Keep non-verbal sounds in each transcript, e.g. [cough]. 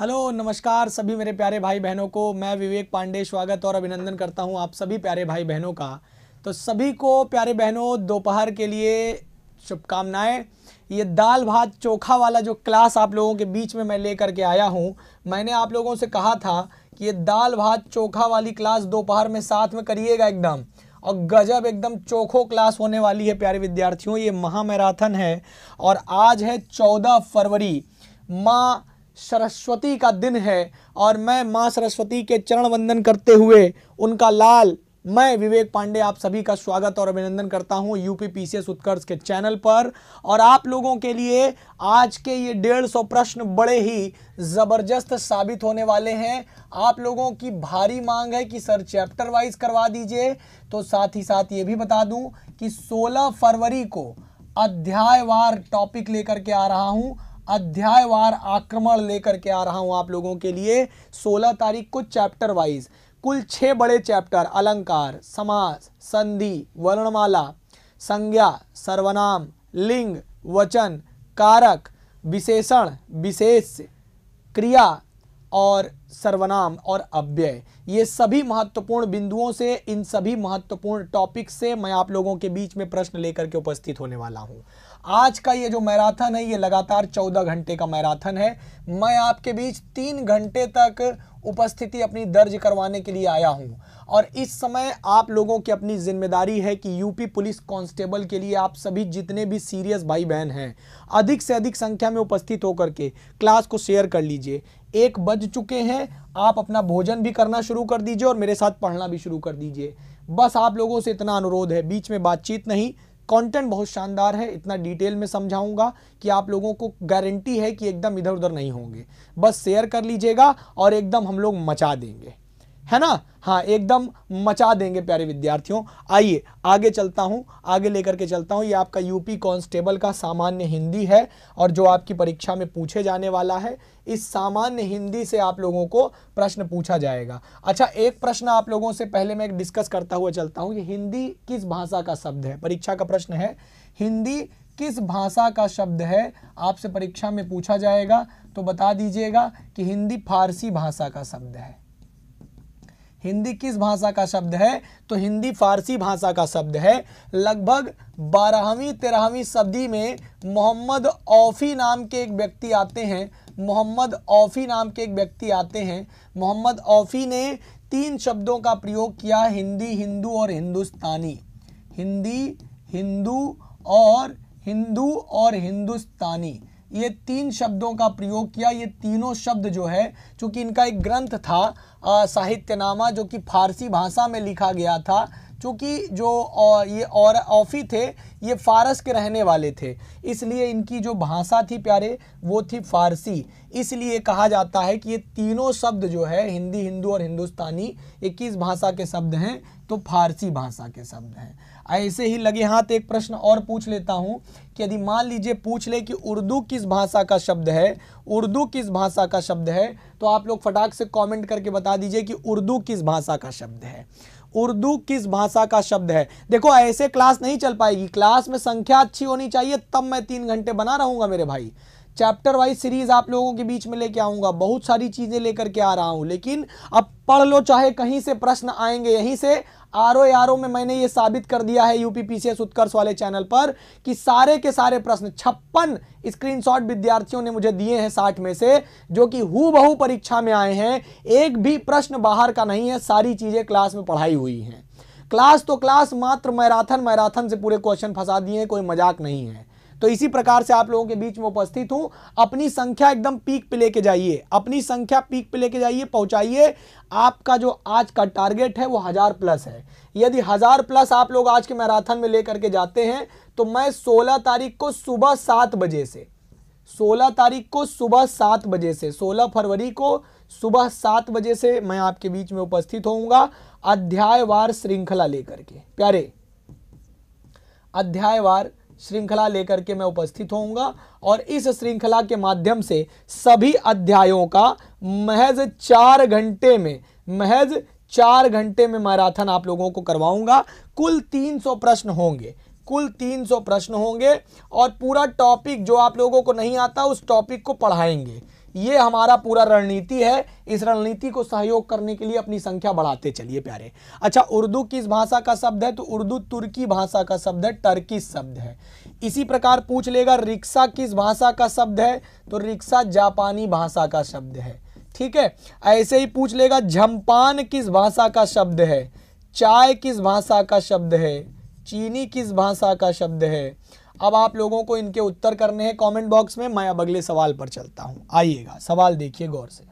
Hello नमस्कार सभी मेरे प्यारे भाई बहनों को मैं विवेक पांडे स्वागत और अभिनंदन करता हूं आप सभी प्यारे भाई बहनों का तो सभी को प्यारे बहनों दोपहर के लिए शुभकामनाएं ये दाल भात चोखा वाला जो क्लास आप लोगों के बीच में मैं ले के आया हूँ मैंने आप लोगों से कहा था कि ये दाल भात चोखा वाली क्लास दोपहर में साथ में करिएगा एकदम और गजब एकदम चोखो क्लास होने वाली है प्यारे विद्यार्थियों ये महामैराथन है और आज है चौदह फरवरी माँ सरस्वती का दिन है और मैं माँ सरस्वती के चरण वंदन करते हुए उनका लाल मैं विवेक पांडे आप सभी का स्वागत और अभिनंदन करता हूं यूपी पीसीएस उत्कर्ष के चैनल पर और आप लोगों के लिए आज के ये डेढ़ सौ प्रश्न बड़े ही ज़बरदस्त साबित होने वाले हैं आप लोगों की भारी मांग है कि सर चैप्टर वाइज करवा दीजिए तो साथ ही साथ ये भी बता दूं कि 16 फरवरी को अध्यायवार टॉपिक लेकर के आ रहा हूं अध्यायवार आक्रमण लेकर के आ रहा हूं आप लोगों के लिए 16 तारीख को चैप्टर वाइज कुल छः बड़े चैप्टर अलंकार समास संधि वर्णमाला संज्ञा सर्वनाम लिंग वचन कारक विशेषण विशेष क्रिया और सर्वनाम और अव्यय ये सभी महत्वपूर्ण बिंदुओं से इन सभी महत्वपूर्ण टॉपिक से मैं आप लोगों के बीच में प्रश्न लेकर के उपस्थित होने वाला हूँ आज का ये जो मैराथन है ये लगातार चौदह घंटे का मैराथन है मैं आपके बीच तीन घंटे तक उपस्थिति अपनी दर्ज करवाने के लिए आया हूँ और इस समय आप लोगों की अपनी जिम्मेदारी है कि यूपी पुलिस कांस्टेबल के लिए आप सभी जितने भी सीरियस भाई बहन हैं अधिक से अधिक संख्या में उपस्थित होकर के क्लास को शेयर कर लीजिए एक बज चुके हैं आप अपना भोजन भी करना शुरू कर दीजिए और मेरे साथ पढ़ना भी शुरू कर दीजिए बस आप लोगों से इतना अनुरोध है बीच में बातचीत नहीं कंटेंट बहुत शानदार है इतना डिटेल में समझाऊंगा कि आप लोगों को गारंटी है कि एकदम इधर उधर नहीं होंगे बस शेयर कर लीजिएगा और एकदम हम लोग मचा देंगे है ना हाँ एकदम मचा देंगे प्यारे विद्यार्थियों आइए आगे चलता हूँ आगे लेकर के चलता हूँ ये आपका यूपी कांस्टेबल का सामान्य हिंदी है और जो आपकी परीक्षा में पूछे जाने वाला है इस सामान्य हिंदी से आप लोगों को प्रश्न पूछा जाएगा अच्छा एक प्रश्न आप लोगों से पहले मैं डिस्कस करता हुआ चलता हूँ ये हिंदी किस भाषा का शब्द है परीक्षा का प्रश्न है हिंदी किस भाषा का शब्द है आपसे परीक्षा में पूछा जाएगा तो बता दीजिएगा कि हिंदी फारसी भाषा का शब्द है हिंदी किस भाषा का शब्द है तो हिंदी फारसी भाषा का शब्द है लगभग बारहवीं तेरहवीं सदी में मोहम्मद औफ़ी नाम के एक व्यक्ति आते हैं मोहम्मद औफ़ी नाम के एक व्यक्ति आते हैं मोहम्मद औफ़ी ने तीन शब्दों का प्रयोग किया हिंदी हिंदू और हिंदुस्तानी हिंदी हिंदू और हिंदू और हिंदुस्तानी ये तीन शब्दों का प्रयोग किया ये तीनों शब्द जो है चूँकि इनका एक ग्रंथ था साहित्यनामा जो कि फारसी भाषा में लिखा गया था चूँकि जो ये और ऑफ़ी थे ये फारस के रहने वाले थे इसलिए इनकी जो भाषा थी प्यारे वो थी फारसी इसलिए कहा जाता है कि ये तीनों शब्द जो है हिंदी हिंदू और हिंदुस्तानी ये किस भाषा के शब्द हैं तो फारसी भाषा के शब्द हैं ऐसे ही लगे हाथ तो एक प्रश्न और पूछ लेता हूँ कि यदि मान लीजिए पूछ ले कि उर्दू किस भाषा का शब्द है उर्दू किस भाषा का शब्द है तो आप लोग फटाक से कमेंट करके बता दीजिए कि उर्दू किस भाषा का शब्द है उर्दू किस भाषा का शब्द है देखो ऐसे क्लास नहीं चल पाएगी क्लास में संख्या अच्छी होनी चाहिए तब मैं तीन घंटे बना रहूँगा मेरे भाई चैप्टर वाइज सीरीज आप लोगों के बीच में लेके आऊँगा बहुत सारी चीज़ें लेकर के आ रहा हूँ लेकिन अब पढ़ लो चाहे कहीं से प्रश्न आएंगे यहीं से आर ओ आर ओ में मैंने ये साबित कर दिया है यूपी पीसीएस उत्कर्ष वाले चैनल पर कि सारे के सारे प्रश्न छप्पन स्क्रीनशॉट विद्यार्थियों ने मुझे दिए हैं साठ में से जो कि हु बहु परीक्षा में आए हैं एक भी प्रश्न बाहर का नहीं है सारी चीज़ें क्लास में पढ़ाई हुई हैं क्लास तो क्लास मात्र मैराथन मैराथन से पूरे क्वेश्चन फंसा दिए हैं कोई मजाक नहीं है तो इसी प्रकार से आप लोगों के बीच में उपस्थित हूं अपनी संख्या एकदम पीक पे लेके जाइए अपनी संख्या पीक पे लेके जाइए पहुंचाइए आपका जो आज का टारगेट है वो हज़ार प्लस है यदि हज़ार प्लस आप लोग आज के मैराथन में लेकर के जाते हैं तो मैं सोलह तारीख को सुबह सात बजे से सोलह तारीख को सुबह सात बजे से सोलह फरवरी को सुबह सात बजे से मैं आपके बीच में उपस्थित होऊंगा अध्यायवार श्रृंखला लेकर के प्यारे अध्यायवार श्रृंखला लेकर के मैं उपस्थित होऊंगा और इस श्रृंखला के माध्यम से सभी अध्यायों का महज चार घंटे में महज चार घंटे में मैराथन आप लोगों को करवाऊंगा कुल 300 प्रश्न होंगे कुल 300 प्रश्न होंगे और पूरा टॉपिक जो आप लोगों को नहीं आता उस टॉपिक को पढ़ाएंगे ये हमारा पूरा रणनीति है इस रणनीति को सहयोग करने के लिए अपनी संख्या बढ़ाते चलिए प्यारे अच्छा उर्दू किस भाषा का शब्द है तो उर्दू तुर्की भाषा का शब्द है टर्किश शब्द है इसी प्रकार पूछ लेगा रिक्शा किस भाषा का शब्द है तो रिक्शा जापानी भाषा का शब्द है ठीक है ऐसे ही पूछ लेगा झम्पान किस भाषा का शब्द है चाय किस भाषा का शब्द है चीनी किस भाषा का शब्द है अब आप लोगों को इनके उत्तर करने हैं कमेंट बॉक्स में मैं अब अगले सवाल पर चलता हूं आइएगा सवाल देखिए गौर से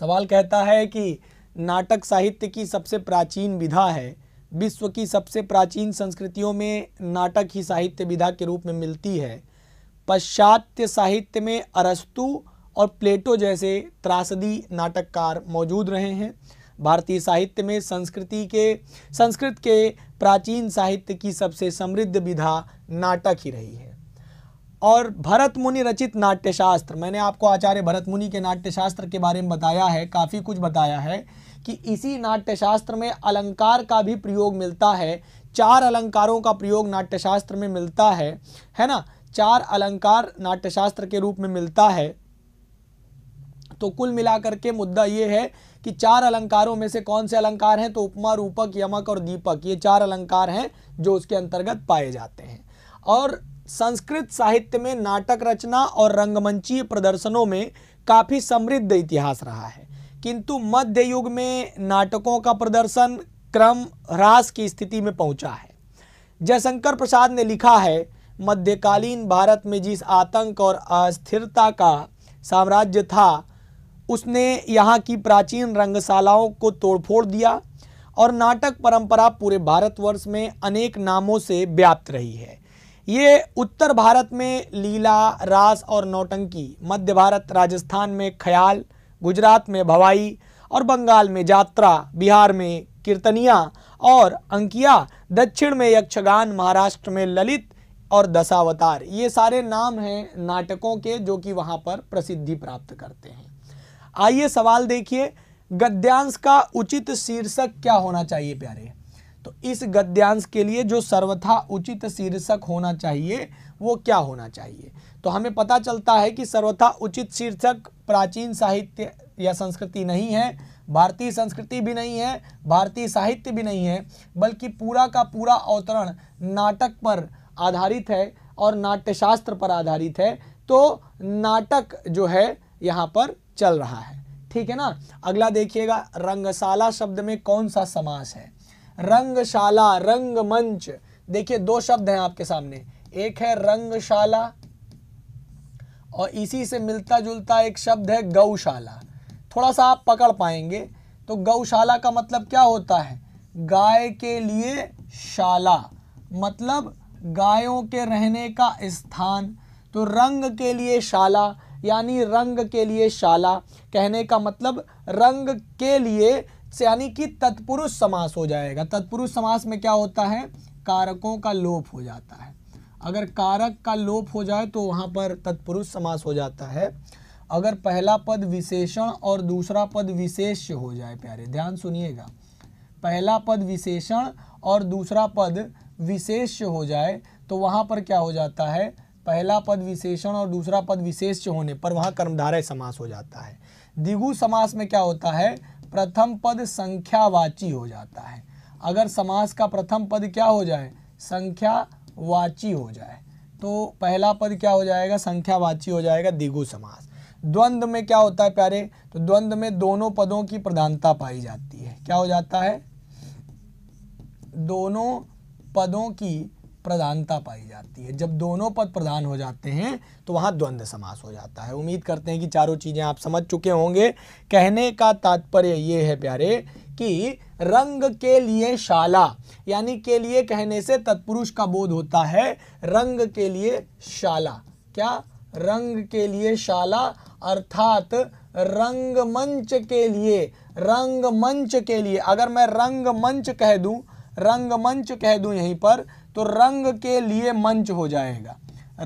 सवाल कहता है कि नाटक साहित्य की सबसे प्राचीन विधा है विश्व की सबसे प्राचीन संस्कृतियों में नाटक ही साहित्य विधा के रूप में मिलती है पाश्चात्य साहित्य में अरस्तु और प्लेटो जैसे त्रासदी नाटककार मौजूद रहे हैं भारतीय साहित्य में संस्कृति के संस्कृत के प्राचीन साहित्य की सबसे समृद्ध विधा नाटक ही रही है और भरत मुनि रचित नाट्यशास्त्र मैंने आपको आचार्य भरत मुनि के नाट्यशास्त्र के बारे में बताया है काफ़ी कुछ बताया है कि इसी नाट्यशास्त्र में अलंकार का भी प्रयोग मिलता है चार अलंकारों का प्रयोग नाट्यशास्त्र में मिलता है है ना चार अलंकार नाट्यशास्त्र के रूप में मिलता है तो कुल मिलाकर के मुद्दा ये है कि चार अलंकारों में से कौन से अलंकार हैं तो उपमा रूपक यमक और दीपक ये चार अलंकार हैं जो उसके अंतर्गत पाए जाते हैं और संस्कृत साहित्य में नाटक रचना और रंगमंचीय प्रदर्शनों में काफ़ी समृद्ध इतिहास रहा है किंतु मध्य युग में नाटकों का प्रदर्शन क्रम ह्रास की स्थिति में पहुंचा है जयशंकर प्रसाद ने लिखा है मध्यकालीन भारत में जिस आतंक और अस्थिरता का साम्राज्य था उसने यहाँ की प्राचीन रंगशालाओं को तोड़फोड़ दिया और नाटक परंपरा पूरे भारतवर्ष में अनेक नामों से व्याप्त रही है ये उत्तर भारत में लीला रास और नौटंकी मध्य भारत राजस्थान में ख्याल गुजरात में भवाई और बंगाल में जात्रा बिहार में कीर्तनिया और अंकिया दक्षिण में यक्षगान महाराष्ट्र में ललित और दशावतार ये सारे नाम हैं नाटकों के जो कि वहाँ पर प्रसिद्धि प्राप्त करते हैं आइए सवाल देखिए गद्यांश का उचित शीर्षक क्या होना चाहिए प्यारे तो इस गद्यांश के लिए जो सर्वथा उचित शीर्षक होना चाहिए वो क्या होना चाहिए तो हमें पता चलता है कि सर्वथा उचित शीर्षक प्राचीन साहित्य या संस्कृति नहीं है भारतीय संस्कृति भी नहीं है भारतीय साहित्य भी नहीं है बल्कि पूरा का पूरा अवतरण नाटक पर आधारित है और नाट्यशास्त्र पर आधारित है तो नाटक जो है यहाँ पर चल रहा है ठीक है ना अगला देखिएगा रंगशाला शब्द में कौन सा समास है रंगशाला रंगमंच देखिए दो शब्द हैं आपके सामने एक है रंगशाला और इसी से मिलता जुलता एक शब्द है गौशाला थोड़ा सा आप पकड़ पाएंगे तो गौशाला का मतलब क्या होता है गाय के लिए शाला मतलब गायों के रहने का स्थान तो रंग के लिए शाला यानी रंग के लिए शाला कहने का मतलब रंग के लिए यानी कि तत्पुरुष समास हो जाएगा तत्पुरुष समास में क्या होता है कारकों का लोप हो जाता है अगर कारक का लोप हो जाए तो वहाँ पर तत्पुरुष समास हो जाता है अगर पहला पद विशेषण और दूसरा पद विशेष हो जाए प्यारे ध्यान सुनिएगा पहला पद विशेषण और दूसरा पद विशेष हो जाए तो वहाँ पर क्या हो जाता है पहला पद विशेषण और दूसरा पद विशेष होने पर वहाँ कर्मधारय समास हो जाता है दिगु समास में क्या होता है प्रथम पद संख्यावाची हो जाता है अगर समास का प्रथम पद क्या हो जाए संख्यावाची हो जाए तो पहला पद क्या हो जाएगा संख्यावाची हो जाएगा दिगु समास द्वंद्व में क्या होता है प्यारे तो द्वंद्व में दोनों पदों की प्रधानता पाई जाती है क्या हो जाता है दोनों पदों की प्रधानता पाई जाती है जब दोनों पद प्रधान हो जाते हैं तो वहाँ द्वंद्व समास हो जाता है उम्मीद करते हैं कि चारों चीज़ें आप समझ चुके होंगे कहने का तात्पर्य ये है प्यारे कि रंग के लिए शाला यानी के लिए कहने से तत्पुरुष का बोध होता है रंग के लिए शाला क्या रंग के लिए शाला अर्थात रंगमंच के लिए रंगमंच के लिए अगर मैं रंगमंच कह दूं रंगमंच कह दूं यहीं पर तो रंग के लिए मंच हो जाएगा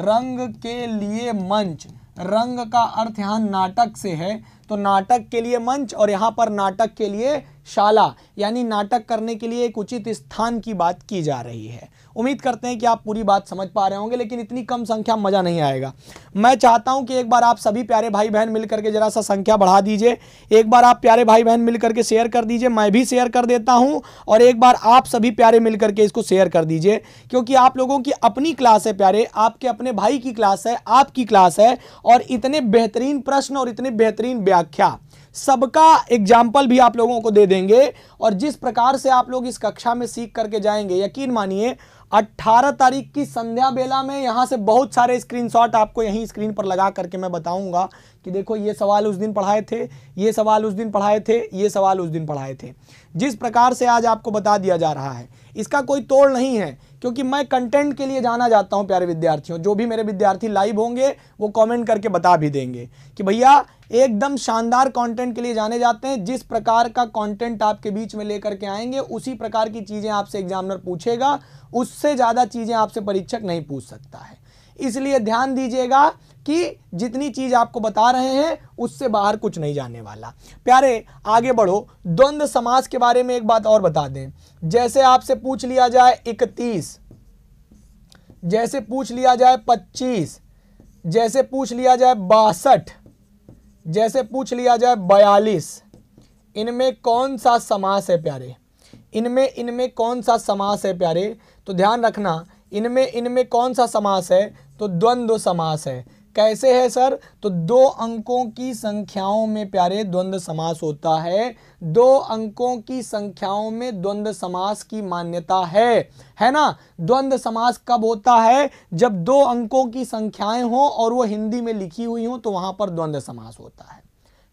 रंग के लिए मंच रंग का अर्थ यहाँ नाटक से है तो नाटक के लिए मंच और यहाँ पर नाटक के लिए शाला यानी नाटक करने के लिए एक उचित स्थान की बात की जा रही है उम्मीद करते हैं कि आप पूरी बात समझ पा रहे होंगे लेकिन इतनी कम संख्या मज़ा नहीं आएगा मैं चाहता हूं कि एक बार आप सभी प्यारे भाई बहन मिल करके ज़रा सा संख्या बढ़ा दीजिए एक बार आप प्यारे भाई बहन मिलकर के शेयर कर दीजिए मैं भी शेयर कर देता हूँ और एक बार आप सभी प्यारे मिल करके इसको शेयर कर दीजिए क्योंकि आप लोगों की अपनी क्लास है प्यारे आपके अपने भाई की क्लास है आपकी क्लास है और इतने बेहतरीन प्रश्न और इतने बेहतरीन व्याख्या सबका एग्जाम्पल भी आप लोगों को दे देंगे और जिस प्रकार से आप लोग इस कक्षा में सीख करके जाएंगे यकीन मानिए 18 तारीख की संध्या बेला में यहाँ से बहुत सारे स्क्रीनशॉट आपको यहीं स्क्रीन पर लगा करके मैं बताऊंगा कि देखो ये सवाल उस दिन पढ़ाए थे ये सवाल उस दिन पढ़ाए थे ये सवाल उस दिन पढ़ाए थे जिस प्रकार से आज आपको बता दिया जा रहा है इसका कोई तोड़ नहीं है क्योंकि मैं कंटेंट के लिए जाना जाता हूं प्यारे विद्यार्थियों जो भी मेरे विद्यार्थी लाइव होंगे वो कमेंट करके बता भी देंगे कि भैया एकदम शानदार कंटेंट के लिए जाने जाते हैं जिस प्रकार का कंटेंट आपके बीच में लेकर के आएंगे उसी प्रकार की चीज़ें आपसे एग्जामिनर पूछेगा उससे ज़्यादा चीज़ें आपसे परीक्षक नहीं पूछ सकता है इसलिए ध्यान दीजिएगा कि जितनी चीज आपको बता रहे हैं उससे बाहर कुछ नहीं जाने वाला प्यारे आगे बढ़ो द्वंद्व समास के बारे में एक बात और बता दें जैसे आपसे पूछ लिया जाए इकतीस जैसे पूछ लिया जाए पच्चीस जैसे पूछ लिया जाए बासठ जैसे पूछ लिया जाए बयालीस इनमें कौन सा समास है प्यारे इनमें इनमें कौन सा समास है प्यारे तो ध्यान रखना इनमें इनमें कौन सा समास है तो द्वंद्व समास है कैसे है सर तो दो अंकों की संख्याओं में प्यारे द्वंद्व समास होता है दो अंकों की संख्याओं में द्वंद्व समास की मान्यता है है ना द्वंद्व समास कब होता है जब दो अंकों की संख्याएं हो और वो हिंदी में लिखी हुई हो तो वहां पर द्वंद्व समास होता है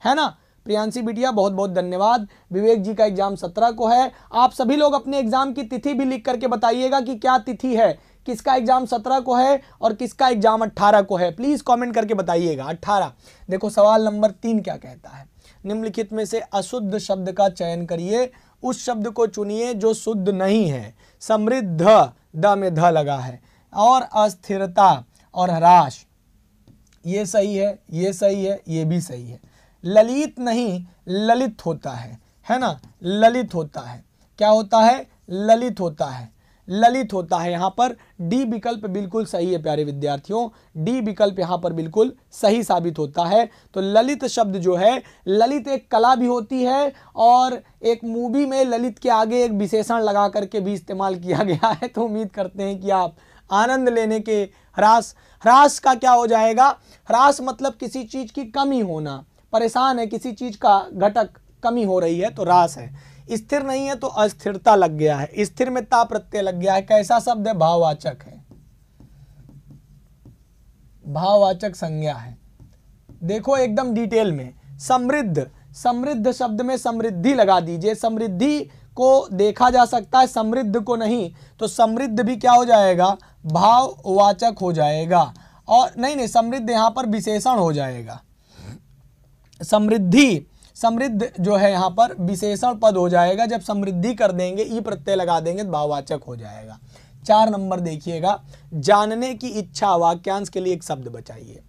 है ना प्रियांशी बिटिया बहुत बहुत धन्यवाद विवेक जी का एग्जाम सत्रह को है आप सभी लोग अपने एग्जाम की तिथि भी लिख करके बताइएगा कि क्या तिथि है किसका एग्जाम सत्रह को है और किसका एग्जाम अट्ठारह को है प्लीज कॉमेंट करके बताइएगा अट्ठारह देखो सवाल नंबर तीन क्या कहता है निम्नलिखित में से अशुद्ध शब्द का चयन करिए उस शब्द को चुनिए जो शुद्ध नहीं है समृद्ध द में ध लगा है और अस्थिरता और हराश ये सही है ये सही है ये भी सही है ललित नहीं ललित होता है है ना ललित होता है क्या होता है ललित होता है ललित होता है यहाँ पर डी विकल्प बिल्कुल सही है प्यारे विद्यार्थियों डी विकल्प यहाँ पर बिल्कुल सही साबित होता है तो ललित शब्द जो है ललित एक कला भी होती है और एक मूवी में ललित के आगे एक विशेषण लगा करके भी इस्तेमाल किया [laughs] गया है तो उम्मीद करते हैं कि आप आनंद लेने के ह्रास ह्रास का क्या हो जाएगा ह्रास मतलब किसी चीज़ की कमी होना परेशान है किसी चीज़ का घटक कमी हो रही है तो रास है स्थिर नहीं है तो अस्थिरता लग गया है स्थिर में ता प्रत्यय लग गया है कैसा शब्द है भाववाचक है भाववाचक संज्ञा है देखो एकदम डिटेल में समृद्ध समृद्ध शब्द में समृद्धि लगा दीजिए समृद्धि को देखा जा सकता है समृद्ध को नहीं तो समृद्ध भी क्या हो जाएगा भाववाचक हो जाएगा और नहीं नहीं समृद्ध यहां पर विशेषण हो जाएगा समृद्धि समृद्ध जो है यहाँ पर विशेषण पद हो जाएगा जब समृद्धि कर देंगे ई प्रत्यय लगा देंगे तो भाववाचक हो जाएगा चार नंबर देखिएगा जानने की इच्छा वाक्यांश के लिए एक शब्द बचाइए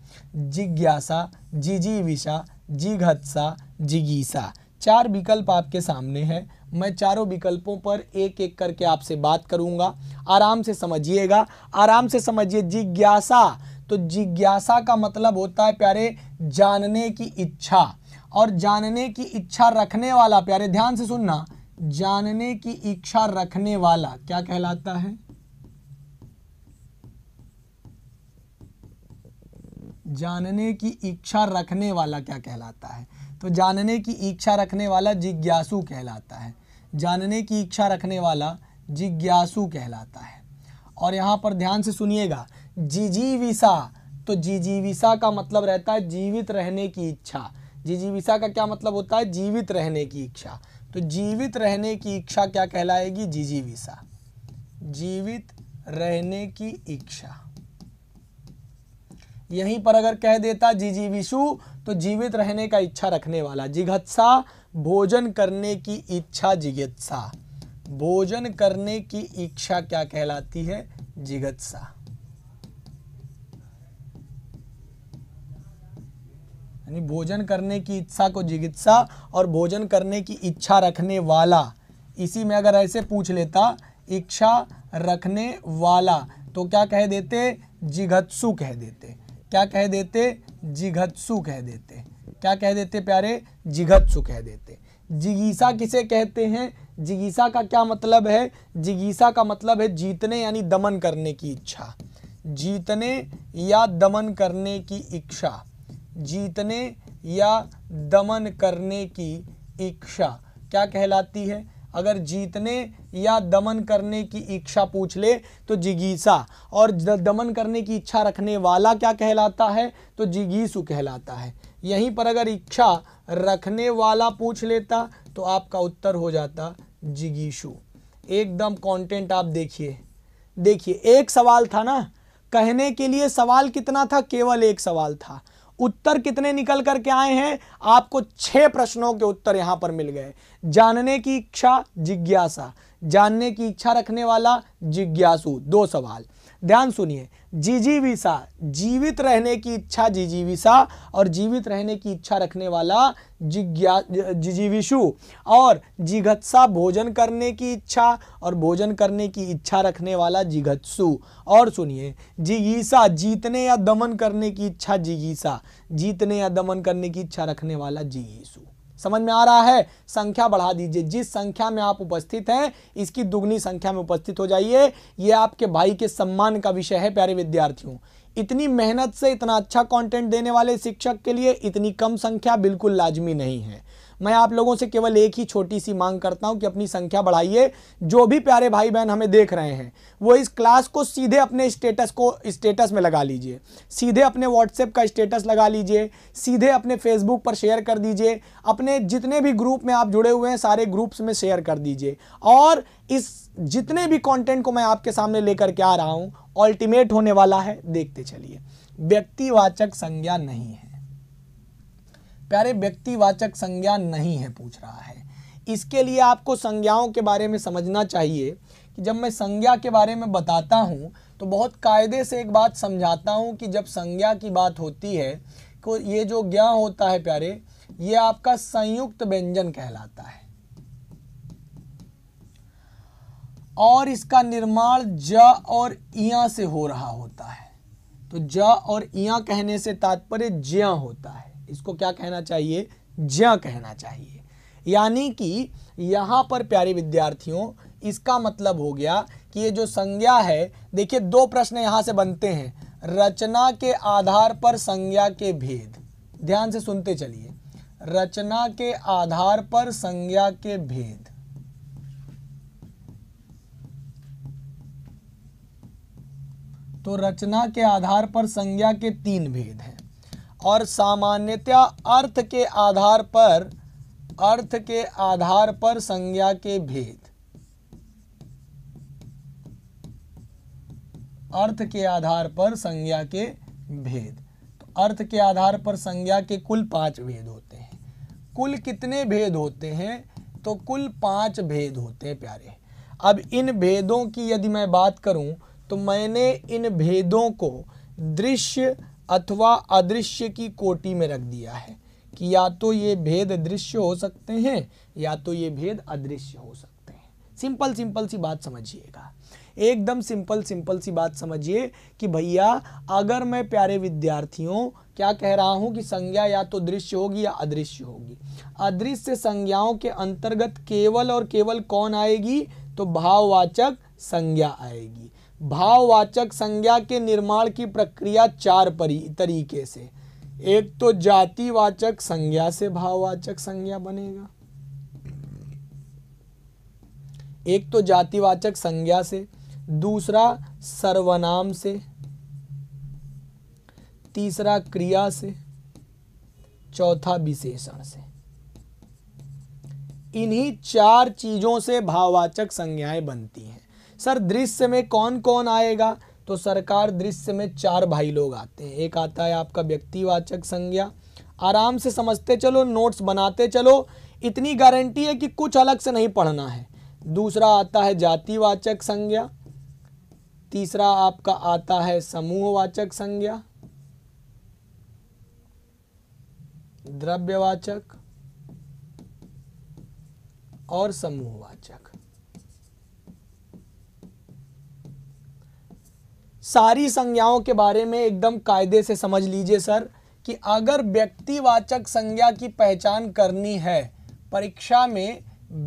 जिज्ञासा जिजीविषा जिघत्सा जिगीसा चार विकल्प आपके सामने हैं मैं चारों विकल्पों पर एक एक करके आपसे बात करूंगा आराम से समझिएगा आराम से समझिए जिज्ञासा तो जिज्ञासा का मतलब होता है प्यारे जानने की इच्छा और जानने की इच्छा रखने वाला प्यारे ध्यान से सुनना जानने की इच्छा रखने वाला क्या कहलाता है जानने की इच्छा रखने वाला क्या कहलाता है तो जानने की इच्छा रखने वाला जिज्ञासु कहलाता है जानने की इच्छा रखने वाला जिज्ञासु कहलाता है और यहां पर ध्यान से सुनिएगा जिजीविसा तो जिजीविसा का मतलब रहता है जीवित रहने की इच्छा जिजीविषा का क्या मतलब होता है जीवित रहने की इच्छा तो जीवित रहने की इच्छा क्या कहलाएगी जिजीविषा जीवित रहने की इच्छा यहीं पर अगर कह देता जिजीविषु तो जीवित रहने का इच्छा रखने वाला जिघत्सा भोजन करने की इच्छा जिज्ञत्सा भोजन करने की इच्छा क्या कहलाती है जिगत्सा यानी भोजन करने की इच्छा को जिगित्सा और भोजन करने की इच्छा रखने वाला इसी में अगर ऐसे पूछ लेता इच्छा रखने वाला तो क्या कह देते जिघत्सु कह देते क्या कह देते जिघत्सु कह देते क्या कह देते प्यारे जिघत्सु कह देते जिगीसा किसे कहते हैं जिगीसा का क्या मतलब है जिगीसा का मतलब है जीतने यानी दमन करने की इच्छा जीतने या दमन करने की इच्छा जीतने या दमन करने की इच्छा क्या कहलाती है अगर जीतने या दमन करने की इच्छा पूछ ले तो जिगीसा और दमन करने की इच्छा रखने वाला क्या कहलाता है तो जिगीसु कहलाता है यहीं पर अगर इच्छा रखने वाला पूछ लेता तो आपका उत्तर हो जाता जिगीशु एकदम कंटेंट आप देखिए देखिए एक सवाल था ना कहने के लिए सवाल कितना था केवल एक सवाल था उत्तर कितने निकल करके आए हैं आपको छह प्रश्नों के उत्तर यहां पर मिल गए जानने की इच्छा जिज्ञासा जानने की इच्छा रखने वाला जिज्ञासु दो सवाल ध्यान सुनिए जिजीविषा जीवित रहने की इच्छा जिजीविषा और जीवित रहने की इच्छा रखने वाला जिज्ञा जिजीविशु और जिघत्सा भोजन करने की इच्छा और भोजन करने की इच्छा रखने वाला जिघत्सु और सुनिए जिगीसा जीतने या दमन करने की इच्छा जिगीसा जीतने या दमन करने की इच्छा रखने वाला जिगीसु समझ में आ रहा है संख्या बढ़ा दीजिए जिस संख्या में आप उपस्थित हैं इसकी दुगनी संख्या में उपस्थित हो जाइए ये आपके भाई के सम्मान का विषय है प्यारे विद्यार्थियों इतनी मेहनत से इतना अच्छा कंटेंट देने वाले शिक्षक के लिए इतनी कम संख्या बिल्कुल लाजमी नहीं है मैं आप लोगों से केवल एक ही छोटी सी मांग करता हूं कि अपनी संख्या बढ़ाइए जो भी प्यारे भाई बहन हमें देख रहे हैं वो इस क्लास को सीधे अपने स्टेटस को स्टेटस में लगा लीजिए सीधे अपने व्हाट्सएप का स्टेटस लगा लीजिए सीधे अपने फेसबुक पर शेयर कर दीजिए अपने जितने भी ग्रुप में आप जुड़े हुए हैं सारे ग्रुप्स में शेयर कर दीजिए और इस जितने भी कॉन्टेंट को मैं आपके सामने लेकर के आ रहा हूँ अल्टीमेट होने वाला है देखते चलिए व्यक्तिवाचक संज्ञा नहीं है प्यारे व्यक्तिवाचक संज्ञा नहीं है पूछ रहा है इसके लिए आपको संज्ञाओं के बारे में समझना चाहिए कि जब मैं संज्ञा के बारे में बताता हूँ तो बहुत कायदे से एक बात समझाता हूँ कि जब संज्ञा की बात होती है को ये जो ज्ञा होता है प्यारे ये आपका संयुक्त व्यंजन कहलाता है और इसका निर्माण ज और इया से हो रहा होता है तो ज और इया कहने से तात्पर्य ज्या होता है इसको क्या कहना चाहिए ज कहना चाहिए यानी कि यहाँ पर प्यारे विद्यार्थियों इसका मतलब हो गया कि ये जो संज्ञा है देखिए दो प्रश्न यहाँ से बनते हैं रचना के आधार पर संज्ञा के भेद ध्यान से सुनते चलिए रचना के आधार पर संज्ञा के भेद तो रचना के आधार पर संज्ञा के तीन भेद हैं और सामान्यतया अर्थ के आधार पर अर्थ के आधार पर संज्ञा के भेद अर्थ के आधार पर संज्ञा के भेद तो अर्थ के आधार पर संज्ञा के कुल पांच भेद होते हैं कुल कितने भेद होते हैं तो कुल पांच भेद होते हैं प्यारे अब इन भेदों की यदि मैं बात करूं तो मैंने इन भेदों को दृश्य अथवा अदृश्य की कोटि में रख दिया है कि या तो ये भेद दृश्य हो सकते हैं या तो ये भेद अदृश्य हो सकते हैं सिंपल सिंपल सी बात समझिएगा एकदम सिंपल सिंपल सी बात समझिए कि भैया अगर मैं प्यारे विद्यार्थियों क्या कह रहा हूँ कि संज्ञा या तो दृश्य होगी या अदृश्य होगी अदृश्य संज्ञाओं के अंतर्गत केवल और केवल कौन आएगी तो भाववाचक संज्ञा आएगी भाववाचक संज्ञा के निर्माण की प्रक्रिया चार तरीके से एक तो जातिवाचक संज्ञा से भाववाचक संज्ञा बनेगा एक तो जातिवाचक संज्ञा से दूसरा सर्वनाम से तीसरा क्रिया से चौथा विशेषण से इन्हीं चार चीजों से भाववाचक संज्ञाएं बनती हैं सर दृश्य में कौन कौन आएगा तो सरकार दृश्य में चार भाई लोग आते हैं एक आता है आपका व्यक्तिवाचक संज्ञा आराम से समझते चलो नोट्स बनाते चलो इतनी गारंटी है कि कुछ अलग से नहीं पढ़ना है दूसरा आता है जातिवाचक संज्ञा तीसरा आपका आता है समूहवाचक संज्ञा द्रव्यवाचक और समूहवाचक सारी संज्ञाओं के बारे में एकदम कायदे से समझ लीजिए सर कि अगर व्यक्तिवाचक संज्ञा की पहचान करनी है परीक्षा में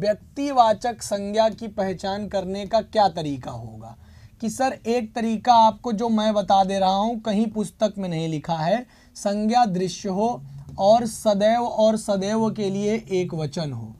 व्यक्तिवाचक संज्ञा की पहचान करने का क्या तरीका होगा कि सर एक तरीका आपको जो मैं बता दे रहा हूँ कहीं पुस्तक में नहीं लिखा है संज्ञा दृश्य हो और सदैव और सदैव के लिए एक वचन हो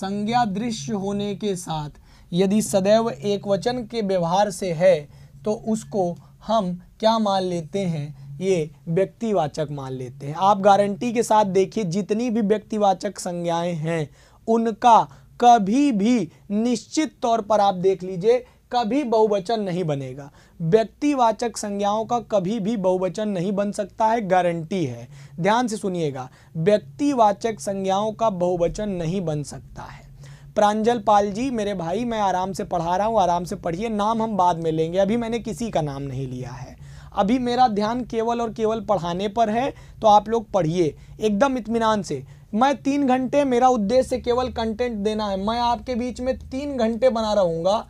संज्ञा दृश्य होने के साथ यदि सदैव एक वचन के व्यवहार से है तो उसको हम क्या मान लेते हैं ये व्यक्तिवाचक मान लेते हैं आप गारंटी के साथ देखिए जितनी भी व्यक्तिवाचक संज्ञाएं हैं उनका कभी भी निश्चित तौर पर आप देख लीजिए कभी बहुवचन नहीं बनेगा व्यक्तिवाचक संज्ञाओं का कभी भी बहुवचन नहीं बन सकता है गारंटी है ध्यान से सुनिएगा व्यक्तिवाचक संज्ञाओं का बहुवचन नहीं बन सकता है प्रांजल पाल जी मेरे भाई मैं आराम से पढ़ा रहा हूँ आराम से पढ़िए नाम हम बाद में लेंगे अभी मैंने किसी का नाम नहीं लिया है अभी मेरा ध्यान केवल और केवल पढ़ाने पर है तो आप लोग पढ़िए एकदम इतमान से मैं तीन घंटे मेरा उद्देश्य केवल कंटेंट देना है मैं आपके बीच में तीन घंटे बना रहूँगा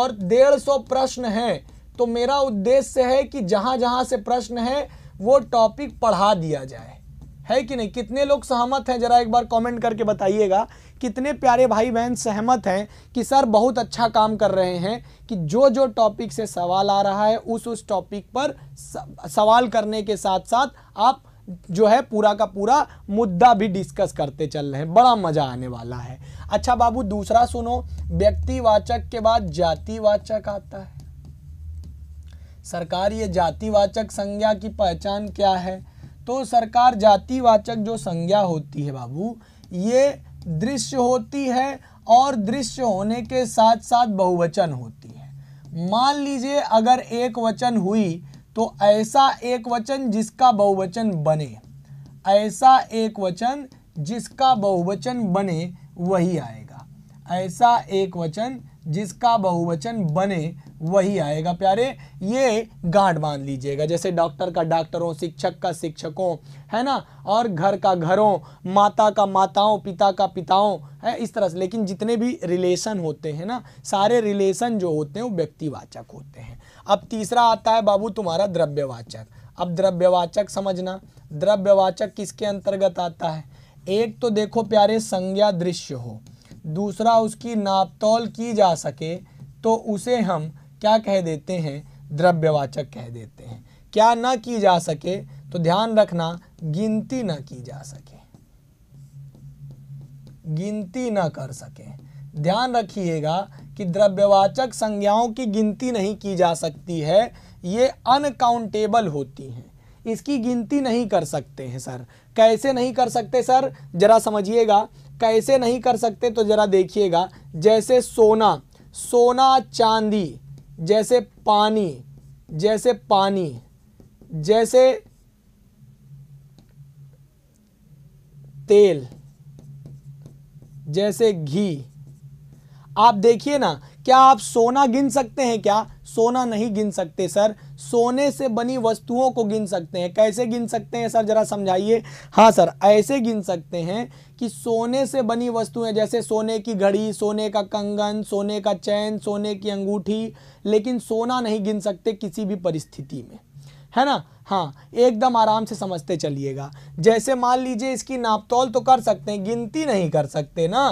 और डेढ़ सौ प्रश्न हैं तो मेरा उद्देश्य है कि जहाँ जहाँ से प्रश्न है वो टॉपिक पढ़ा दिया जाए है कि नहीं कितने लोग सहमत हैं जरा एक बार कमेंट करके बताइएगा कितने प्यारे भाई बहन सहमत हैं कि सर बहुत अच्छा काम कर रहे हैं कि जो जो टॉपिक से सवाल आ रहा है उस उस टॉपिक पर सवाल करने के साथ साथ आप जो है पूरा का पूरा मुद्दा भी डिस्कस करते चल रहे हैं बड़ा मज़ा आने वाला है अच्छा बाबू दूसरा सुनो व्यक्तिवाचक के बाद जातिवाचक आता है सरकार ये जातिवाचक संज्ञा की पहचान क्या है तो सरकार जातिवाचक जो संज्ञा होती है बाबू ये दृश्य होती है और दृश्य होने के साथ साथ बहुवचन होती है मान लीजिए अगर एक वचन हुई तो ऐसा एक वचन जिसका बहुवचन बने ऐसा एक वचन जिसका बहुवचन बने वही आएगा ऐसा एक वचन जिसका बहुवचन बने वही आएगा प्यारे ये गांठ बांध लीजिएगा जैसे डॉक्टर का डॉक्टरों शिक्षक का शिक्षकों है ना और घर का घरों माता का माताओं पिता का पिताओं है इस तरह से लेकिन जितने भी रिलेशन होते हैं ना सारे रिलेशन जो होते हैं वो व्यक्तिवाचक होते हैं अब तीसरा आता है बाबू तुम्हारा द्रव्यवाचक अब द्रव्यवाचक समझना द्रव्यवाचक किसके अंतर्गत आता है एक तो देखो प्यारे संज्ञा दृश्य हो दूसरा उसकी नापतौल की जा सके तो उसे हम क्या कह देते हैं द्रव्यवाचक कह देते हैं क्या ना की जा सके तो ध्यान रखना गिनती ना की जा सके गिनती ना कर सके ध्यान रखिएगा कि द्रव्यवाचक संज्ञाओं की गिनती नहीं की जा सकती है ये अनकाउंटेबल होती हैं इसकी गिनती नहीं कर सकते हैं सर कैसे नहीं कर सकते सर जरा समझिएगा कैसे नहीं कर सकते तो जरा देखिएगा जैसे सोना सोना चांदी जैसे पानी जैसे पानी जैसे तेल जैसे घी आप देखिए ना क्या आप सोना गिन सकते हैं क्या सोना नहीं गिन सकते सर सोने से बनी वस्तुओं को गिन सकते हैं कैसे गिन सकते हैं सर जरा समझाइए हाँ सर ऐसे गिन सकते हैं कि सोने से बनी वस्तुएं जैसे सोने की घड़ी सोने का कंगन सोने का चैन सोने की अंगूठी लेकिन सोना नहीं गिन सकते किसी भी परिस्थिति में है ना हाँ एकदम आराम से समझते चलिएगा जैसे मान लीजिए इसकी नापतौल तो कर सकते हैं गिनती नहीं कर सकते ना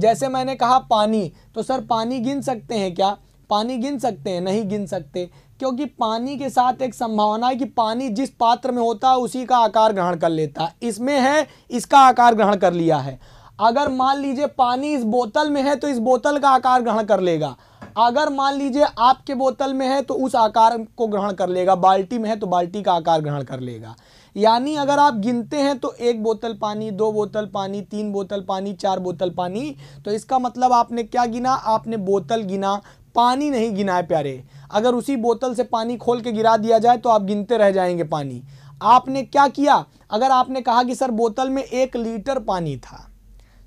जैसे मैंने कहा पानी तो सर पानी गिन सकते हैं क्या पानी गिन सकते हैं नहीं गिन सकते क्योंकि पानी के साथ एक संभावना है कि पानी जिस पात्र में होता है उसी का आकार ग्रहण कर लेता है इसमें है इसका आकार ग्रहण कर लिया है अगर मान लीजिए पानी इस बोतल में है तो इस बोतल का आकार ग्रहण कर लेगा अगर मान लीजिए आपके बोतल में है तो उस आकार को ग्रहण कर लेगा बाल्टी में है तो बाल्टी का आकार ग्रहण कर लेगा यानी अगर आप गिनते हैं तो एक बोतल पानी दो बोतल पानी तीन बोतल पानी चार बोतल पानी तो इसका मतलब आपने क्या गिना आपने बोतल गिना पानी नहीं गिनाए प्यारे अगर उसी बोतल से पानी खोल के गिरा दिया जाए तो आप गिनते रह जाएंगे पानी आपने क्या किया अगर आपने कहा कि सर बोतल में एक लीटर पानी था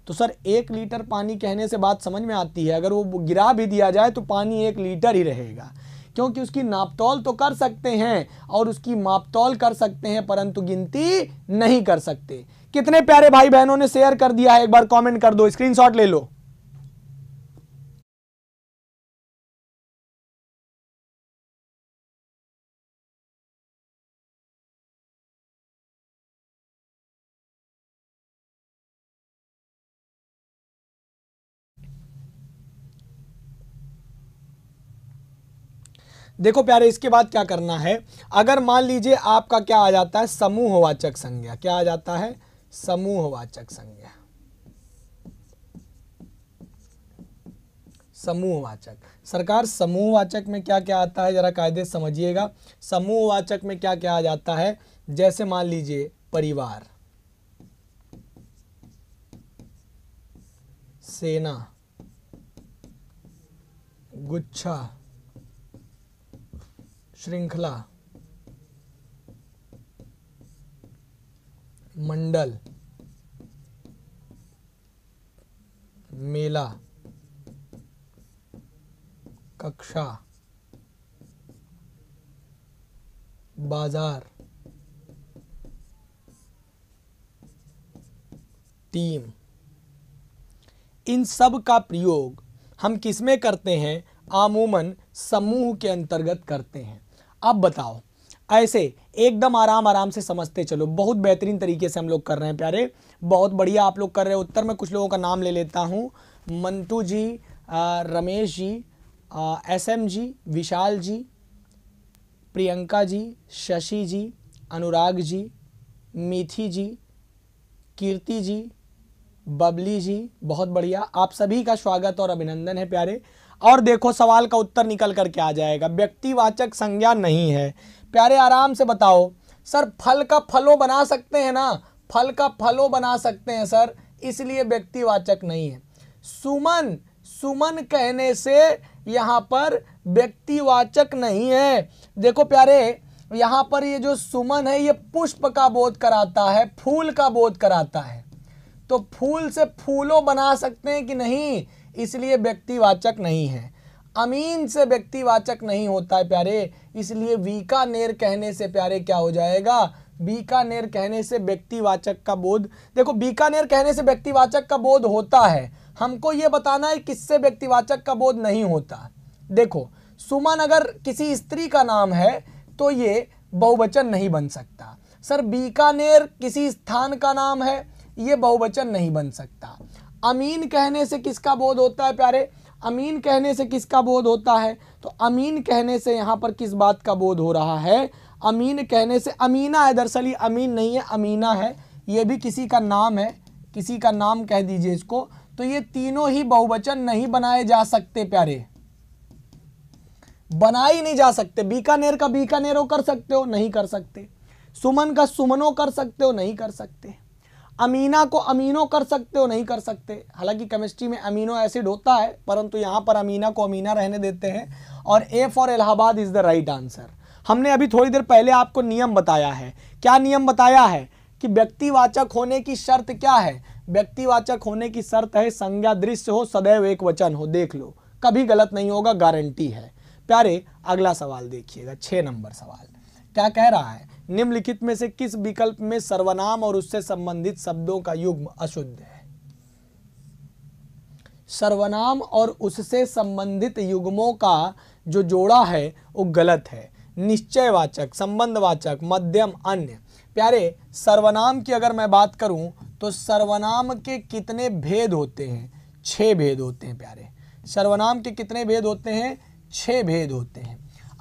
तो सर एक लीटर पानी कहने से बात समझ में आती है अगर वो गिरा भी दिया जाए तो पानी एक लीटर ही रहेगा क्योंकि उसकी नापतौल तो कर सकते हैं और उसकी मापतौल कर सकते हैं परंतु गिनती नहीं कर सकते कितने प्यारे भाई बहनों ने शेयर कर दिया है एक बार कमेंट कर दो स्क्रीनशॉट ले लो देखो प्यारे इसके बाद क्या करना है अगर मान लीजिए आपका क्या आ जाता है समूहवाचक संज्ञा क्या आ जाता है समूहवाचक संज्ञा समूहवाचक सरकार समूहवाचक में क्या क्या आता है जरा कायदे समझिएगा समूहवाचक में क्या क्या आ जाता है जैसे मान लीजिए परिवार सेना गुच्छा श्रृंखला मंडल मेला कक्षा बाजार टीम इन सब का प्रयोग हम किसमें करते हैं आमूमन समूह के अंतर्गत करते हैं अब बताओ ऐसे एकदम आराम आराम से समझते चलो बहुत बेहतरीन तरीके से हम लोग कर रहे हैं प्यारे बहुत बढ़िया आप लोग कर रहे हैं उत्तर में कुछ लोगों का नाम ले लेता हूँ मंटू जी रमेश जी एस एम जी विशाल जी प्रियंका जी शशि जी अनुराग जी मीथी जी कीर्ति जी बबली जी बहुत बढ़िया आप सभी का स्वागत और अभिनंदन है प्यारे और देखो सवाल का उत्तर निकल कर के आ जाएगा व्यक्तिवाचक संज्ञा नहीं है प्यारे आराम से बताओ सर फल का फलों बना सकते हैं ना फल का फलों बना सकते हैं सर इसलिए व्यक्तिवाचक नहीं है सुमन सुमन कहने से यहाँ पर व्यक्तिवाचक नहीं है देखो प्यारे यहाँ पर ये जो सुमन है ये पुष्प का बोध कराता है फूल का बोध कराता है तो फूल से फूलों बना सकते हैं कि नहीं इसलिए व्यक्तिवाचक नहीं है अमीन से व्यक्तिवाचक नहीं होता है प्यारे इसलिए बीकानेर कहने से प्यारे क्या हो जाएगा बीकानेर कहने से व्यक्तिवाचक का बोध देखो बीकानेर कहने से व्यक्तिवाचक का बोध होता है हमको ये बताना है किससे व्यक्तिवाचक का बोध नहीं होता देखो सुमन अगर किसी स्त्री का नाम है तो ये बहुवचन नहीं बन सकता सर बीकानेर किसी स्थान का नाम है ये बहुवचन नहीं बन सकता अमीन कहने से किसका बोध होता है प्यारे अमीन कहने से किसका बोध होता है तो अमीन कहने से यहाँ पर किस बात का बोध हो रहा है अमीन कहने से अमीना है दरअसल ये अमीन नहीं है अमीना है ये भी किसी का नाम है किसी का नाम कह दीजिए इसको तो ये तीनों ही बहुवचन नहीं बनाए जा सकते प्यारे बना ही नहीं जा सकते बीकानेर का बीकानेरों कर सकते हो नहीं कर सकते सुमन का सुमनो कर सकते हो नहीं कर सकते अमीना को अमीनो कर सकते हो नहीं कर सकते हालांकि केमिस्ट्री में अमीनो एसिड होता है परंतु यहाँ पर अमीना को अमीना रहने देते हैं और A for Allahabad is the right answer हमने अभी थोड़ी देर पहले आपको नियम बताया है क्या नियम बताया है कि व्यक्तिवाचक होने की शर्त क्या है व्यक्तिवाचक होने की शर्त है संज्ञा दृश्य हो सदैव एक वचन हो देख लो कभी गलत नहीं होगा गारंटी है प्यारे अगला सवाल देखिएगा छः नंबर सवाल क्या कह रहा है निम्नलिखित में से किस विकल्प में सर्वनाम और उससे संबंधित शब्दों का युग्म अशुद्ध है सर्वनाम और उससे संबंधित युग्मों का जो जोड़ा है वो गलत है निश्चयवाचक संबंधवाचक मध्यम अन्य प्यारे सर्वनाम की अगर मैं बात करूं तो सर्वनाम के कितने भेद होते हैं छह भेद होते हैं प्यारे सर्वनाम के कितने भेद होते हैं छह भेद होते हैं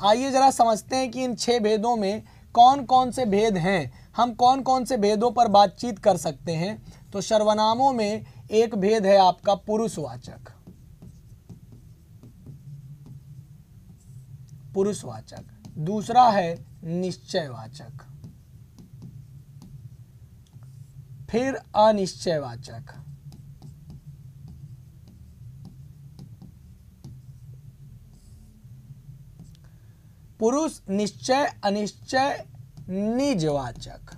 आइए ज़रा समझते हैं कि इन छह भेदों में कौन कौन से भेद हैं हम कौन कौन से भेदों पर बातचीत कर सकते हैं तो सर्वनामों में एक भेद है आपका पुरुषवाचक पुरुषवाचक दूसरा है निश्चयवाचक फिर अनिश्चयवाचक पुरुष निश्चय अनिश्चय निजवाचक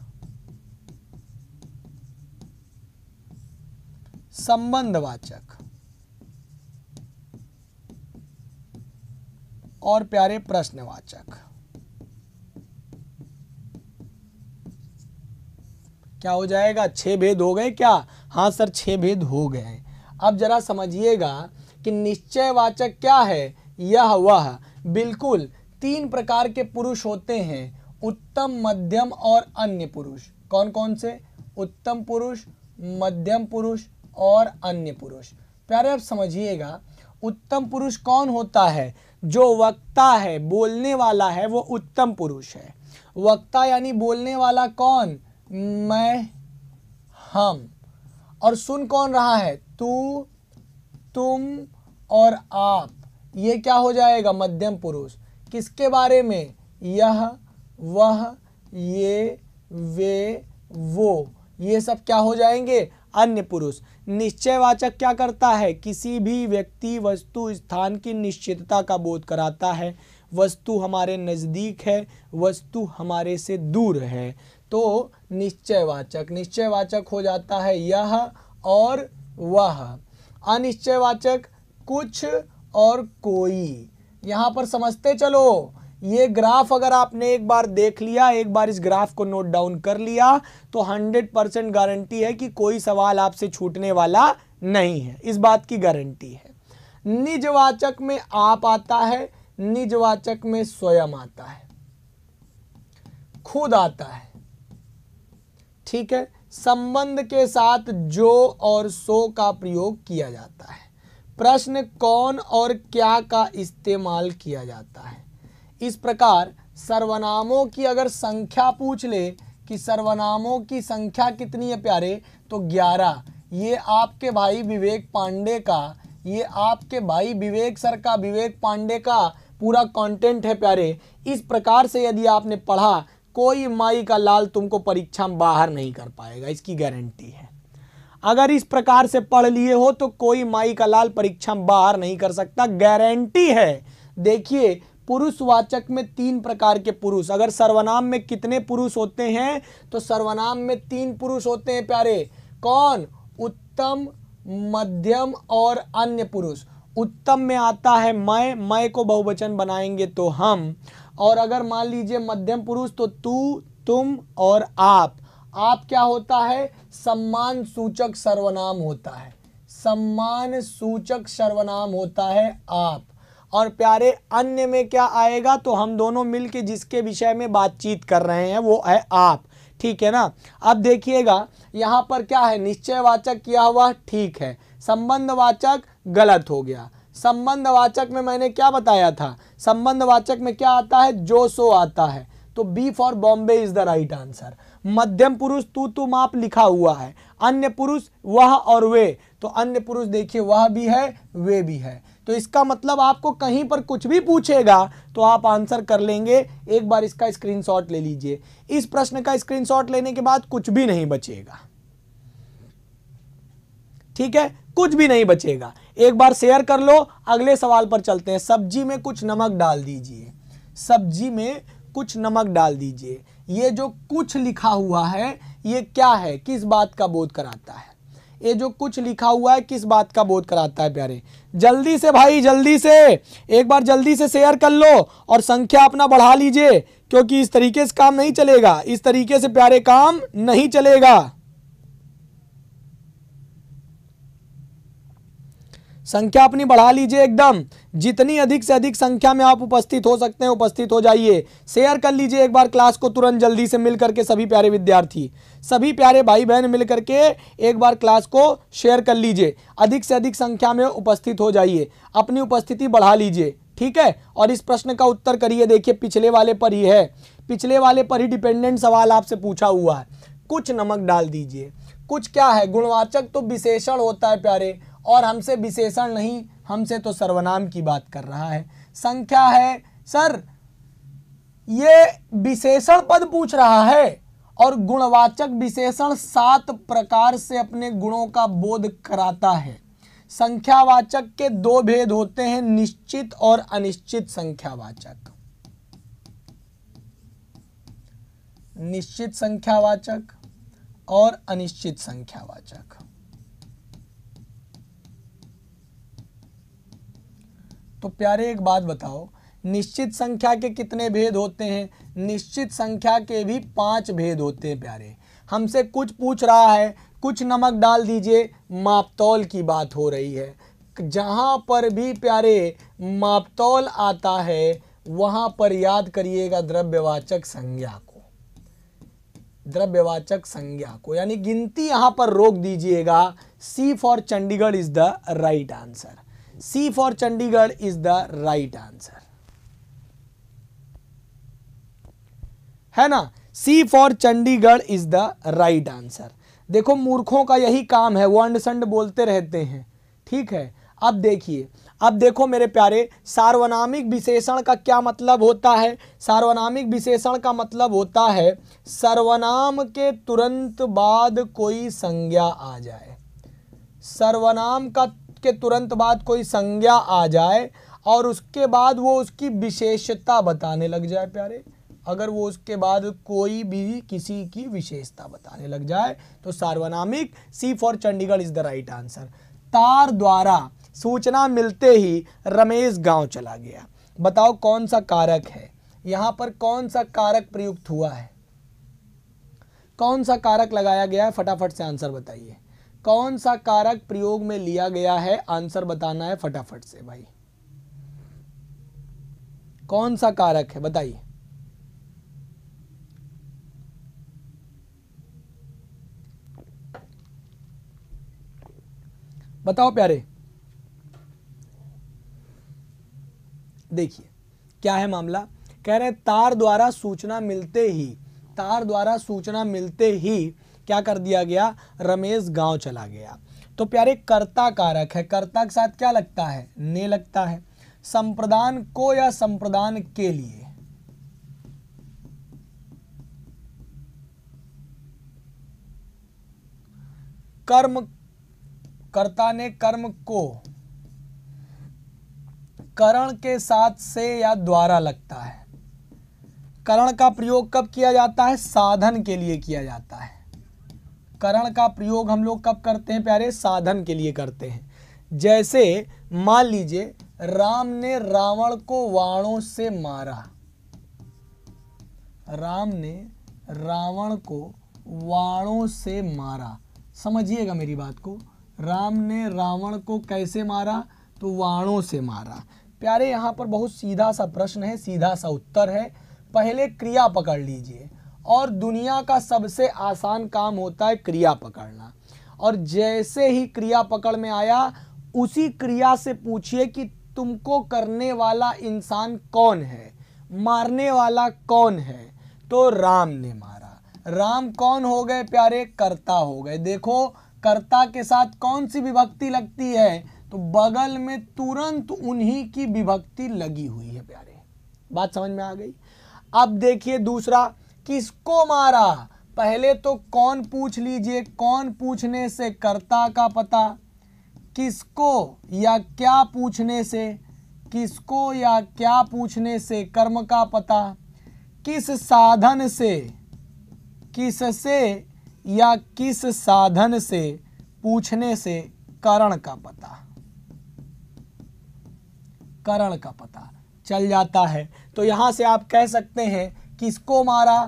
संबंधवाचक और प्यारे प्रश्नवाचक क्या हो जाएगा छह भेद हो गए क्या हाँ सर छह भेद हो गए अब जरा समझिएगा कि निश्चयवाचक क्या है यह वह बिल्कुल तीन प्रकार के पुरुष होते हैं उत्तम मध्यम और अन्य पुरुष कौन कौन से उत्तम पुरुष मध्यम पुरुष और अन्य पुरुष प्यारे आप समझिएगा उत्तम पुरुष कौन होता है जो वक्ता है बोलने वाला है वो उत्तम पुरुष है वक्ता यानी बोलने वाला कौन मैं हम और सुन कौन रहा है तू तुम और आप ये क्या हो जाएगा मध्यम पुरुष किसके बारे में यह वह ये वे वो ये सब क्या हो जाएंगे अन्य पुरुष निश्चयवाचक क्या करता है किसी भी व्यक्ति वस्तु स्थान की निश्चितता का बोध कराता है वस्तु हमारे नज़दीक है वस्तु हमारे से दूर है तो निश्चयवाचक निश्चयवाचक हो जाता है यह और वह अनिश्चयवाचक कुछ और कोई यहां पर समझते चलो ये ग्राफ अगर आपने एक बार देख लिया एक बार इस ग्राफ को नोट डाउन कर लिया तो 100 परसेंट गारंटी है कि कोई सवाल आपसे छूटने वाला नहीं है इस बात की गारंटी है निजवाचक में आप आता है निजवाचक में स्वयं आता है खुद आता है ठीक है संबंध के साथ जो और सो का प्रयोग किया जाता है प्रश्न कौन और क्या का इस्तेमाल किया जाता है इस प्रकार सर्वनामों की अगर संख्या पूछ ले कि सर्वनामों की संख्या कितनी है प्यारे तो ग्यारह ये आपके भाई विवेक पांडे का ये आपके भाई विवेक सर का विवेक पांडे का पूरा कंटेंट है प्यारे इस प्रकार से यदि आपने पढ़ा कोई माई का लाल तुमको परीक्षा बाहर नहीं कर पाएगा इसकी गारंटी है अगर इस प्रकार से पढ़ लिए हो तो कोई माई का लाल परीक्षा बाहर नहीं कर सकता गारंटी है देखिए पुरुषवाचक में तीन प्रकार के पुरुष अगर सर्वनाम में कितने पुरुष होते हैं तो सर्वनाम में तीन पुरुष होते हैं प्यारे कौन उत्तम मध्यम और अन्य पुरुष उत्तम में आता है मैं मैं को बहुवचन बनाएंगे तो हम और अगर मान लीजिए मध्यम पुरुष तो तू तुम और आप आप क्या होता है सम्मान सूचक सर्वनाम होता है सम्मान सूचक सर्वनाम होता है आप और प्यारे अन्य में क्या आएगा तो हम दोनों मिलके जिसके विषय में बातचीत कर रहे हैं वो है आप ठीक है ना अब देखिएगा यहाँ पर क्या है निश्चयवाचक किया हुआ ठीक है संबंधवाचक गलत हो गया संबंधवाचक में मैंने क्या बताया था संबंधवाचक में क्या आता है जो सो आता है तो B for Bombay is the right answer मध्यम पुरुष तू तू माप लिखा हुआ है अन्य पुरुष वह और वे तो अन्य पुरुष देखिए वह भी है वे भी है तो इसका मतलब आपको कहीं पर कुछ भी पूछेगा तो आप आंसर कर लेंगे एक बार इसका स्क्रीनशॉट ले लीजिए इस प्रश्न का स्क्रीनशॉट लेने के बाद कुछ भी नहीं बचेगा ठीक है कुछ भी नहीं बचेगा एक बार शेयर कर लो अगले सवाल पर चलते हैं सब्जी में कुछ नमक डाल दीजिए सब्जी में कुछ नमक डाल दीजिए ये जो कुछ लिखा हुआ है ये क्या है किस बात का बोध कराता है ये जो कुछ लिखा हुआ है किस बात का बोध कराता है प्यारे जल्दी से भाई जल्दी से एक बार जल्दी से शेयर कर लो और संख्या अपना बढ़ा लीजिए क्योंकि इस तरीके से काम नहीं चलेगा इस तरीके से प्यारे काम नहीं चलेगा संख्या अपनी बढ़ा लीजिए एकदम जितनी अधिक से अधिक संख्या में आप उपस्थित हो सकते हैं उपस्थित हो जाइए शेयर कर लीजिए एक बार क्लास को तुरंत जल्दी से मिल करके सभी प्यारे विद्यार्थी सभी प्यारे भाई बहन मिल करके एक बार क्लास को शेयर कर लीजिए अधिक से अधिक संख्या में उपस्थित हो जाइए अपनी उपस्थिति बढ़ा लीजिए ठीक है और इस प्रश्न का उत्तर करिए देखिए पिछले वाले पर ही है पिछले वाले पर ही डिपेंडेंट सवाल आपसे पूछा हुआ है कुछ नमक डाल दीजिए कुछ क्या है गुणवाचक तो विशेषण होता है प्यारे और हमसे विशेषण नहीं हमसे तो सर्वनाम की बात कर रहा है संख्या है सर ये विशेषण पद पूछ रहा है और गुणवाचक विशेषण सात प्रकार से अपने गुणों का बोध कराता है संख्यावाचक के दो भेद होते हैं निश्चित और अनिश्चित संख्यावाचक निश्चित संख्यावाचक और अनिश्चित संख्यावाचक तो प्यारे एक बात बताओ निश्चित संख्या के कितने भेद होते हैं निश्चित संख्या के भी पांच भेद होते हैं प्यारे हमसे कुछ पूछ रहा है कुछ नमक डाल दीजिए मापतौल की बात हो रही है जहाँ पर भी प्यारे मापतौल आता है वहाँ पर याद करिएगा द्रव्यवाचक संज्ञा को द्रव्यवाचक संज्ञा को यानी गिनती यहाँ पर रोक दीजिएगा C for Chandigarh is the right answer C for Chandigarh is the right answer है ना C for Chandigarh is the right answer देखो मूर्खों का यही काम है वो अंडसंड बोलते रहते हैं ठीक है अब देखिए अब देखो मेरे प्यारे सार्वनामिक विशेषण का क्या मतलब होता है सार्वनामिक विशेषण का मतलब होता है सर्वनाम के तुरंत बाद कोई संज्ञा आ जाए सर्वनाम का के तुरंत बाद कोई संज्ञा आ जाए और उसके बाद वो उसकी विशेषता बताने लग जाए प्यारे अगर वो उसके बाद कोई भी किसी की विशेषता बताने लग जाए तो सार्वनामिक C for Chandigarh is the right answer तार द्वारा सूचना मिलते ही रमेश गांव चला गया बताओ कौन सा कारक है यहां पर कौन सा कारक प्रयुक्त हुआ है कौन सा कारक लगाया गया है फटाफट से आंसर बताइए कौन सा कारक प्रयोग में लिया गया है आंसर बताना है फटाफट से भाई कौन सा कारक है बताइए बताओ प्यारे देखिए क्या है मामला कह रहे तार द्वारा सूचना मिलते ही तार द्वारा सूचना मिलते ही क्या कर दिया गया रमेश गांव चला गया तो प्यारे कर्ता कारक है कर्ता के साथ क्या लगता है ने लगता है संप्रदान को या संप्रदान के लिए कर्म कर्ता ने कर्म को करण के साथ से या द्वारा लगता है करण का प्रयोग कब किया जाता है साधन के लिए किया जाता है करण का प्रयोग हम लोग कब करते हैं प्यारे साधन के लिए करते हैं जैसे मान लीजिए राम ने रावण को वाणों से मारा राम ने रावण को वाणों से मारा समझिएगा मेरी बात को राम ने रावण को कैसे मारा तो वाणों से मारा प्यारे यहाँ पर बहुत सीधा सा प्रश्न है सीधा सा उत्तर है पहले क्रिया पकड़ लीजिए और दुनिया का सबसे आसान काम होता है क्रिया पकड़ना और जैसे ही क्रिया पकड़ में आया उसी क्रिया से पूछिए कि तुमको करने वाला इंसान कौन है मारने वाला कौन है तो राम ने मारा राम कौन हो गए प्यारे कर्ता हो गए देखो कर्ता के साथ कौन सी विभक्ति लगती है तो बगल में तुरंत उन्हीं की विभक्ति लगी हुई है प्यारे बात समझ में आ गई अब देखिए दूसरा किसको मारा पहले तो कौन पूछ लीजिए कौन पूछने से कर्ता का पता किसको या क्या पूछने से किसको या क्या पूछने से कर्म का पता किस साधन से किससे या किस साधन से पूछने से करण का पता करण का पता चल जाता है तो यहां से आप कह सकते हैं किसको मारा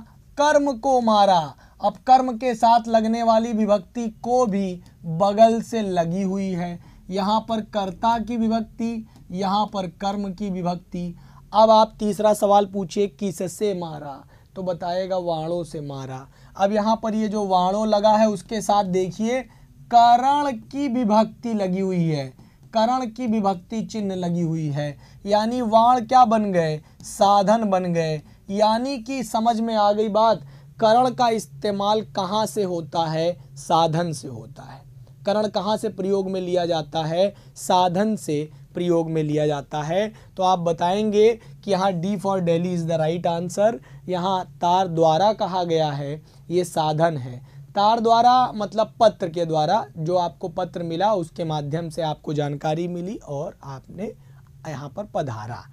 कर्म को मारा अब कर्म के साथ लगने वाली विभक्ति को भी बगल से लगी हुई है यहाँ पर कर्ता की विभक्ति यहाँ पर कर्म की विभक्ति अब आप तीसरा सवाल पूछिए किससे मारा तो बताएगा वाणों से मारा अब यहाँ पर ये जो वाणों लगा है उसके साथ देखिए करण की विभक्ति लगी हुई है करण की विभक्ति चिन्ह लगी हुई है यानी वाण क्या बन गए साधन बन गए यानी कि समझ में आ गई बात करण का इस्तेमाल कहाँ से होता है साधन से होता है करण कहाँ से प्रयोग में लिया जाता है साधन से प्रयोग में लिया जाता है तो आप बताएंगे कि यहाँ D for Delhi is the right answer यहाँ तार द्वारा कहा गया है ये साधन है तार द्वारा मतलब पत्र के द्वारा जो आपको पत्र मिला उसके माध्यम से आपको जानकारी मिली और आपने यहाँ पर पधारा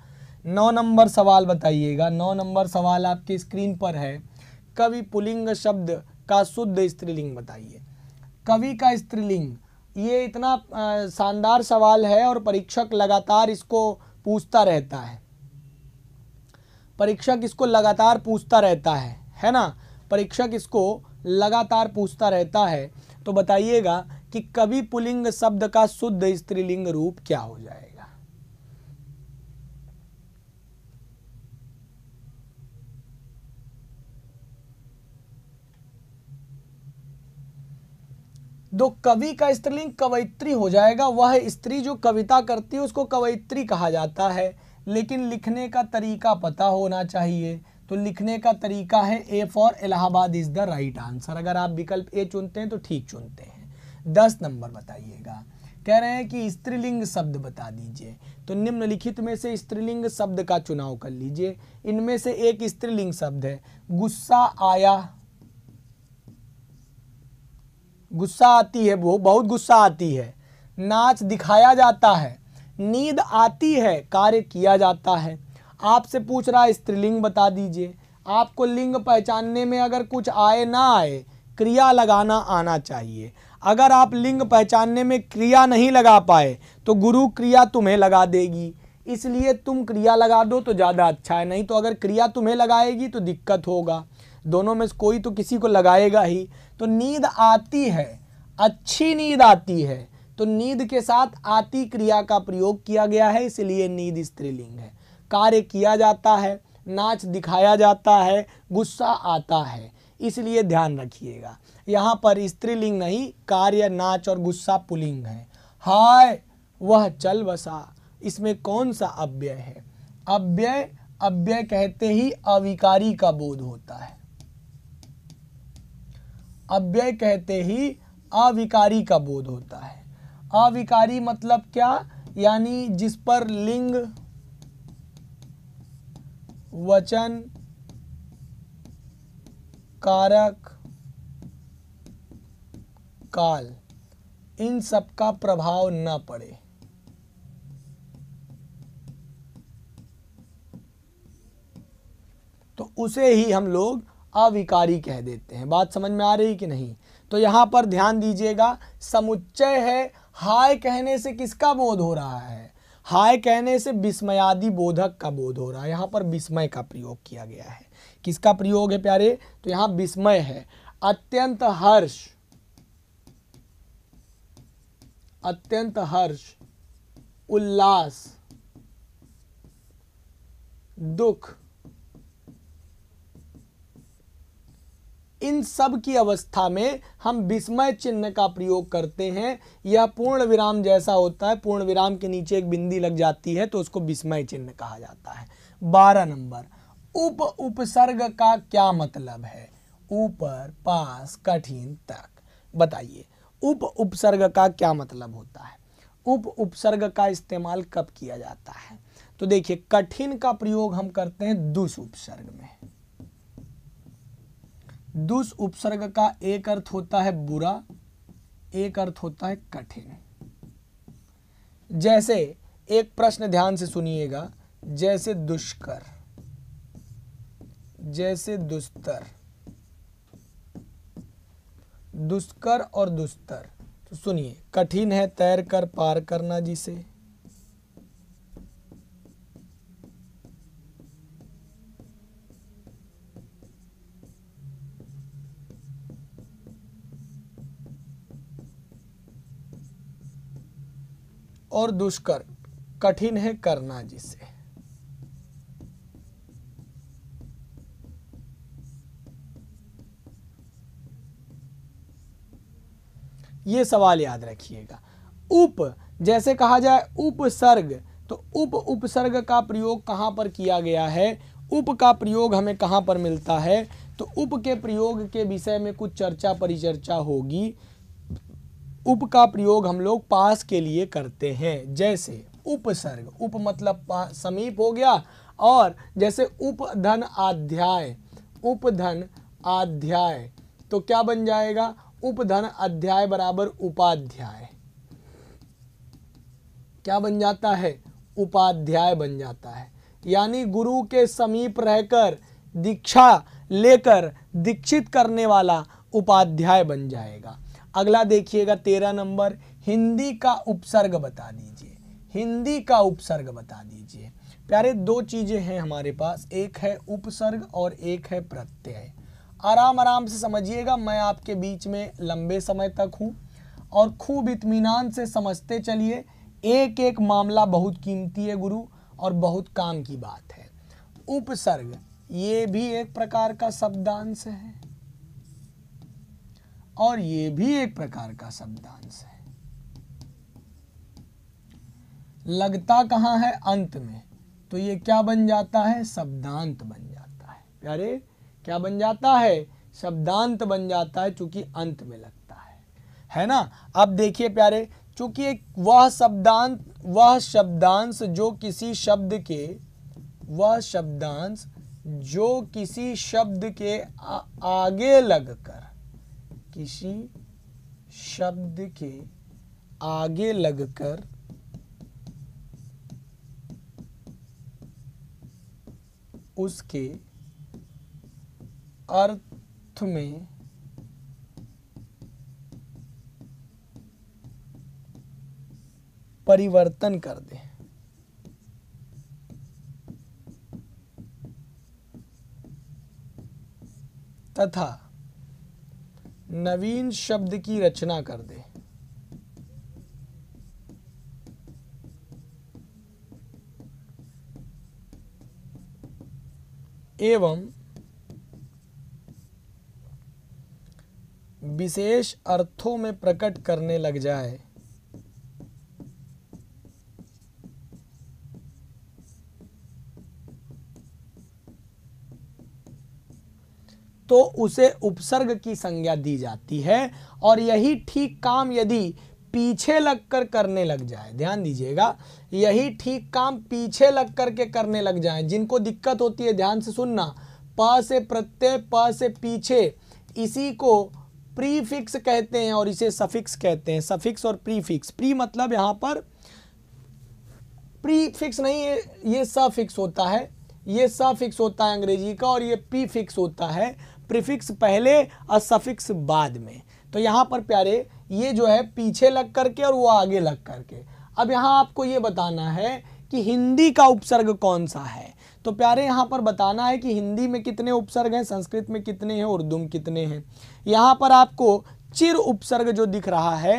नौ नंबर सवाल बताइएगा नौ नंबर सवाल आपकी स्क्रीन पर है कवि पुलिंग शब्द का शुद्ध स्त्रीलिंग बताइए कवि का स्त्रीलिंग ये इतना शानदार सवाल है और परीक्षक लगातार इसको पूछता रहता है परीक्षक इसको लगातार पूछता रहता है है ना परीक्षक इसको लगातार पूछता रहता है तो बताइएगा कि कवि पुलिंग शब्द का शुद्ध स्त्रीलिंग रूप क्या हो जाए दो कवि का स्त्रीलिंग कवयित्री हो जाएगा वह स्त्री जो कविता करती है उसको कवयित्री कहा जाता है लेकिन लिखने का तरीका पता होना चाहिए तो लिखने का तरीका है A for Allahabad is the right answer अगर आप विकल्प ए चुनते हैं तो ठीक चुनते हैं दस नंबर बताइएगा कह रहे हैं कि स्त्रीलिंग शब्द बता दीजिए तो निम्नलिखित में से स्त्रीलिंग शब्द का चुनाव कर लीजिए इनमें से एक स्त्रीलिंग शब्द है गुस्सा आया गुस्सा आती है वो बहुत गुस्सा आती है नाच दिखाया जाता है नींद आती है कार्य किया जाता है आपसे पूछ रहा है स्त्रीलिंग बता दीजिए आपको लिंग पहचानने में अगर कुछ आए ना आए क्रिया लगाना आना चाहिए अगर आप लिंग पहचानने में क्रिया नहीं लगा पाए तो गुरु क्रिया तुम्हें लगा देगी इसलिए तुम क्रिया लगा दो तो ज़्यादा अच्छा है नहीं तो अगर क्रिया तुम्हें लगाएगी तो दिक्कत होगा दोनों में कोई तो किसी को लगाएगा ही तो नींद आती है अच्छी नींद आती है तो नींद के साथ आती क्रिया का प्रयोग किया गया है इसलिए नींद स्त्रीलिंग है कार्य किया जाता है नाच दिखाया जाता है गुस्सा आता है इसलिए ध्यान रखिएगा यहाँ पर स्त्रीलिंग नहीं कार्य नाच और गुस्सा पुलिंग है हाय वह चल बसा इसमें कौन सा अव्यय है अव्यय अव्यय कहते ही अविकारी का बोध होता है अव्यय कहते ही अविकारी का बोध होता है अविकारी मतलब क्या यानी जिस पर लिंग वचन कारक काल इन सब का प्रभाव न पड़े तो उसे ही हम लोग अविकारी कह देते हैं बात समझ में आ रही कि नहीं तो यहाँ पर ध्यान दीजिएगा समुच्चय है हाय कहने से किसका बोध हो रहा है हाय कहने से विस्मयादि बोधक का बोध हो रहा है यहाँ पर विस्मय का प्रयोग किया गया है किसका प्रयोग है प्यारे तो यहाँ विस्मय है अत्यंत हर्ष अत्यंत हर्ष उल्लास दुख इन सब की अवस्था में हम विस्मय चिन्ह का प्रयोग करते हैं यह पूर्ण विराम जैसा होता है पूर्ण विराम के नीचे एक बिंदी लग जाती है तो उसको विस्मय चिन्ह कहा जाता है बारह नंबर उप उपसर्ग का क्या मतलब है ऊपर पास कठिन तक बताइए उप उपसर्ग का क्या मतलब होता है उप उपसर्ग का इस्तेमाल कब किया जाता है तो देखिए कठिन का प्रयोग हम करते हैं दुष उपसर्ग में दुष उपसर्ग का एक अर्थ होता है बुरा एक अर्थ होता है कठिन जैसे एक प्रश्न ध्यान से सुनिएगा जैसे दुष्कर जैसे दुस्तर दुष्कर और दुस्तर तो सुनिए कठिन है तैर कर पार करना जिसे और दुष्कर कठिन है करना जिसे ये सवाल याद रखिएगा उप जैसे कहा जाए उपसर्ग तो उप उपसर्ग का प्रयोग कहां पर किया गया है उप का प्रयोग हमें कहां पर मिलता है तो उप के प्रयोग के विषय में कुछ चर्चा परिचर्चा होगी उप का प्रयोग हम लोग पास के लिए करते हैं जैसे उपसर्ग उप मतलब समीप हो गया और जैसे उपधन अध्याय उपधन अध्याय तो क्या बन जाएगा उपधन अध्याय बराबर उपाध्याय क्या बन जाता है उपाध्याय बन जाता है यानी गुरु के समीप रहकर दीक्षा लेकर दीक्षित करने वाला उपाध्याय बन जाएगा अगला देखिएगा तेरह नंबर हिंदी का उपसर्ग बता दीजिए हिंदी का उपसर्ग बता दीजिए प्यारे दो चीज़ें हैं हमारे पास एक है उपसर्ग और एक है प्रत्यय आराम आराम से समझिएगा मैं आपके बीच में लंबे समय तक हूँ और खूब इतमान से समझते चलिए एक एक मामला बहुत कीमती है गुरु और बहुत काम की बात है उपसर्ग ये भी एक प्रकार का शब्दांश है और ये भी एक प्रकार का शब्दांश है लगता कहां है अंत में तो ये क्या बन जाता है शब्दांत बन जाता है प्यारे क्या बन जाता है शब्दांत बन जाता है चूंकि अंत में लगता है है ना अब देखिए प्यारे चूंकि एक वह शब्दांत वह शब्दांश जो किसी शब्द के वह शब्दांश जो किसी शब्द के आ, आगे लगकर किसी शब्द के आगे लगकर उसके अर्थ में परिवर्तन कर दे तथा नवीन शब्द की रचना कर दे एवं विशेष अर्थों में प्रकट करने लग जाए तो उसे उपसर्ग की संज्ञा दी जाती है और यही ठीक काम यदि पीछे लगकर करने लग जाए ध्यान दीजिएगा यही ठीक काम पीछे लग कर के करने लग जाए जिनको दिक्कत होती है ध्यान से सुनना प से प्रत्यय प से पीछे इसी को प्रीफिक्स कहते हैं और इसे सफिक्स कहते हैं सफिक्स और प्रीफिक्स प्री मतलब यहाँ पर प्रीफिक्स नहीं है ये सफिक्स होता है ये सफिक्स होता है अंग्रेजी का और ये पी फिक्स होता है प्रीफिक्स पहले और सफिक्स बाद में तो यहाँ पर प्यारे ये जो है पीछे लग करके और वो आगे लग करके अब यहाँ आपको ये बताना है कि हिंदी का उपसर्ग कौन सा है तो प्यारे यहाँ पर बताना है कि हिंदी में कितने उपसर्ग हैं संस्कृत में कितने हैं उर्दू में कितने हैं यहाँ पर आपको चिर उपसर्ग जो दिख रहा है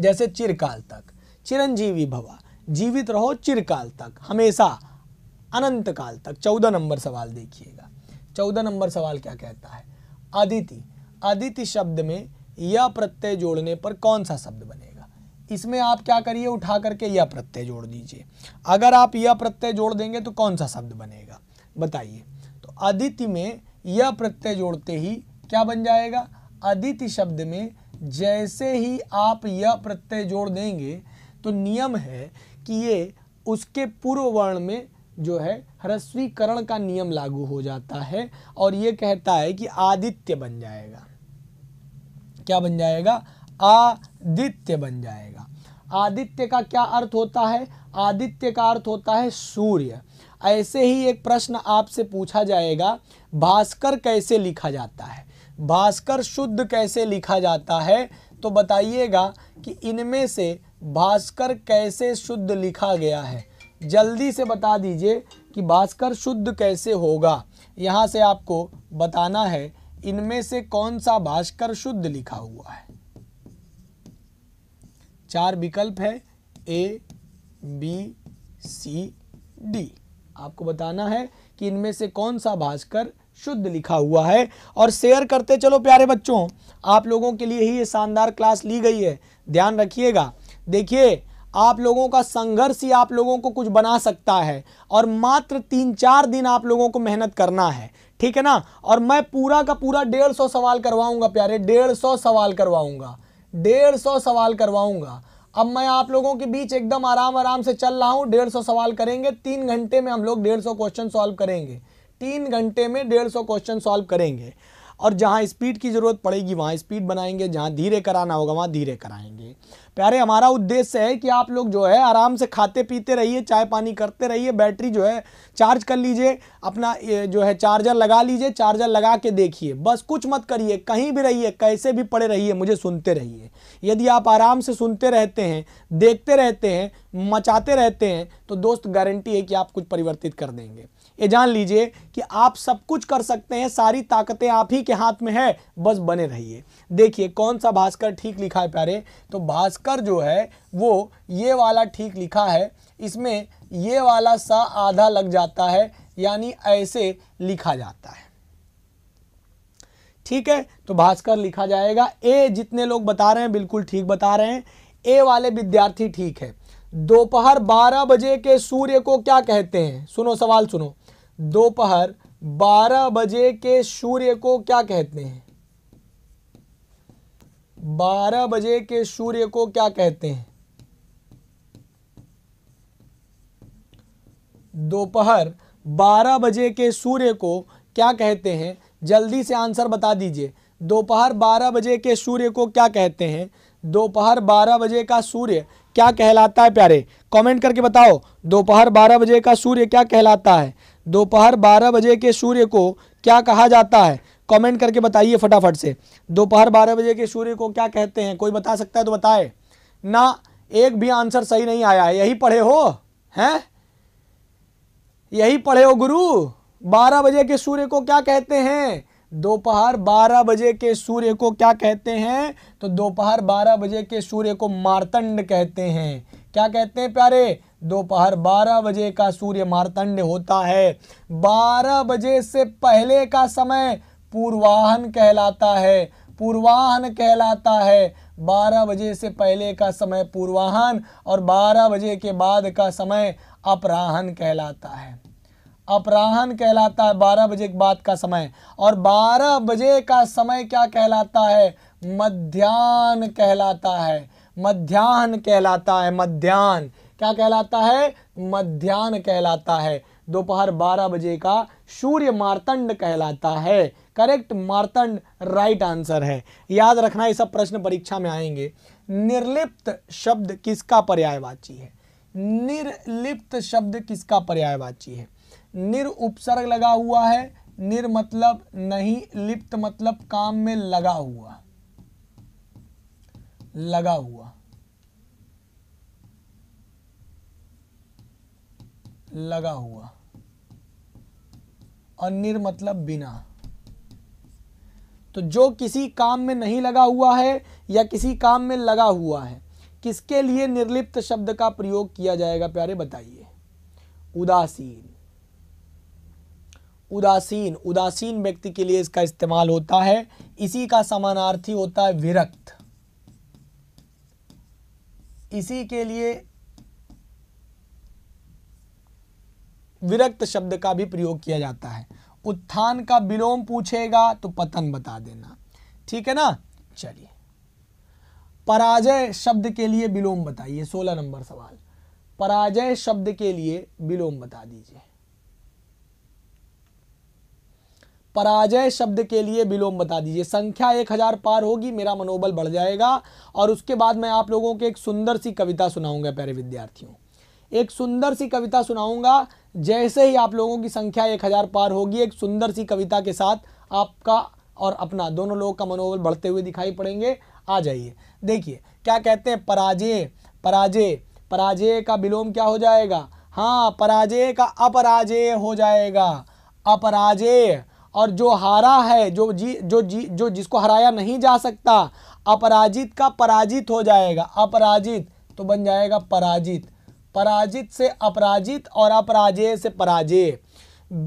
जैसे चिरकाल तक चिरंजीवी भवा जीवित रहो चिरकाल तक हमेशा अनंत काल तक चौदह नंबर सवाल देखिएगा चौदह नंबर सवाल क्या कहता है अदिति अदिति शब्द में यह प्रत्यय जोड़ने पर कौन सा शब्द बनेगा इसमें आप क्या करिए उठा करके यह प्रत्यय जोड़ दीजिए अगर आप यह प्रत्यय जोड़ देंगे तो कौन सा शब्द बनेगा बताइए तो अदिति में यह प्रत्यय जोड़ते ही क्या बन जाएगा अदिति शब्द में जैसे ही आप यह प्रत्यय जोड़ देंगे तो नियम है कि ये उसके पूर्व वर्ण में जो है ह्रस्वीकरण का नियम लागू हो जाता है और ये कहता है कि आदित्य बन जाएगा क्या बन जाएगा आदित्य बन जाएगा आदित्य का क्या अर्थ होता है आदित्य का अर्थ होता है सूर्य ऐसे ही एक प्रश्न आपसे पूछा जाएगा भास्कर कैसे लिखा जाता है भास्कर शुद्ध कैसे लिखा जाता है तो बताइएगा कि इनमें से भास्कर कैसे शुद्ध लिखा गया है जल्दी से बता दीजिए कि भास्कर शुद्ध कैसे होगा यहाँ से आपको बताना है इनमें से कौन सा भास्कर शुद्ध लिखा हुआ है चार विकल्प है ए बी सी डी आपको बताना है कि इनमें से कौन सा भास्कर शुद्ध लिखा हुआ है और शेयर करते चलो प्यारे बच्चों आप लोगों के लिए ही ये शानदार क्लास ली गई है ध्यान रखिएगा देखिए आप लोगों का संघर्ष ही आप लोगों को कुछ बना सकता है और मात्र तीन चार दिन आप लोगों को मेहनत करना है ठीक है ना और मैं पूरा का पूरा डेढ़ सौ सवाल करवाऊंगा प्यारे डेढ़ सौ सवाल करवाऊंगा डेढ़ सौ सवाल करवाऊंगा अब मैं आप लोगों के बीच एकदम आराम आराम से चल रहा हूँ डेढ़ सौ सवाल करेंगे तीन घंटे में हम लोग डेढ़ सौ क्वेश्चन सॉल्व करेंगे तीन घंटे में डेढ़ सौ क्वेश्चन सॉल्व करेंगे और जहाँ स्पीड की ज़रूरत पड़ेगी वहाँ स्पीड बनाएंगे जहाँ धीरे कराना होगा वहाँ धीरे कराएंगे प्यारे हमारा उद्देश्य है कि आप लोग जो है आराम से खाते पीते रहिए चाय पानी करते रहिए बैटरी जो है चार्ज कर लीजिए अपना जो है चार्जर लगा लीजिए चार्जर लगा के देखिए बस कुछ मत करिए कहीं भी रहिए कैसे भी पड़े रहिए मुझे सुनते रहिए यदि आप आराम से सुनते रहते हैं देखते रहते हैं मचाते रहते हैं तो दोस्त गारंटी है कि आप कुछ परिवर्तित कर देंगे ये जान लीजिए कि आप सब कुछ कर सकते हैं सारी ताकतें आप ही के हाथ में है बस बने रहिए देखिए कौन सा भास्कर ठीक लिखा है प्यारे तो भास्कर जो है वो ये वाला ठीक लिखा है इसमें ये वाला सा आधा लग जाता है यानी ऐसे लिखा जाता है ठीक है तो भास्कर लिखा जाएगा ए जितने लोग बता रहे हैं बिल्कुल ठीक बता रहे हैं ए वाले विद्यार्थी ठीक है दोपहर बारह बजे के सूर्य को क्या कहते हैं सुनो सवाल सुनो दोपहर 12 बजे के सूर्य को क्या कहते हैं 12 बजे के सूर्य को क्या कहते हैं दोपहर 12 बजे के सूर्य को क्या कहते हैं जल्दी से आंसर बता दीजिए दोपहर 12 बजे के सूर्य को क्या कहते हैं दोपहर 12 बजे का सूर्य क्या कहलाता है प्यारे कमेंट करके बताओ दोपहर 12 बजे का सूर्य क्या कहलाता है दोपहर बारह बजे के सूर्य को क्या कहा जाता है कमेंट करके बताइए फटाफट से दोपहर बारह बजे के सूर्य को क्या कहते हैं कोई बता सकता है तो बताए ना एक भी आंसर सही नहीं आया है यही पढ़े हो हैं यही पढ़े हो गुरु बारह बजे के सूर्य को क्या कहते हैं दोपहर बारह बजे के सूर्य को क्या कहते हैं तो दोपहर बारह बजे के सूर्य को मारतंड कहते हैं क्या कहते हैं प्यारे दोपहर 12 बजे का सूर्य मारतंड होता है 12 बजे से पहले का समय पूर्वाहन कहलाता है पूर्वाहन कहलाता है 12 बजे से पहले का समय पूर्वाहन और 12 बजे के बाद का समय अपराहन कहलाता है अपराहन कहलाता है 12 बजे के बाद का समय और 12 बजे का समय क्या कहलाता है मध्यान्ह कहलाता है मध्यान्ह कहलाता है मध्यान्ह क्या कहलाता है मध्यान्ह कहलाता है दोपहर 12 बजे का सूर्य मार्तंड कहलाता है करेक्ट मार्तंड राइट आंसर है याद रखना ये सब प्रश्न परीक्षा में आएंगे निर्लिप्त शब्द किसका पर्यायवाची है निर्लिप्त शब्द किसका पर्यायवाची है निर उपसर्ग लगा हुआ है निर मतलब नहीं लिप्त मतलब काम में लगा हुआ लगा हुआ लगा हुआ और निर मतलब बिना तो जो किसी काम में नहीं लगा हुआ है या किसी काम में लगा हुआ है किसके लिए निर्लिप्त शब्द का प्रयोग किया जाएगा प्यारे बताइए उदासीन उदासीन उदासीन व्यक्ति के लिए इसका इस्तेमाल होता है इसी का समानार्थी होता है विरक्त इसी के लिए विरक्त शब्द का भी प्रयोग किया जाता है उत्थान का विलोम पूछेगा तो पतन बता देना ठीक है ना चलिए पराजय शब्द के लिए विलोम बताइए सोलह नंबर सवाल पराजय शब्द के लिए विलोम बता दीजिए पराजय शब्द के लिए विलोम बता दीजिए संख्या एक हजार पार होगी मेरा मनोबल बढ़ जाएगा और उसके बाद मैं आप लोगों के एक सुंदर सी कविता सुनाऊंगा प्यारे विद्यार्थियों एक सुंदर सी कविता सुनाऊंगा जैसे ही आप लोगों की संख्या एक हज़ार पार होगी एक सुंदर सी कविता के साथ आपका और अपना दोनों लोगों का मनोबल बढ़ते हुए दिखाई पड़ेंगे आ जाइए देखिए क्या कहते हैं पराजय पराजय पराजय का विलोम क्या हो जाएगा हाँ पराजय का अपराजय हो जाएगा अपराजय और जो हारा है जो जी जो जी जो जिसको हराया नहीं जा सकता अपराजित का पराजित हो जाएगा अपराजित तो बन जाएगा पराजित पराजित से अपराजित और अपराजय से पराजय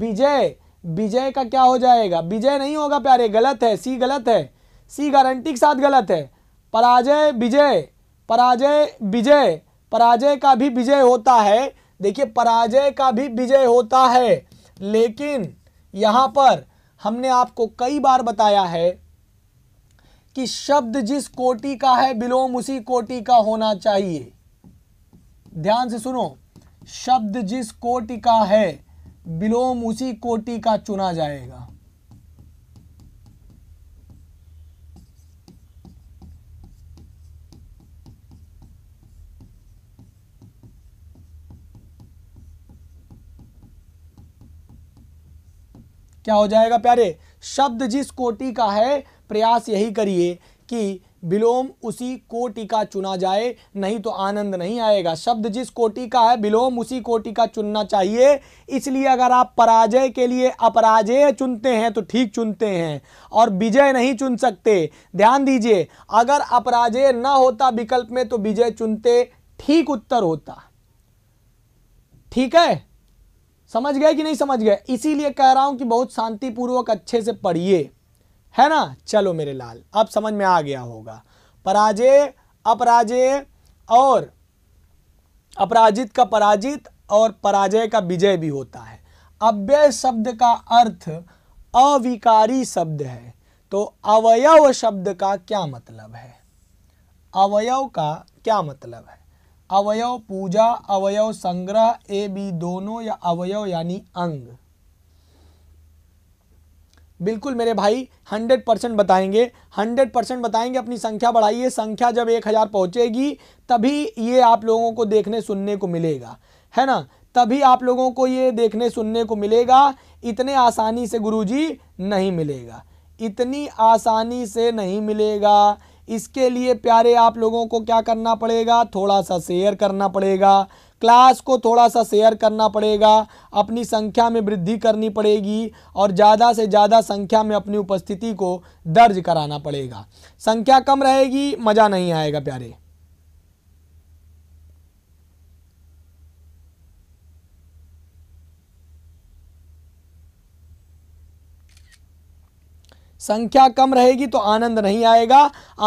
विजय विजय का क्या हो जाएगा विजय नहीं होगा प्यारे गलत है सी गलत है सी गारंटी के साथ गलत है पराजय विजय पराजय विजय पराजय का भी विजय होता है देखिए पराजय का भी विजय होता है लेकिन यहाँ पर हमने आपको कई बार बताया है कि शब्द जिस कोटि का है विलोम उसी कोटि का होना चाहिए ध्यान से सुनो शब्द जिस कोटि का है विलोम उसी कोटि का चुना जाएगा क्या हो जाएगा प्यारे शब्द जिस कोटि का है प्रयास यही करिए कि विलोम उसी कोटि का चुना जाए नहीं तो आनंद नहीं आएगा शब्द जिस कोटि का है विलोम उसी कोटि का चुनना चाहिए इसलिए अगर आप पराजय के लिए अपराजय चुनते हैं तो ठीक चुनते हैं और विजय नहीं चुन सकते ध्यान दीजिए अगर अपराजय ना होता विकल्प में तो विजय चुनते ठीक उत्तर होता ठीक है समझ गए कि नहीं समझ गए इसीलिए कह रहा हूं कि बहुत शांतिपूर्वक अच्छे से पढ़िए है ना चलो मेरे लाल अब समझ में आ गया होगा पराजय अपराजय और अपराजित का पराजित और पराजय का विजय भी होता है अव्यय शब्द का अर्थ अविकारी शब्द है तो अवयव शब्द का क्या मतलब है अवयव का क्या मतलब है अवयव पूजा अवयव संग्रह ए बी दोनों या अवयव यानी अंग बिल्कुल मेरे भाई 100 परसेंट बताएंगे 100 परसेंट बताएंगे अपनी संख्या बढ़ाइए संख्या जब एक हज़ार पहुँचेगी तभी ये आप लोगों को देखने सुनने को मिलेगा है ना तभी आप लोगों को ये देखने सुनने को मिलेगा इतने आसानी से गुरुजी नहीं मिलेगा इतनी आसानी से नहीं मिलेगा इसके लिए प्यारे आप लोगों को क्या करना पड़ेगा थोड़ा सा शेयर करना पड़ेगा क्लास को थोड़ा सा शेयर करना पड़ेगा अपनी संख्या में वृद्धि करनी पड़ेगी और ज़्यादा से ज़्यादा संख्या में अपनी उपस्थिति को दर्ज कराना पड़ेगा संख्या कम रहेगी मज़ा नहीं आएगा प्यारे संख्या कम रहेगी तो आनंद नहीं आएगा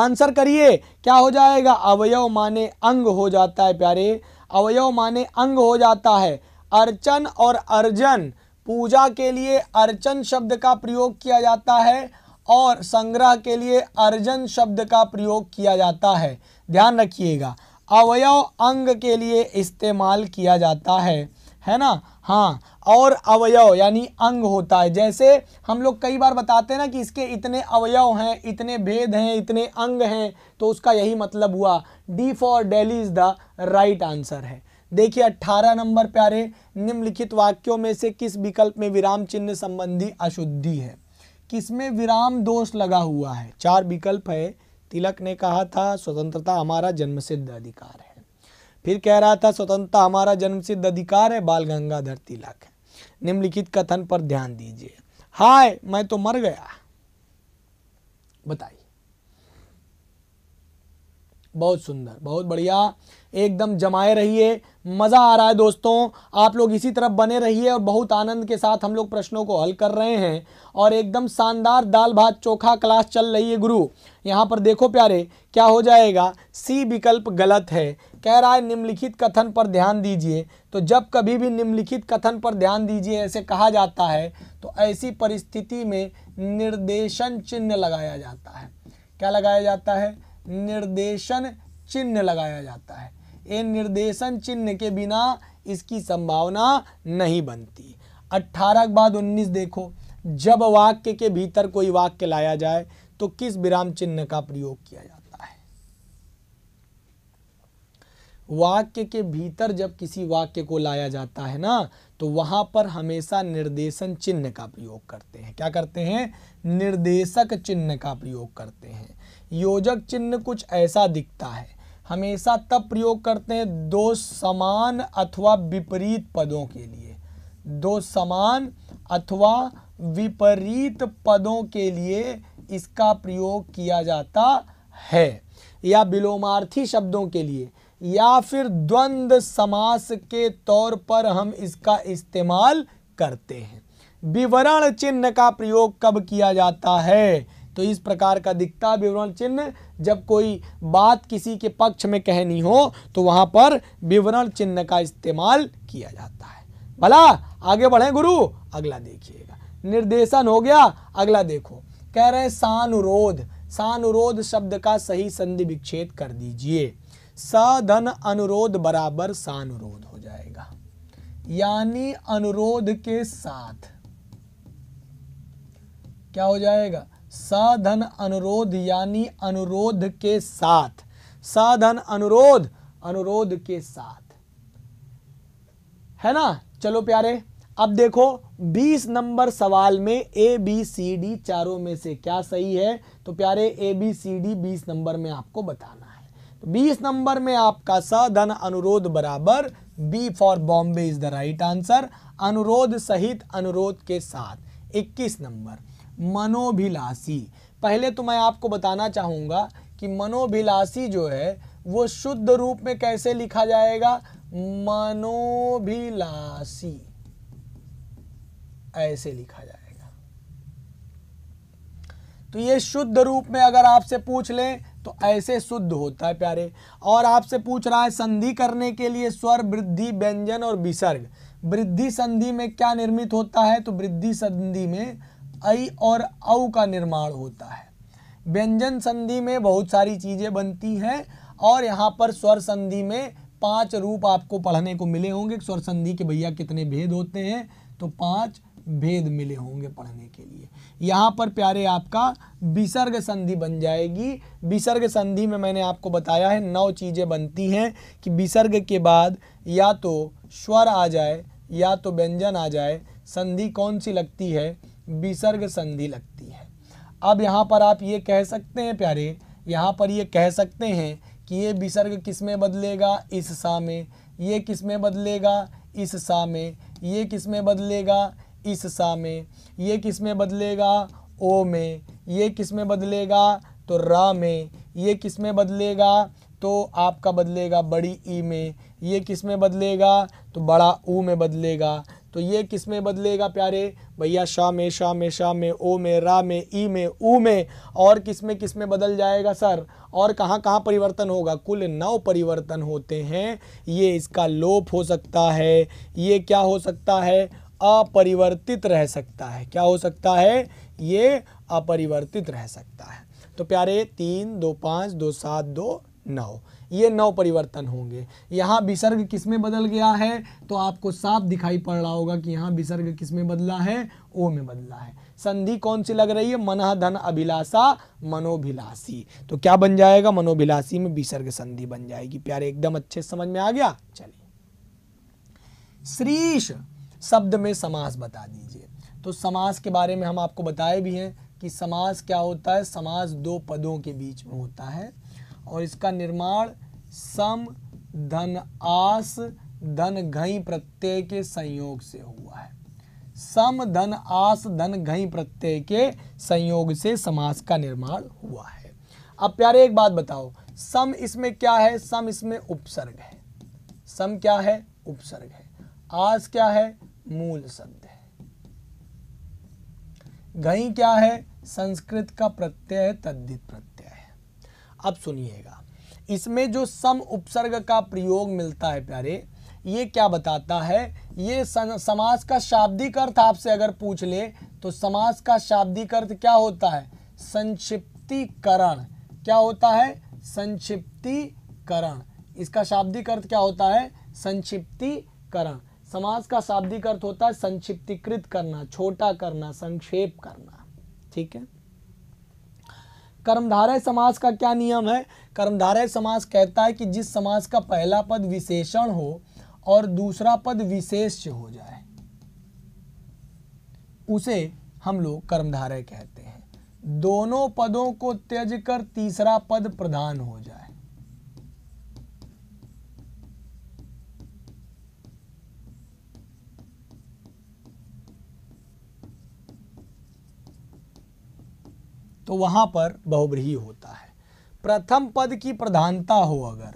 आंसर करिए क्या हो जाएगा अवयव माने अंग हो जाता है प्यारे अवयव माने अंग हो जाता है अर्चन और अर्जन पूजा के लिए अर्चन शब्द का प्रयोग किया जाता है और संग्रह के लिए अर्जन शब्द का प्रयोग किया जाता है ध्यान रखिएगा अवयव अंग के लिए इस्तेमाल किया जाता है है ना हाँ और अवयव यानी अंग होता है जैसे हम लोग कई बार बताते हैं ना कि इसके इतने अवयव हैं इतने भेद हैं इतने अंग हैं तो उसका यही मतलब हुआ D for Delhi is the right answer है देखिए अट्ठारह नंबर प्यारे निम्नलिखित वाक्यों में से किस विकल्प में विराम चिन्ह संबंधी अशुद्धि है किसमें विराम दोष लगा हुआ है चार विकल्प है तिलक ने कहा था स्वतंत्रता हमारा जन्मसिद्ध अधिकार है फिर कह रहा था स्वतंत्रता हमारा जन्मसिद्ध अधिकार है बाल गंगाधर तिलक है निम्नलिखित कथन पर ध्यान दीजिए हाय मैं तो मर गया बताइए बहुत सुंदर बहुत बढ़िया एकदम जमाए रहिए मज़ा आ रहा है दोस्तों आप लोग इसी तरफ बने रहिए और बहुत आनंद के साथ हम लोग प्रश्नों को हल कर रहे हैं और एकदम शानदार दाल भात चोखा क्लास चल रही है गुरु यहाँ पर देखो प्यारे क्या हो जाएगा सी विकल्प गलत है कह रहा है निम्नलिखित कथन पर ध्यान दीजिए तो जब कभी भी निम्नलिखित कथन पर ध्यान दीजिए ऐसे कहा जाता है तो ऐसी परिस्थिति में निर्देशन चिन्ह लगाया जाता है क्या लगाया जाता है निर्देशन चिन्ह लगाया जाता है ये निर्देशन चिन्ह के बिना इसकी संभावना नहीं बनती अट्ठारह के बाद उन्नीस देखो जब वाक्य के भीतर कोई वाक्य लाया जाए तो किस विराम चिन्ह का प्रयोग किया जाता है वाक्य के भीतर जब किसी वाक्य को लाया जाता है ना तो वहां पर हमेशा निर्देशन चिन्ह का प्रयोग करते हैं क्या करते हैं निर्देशक चिन्ह का प्रयोग करते हैं योजक चिन्ह कुछ ऐसा दिखता है हमेशा तब प्रयोग करते हैं दो समान अथवा विपरीत पदों के लिए दो समान अथवा विपरीत पदों के लिए इसका प्रयोग किया जाता है या विलोमार्थी शब्दों के लिए या फिर द्वंद्व समास के तौर पर हम इसका इस्तेमाल करते हैं विवरण चिन्ह का प्रयोग कब किया जाता है तो इस प्रकार का दिखता विवरण चिन्ह जब कोई बात किसी के पक्ष में कहनी हो तो वहां पर विवरण चिन्ह का इस्तेमाल किया जाता है भला आगे बढ़े गुरु अगला देखिएगा निर्देशन हो गया अगला देखो कह रहे सानुरोध सानुरोध शब्द का सही संधि विच्छेद कर दीजिए सधन अनुरोध बराबर सानुरोध हो जाएगा यानी अनुरोध के साथ क्या हो जाएगा साधन अनुरोध यानी अनुरोध के साथ साधन अनुरोध अनुरोध के साथ है ना चलो प्यारे अब देखो 20 नंबर सवाल में ए बी सी डी चारों में से क्या सही है तो प्यारे ए बी सी डी बीस नंबर में आपको बताना है तो 20 नंबर में आपका साधन अनुरोध बराबर B for Bombay is the right answer अनुरोध सहित अनुरोध के साथ 21 नंबर मनोभिलाषी पहले तो मैं आपको बताना चाहूँगा कि मनोभिलाषी जो है वो शुद्ध रूप में कैसे लिखा जाएगा मनोभिलाषी ऐसे लिखा जाएगा तो ये शुद्ध रूप में अगर आपसे पूछ लें तो ऐसे शुद्ध होता है प्यारे और आपसे पूछ रहा है संधि करने के लिए स्वर वृद्धि व्यंजन और विसर्ग वृद्धि संधि में क्या निर्मित होता है तो वृद्धि संधि में ऐ और औ का निर्माण होता है व्यंजन संधि में बहुत सारी चीज़ें बनती हैं और यहाँ पर स्वर संधि में पांच रूप आपको पढ़ने को मिले होंगे स्वर संधि के भैया कितने भेद होते हैं तो पांच भेद मिले होंगे पढ़ने के लिए यहाँ पर प्यारे आपका विसर्ग संधि बन जाएगी विसर्ग संधि में मैंने आपको बताया है नौ चीज़ें बनती हैं कि विसर्ग के बाद या तो स्वर आ जाए या तो व्यंजन आ जाए संधि कौन सी लगती है विसर्ग संधि लगती है अब यहाँ पर आप ये कह सकते हैं प्यारे यहाँ पर ये कह सकते हैं कि ये विसर्ग किस में बदलेगा इस सा में ये किस में बदलेगा इस सा में ये किस में बदलेगा इस सा में ये किस में बदलेगा ओ में ये किस में बदलेगा तो रा में ये किस में बदलेगा तो आपका बदलेगा बड़ी ई में ये किस में बदलेगा तो बड़ा ऊ में बदलेगा तो ये किस में बदलेगा प्यारे भैया शाह में शाह में शाह में ओ में रा में ई में ऊ में और किस में किस में बदल जाएगा सर और कहाँ कहाँ परिवर्तन होगा कुल नौ परिवर्तन होते हैं ये इसका लोप हो सकता है ये क्या हो सकता है अपरिवर्तित रह सकता है क्या हो सकता है ये अपरिवर्तित रह सकता है तो प्यारे तीन दो पाँच दो सात दो नौ ये नौ परिवर्तन होंगे यहाँ विसर्ग किस में बदल गया है तो आपको साफ दिखाई पड़ रहा होगा कि यहाँ विसर्ग किस में बदला है ओ में बदला है संधि कौन सी लग रही है मन धन अभिलाषा मनोभिलाषी तो क्या बन जाएगा मनोभिलाषी में विसर्ग संधि बन जाएगी प्यारे एकदम अच्छे समझ में आ गया चलिए श्रीश शब्द में समास बता दीजिए तो समास के बारे में हम आपको बताए भी हैं कि समास क्या होता है समास दो पदों के बीच में होता है और इसका निर्माण सम धन आस धन घई प्रत्यय के संयोग से हुआ है सम धन आस धन घई प्रत्यय के संयोग से समास का निर्माण हुआ है अब प्यारे एक बात बताओ सम इसमें क्या है सम इसमें उपसर्ग है सम क्या है उपसर्ग है आस क्या है मूल शब्द है घई क्या है संस्कृत का प्रत्यय है तद्धित प्रत्यय अब सुनिएगा इसमें जो सम उपसर्ग का प्रयोग मिलता है प्यारे ये क्या बताता है ये समास का शाब्दिक अर्थ आपसे अगर पूछ ले तो समास का शाब्दिक अर्थ क्या होता है संक्षिप्तीकरण क्या होता है संक्षिप्तीकरण इसका शाब्दिक अर्थ क्या होता है संक्षिप्तीकरण समास का शाब्दिक अर्थ होता है संक्षिप्तीकृत करना छोटा करना संक्षेप करना ठीक है कर्मधारय समास का क्या नियम है कर्मधारय समास कहता है कि जिस समास का पहला पद विशेषण हो और दूसरा पद विशेष हो जाए उसे हम लोग कर्मधारय कहते हैं दोनों पदों को त्यज कर तीसरा पद प्रधान हो जाए तो वहाँ पर बहुब्रीही होता है प्रथम पद की प्रधानता हो अगर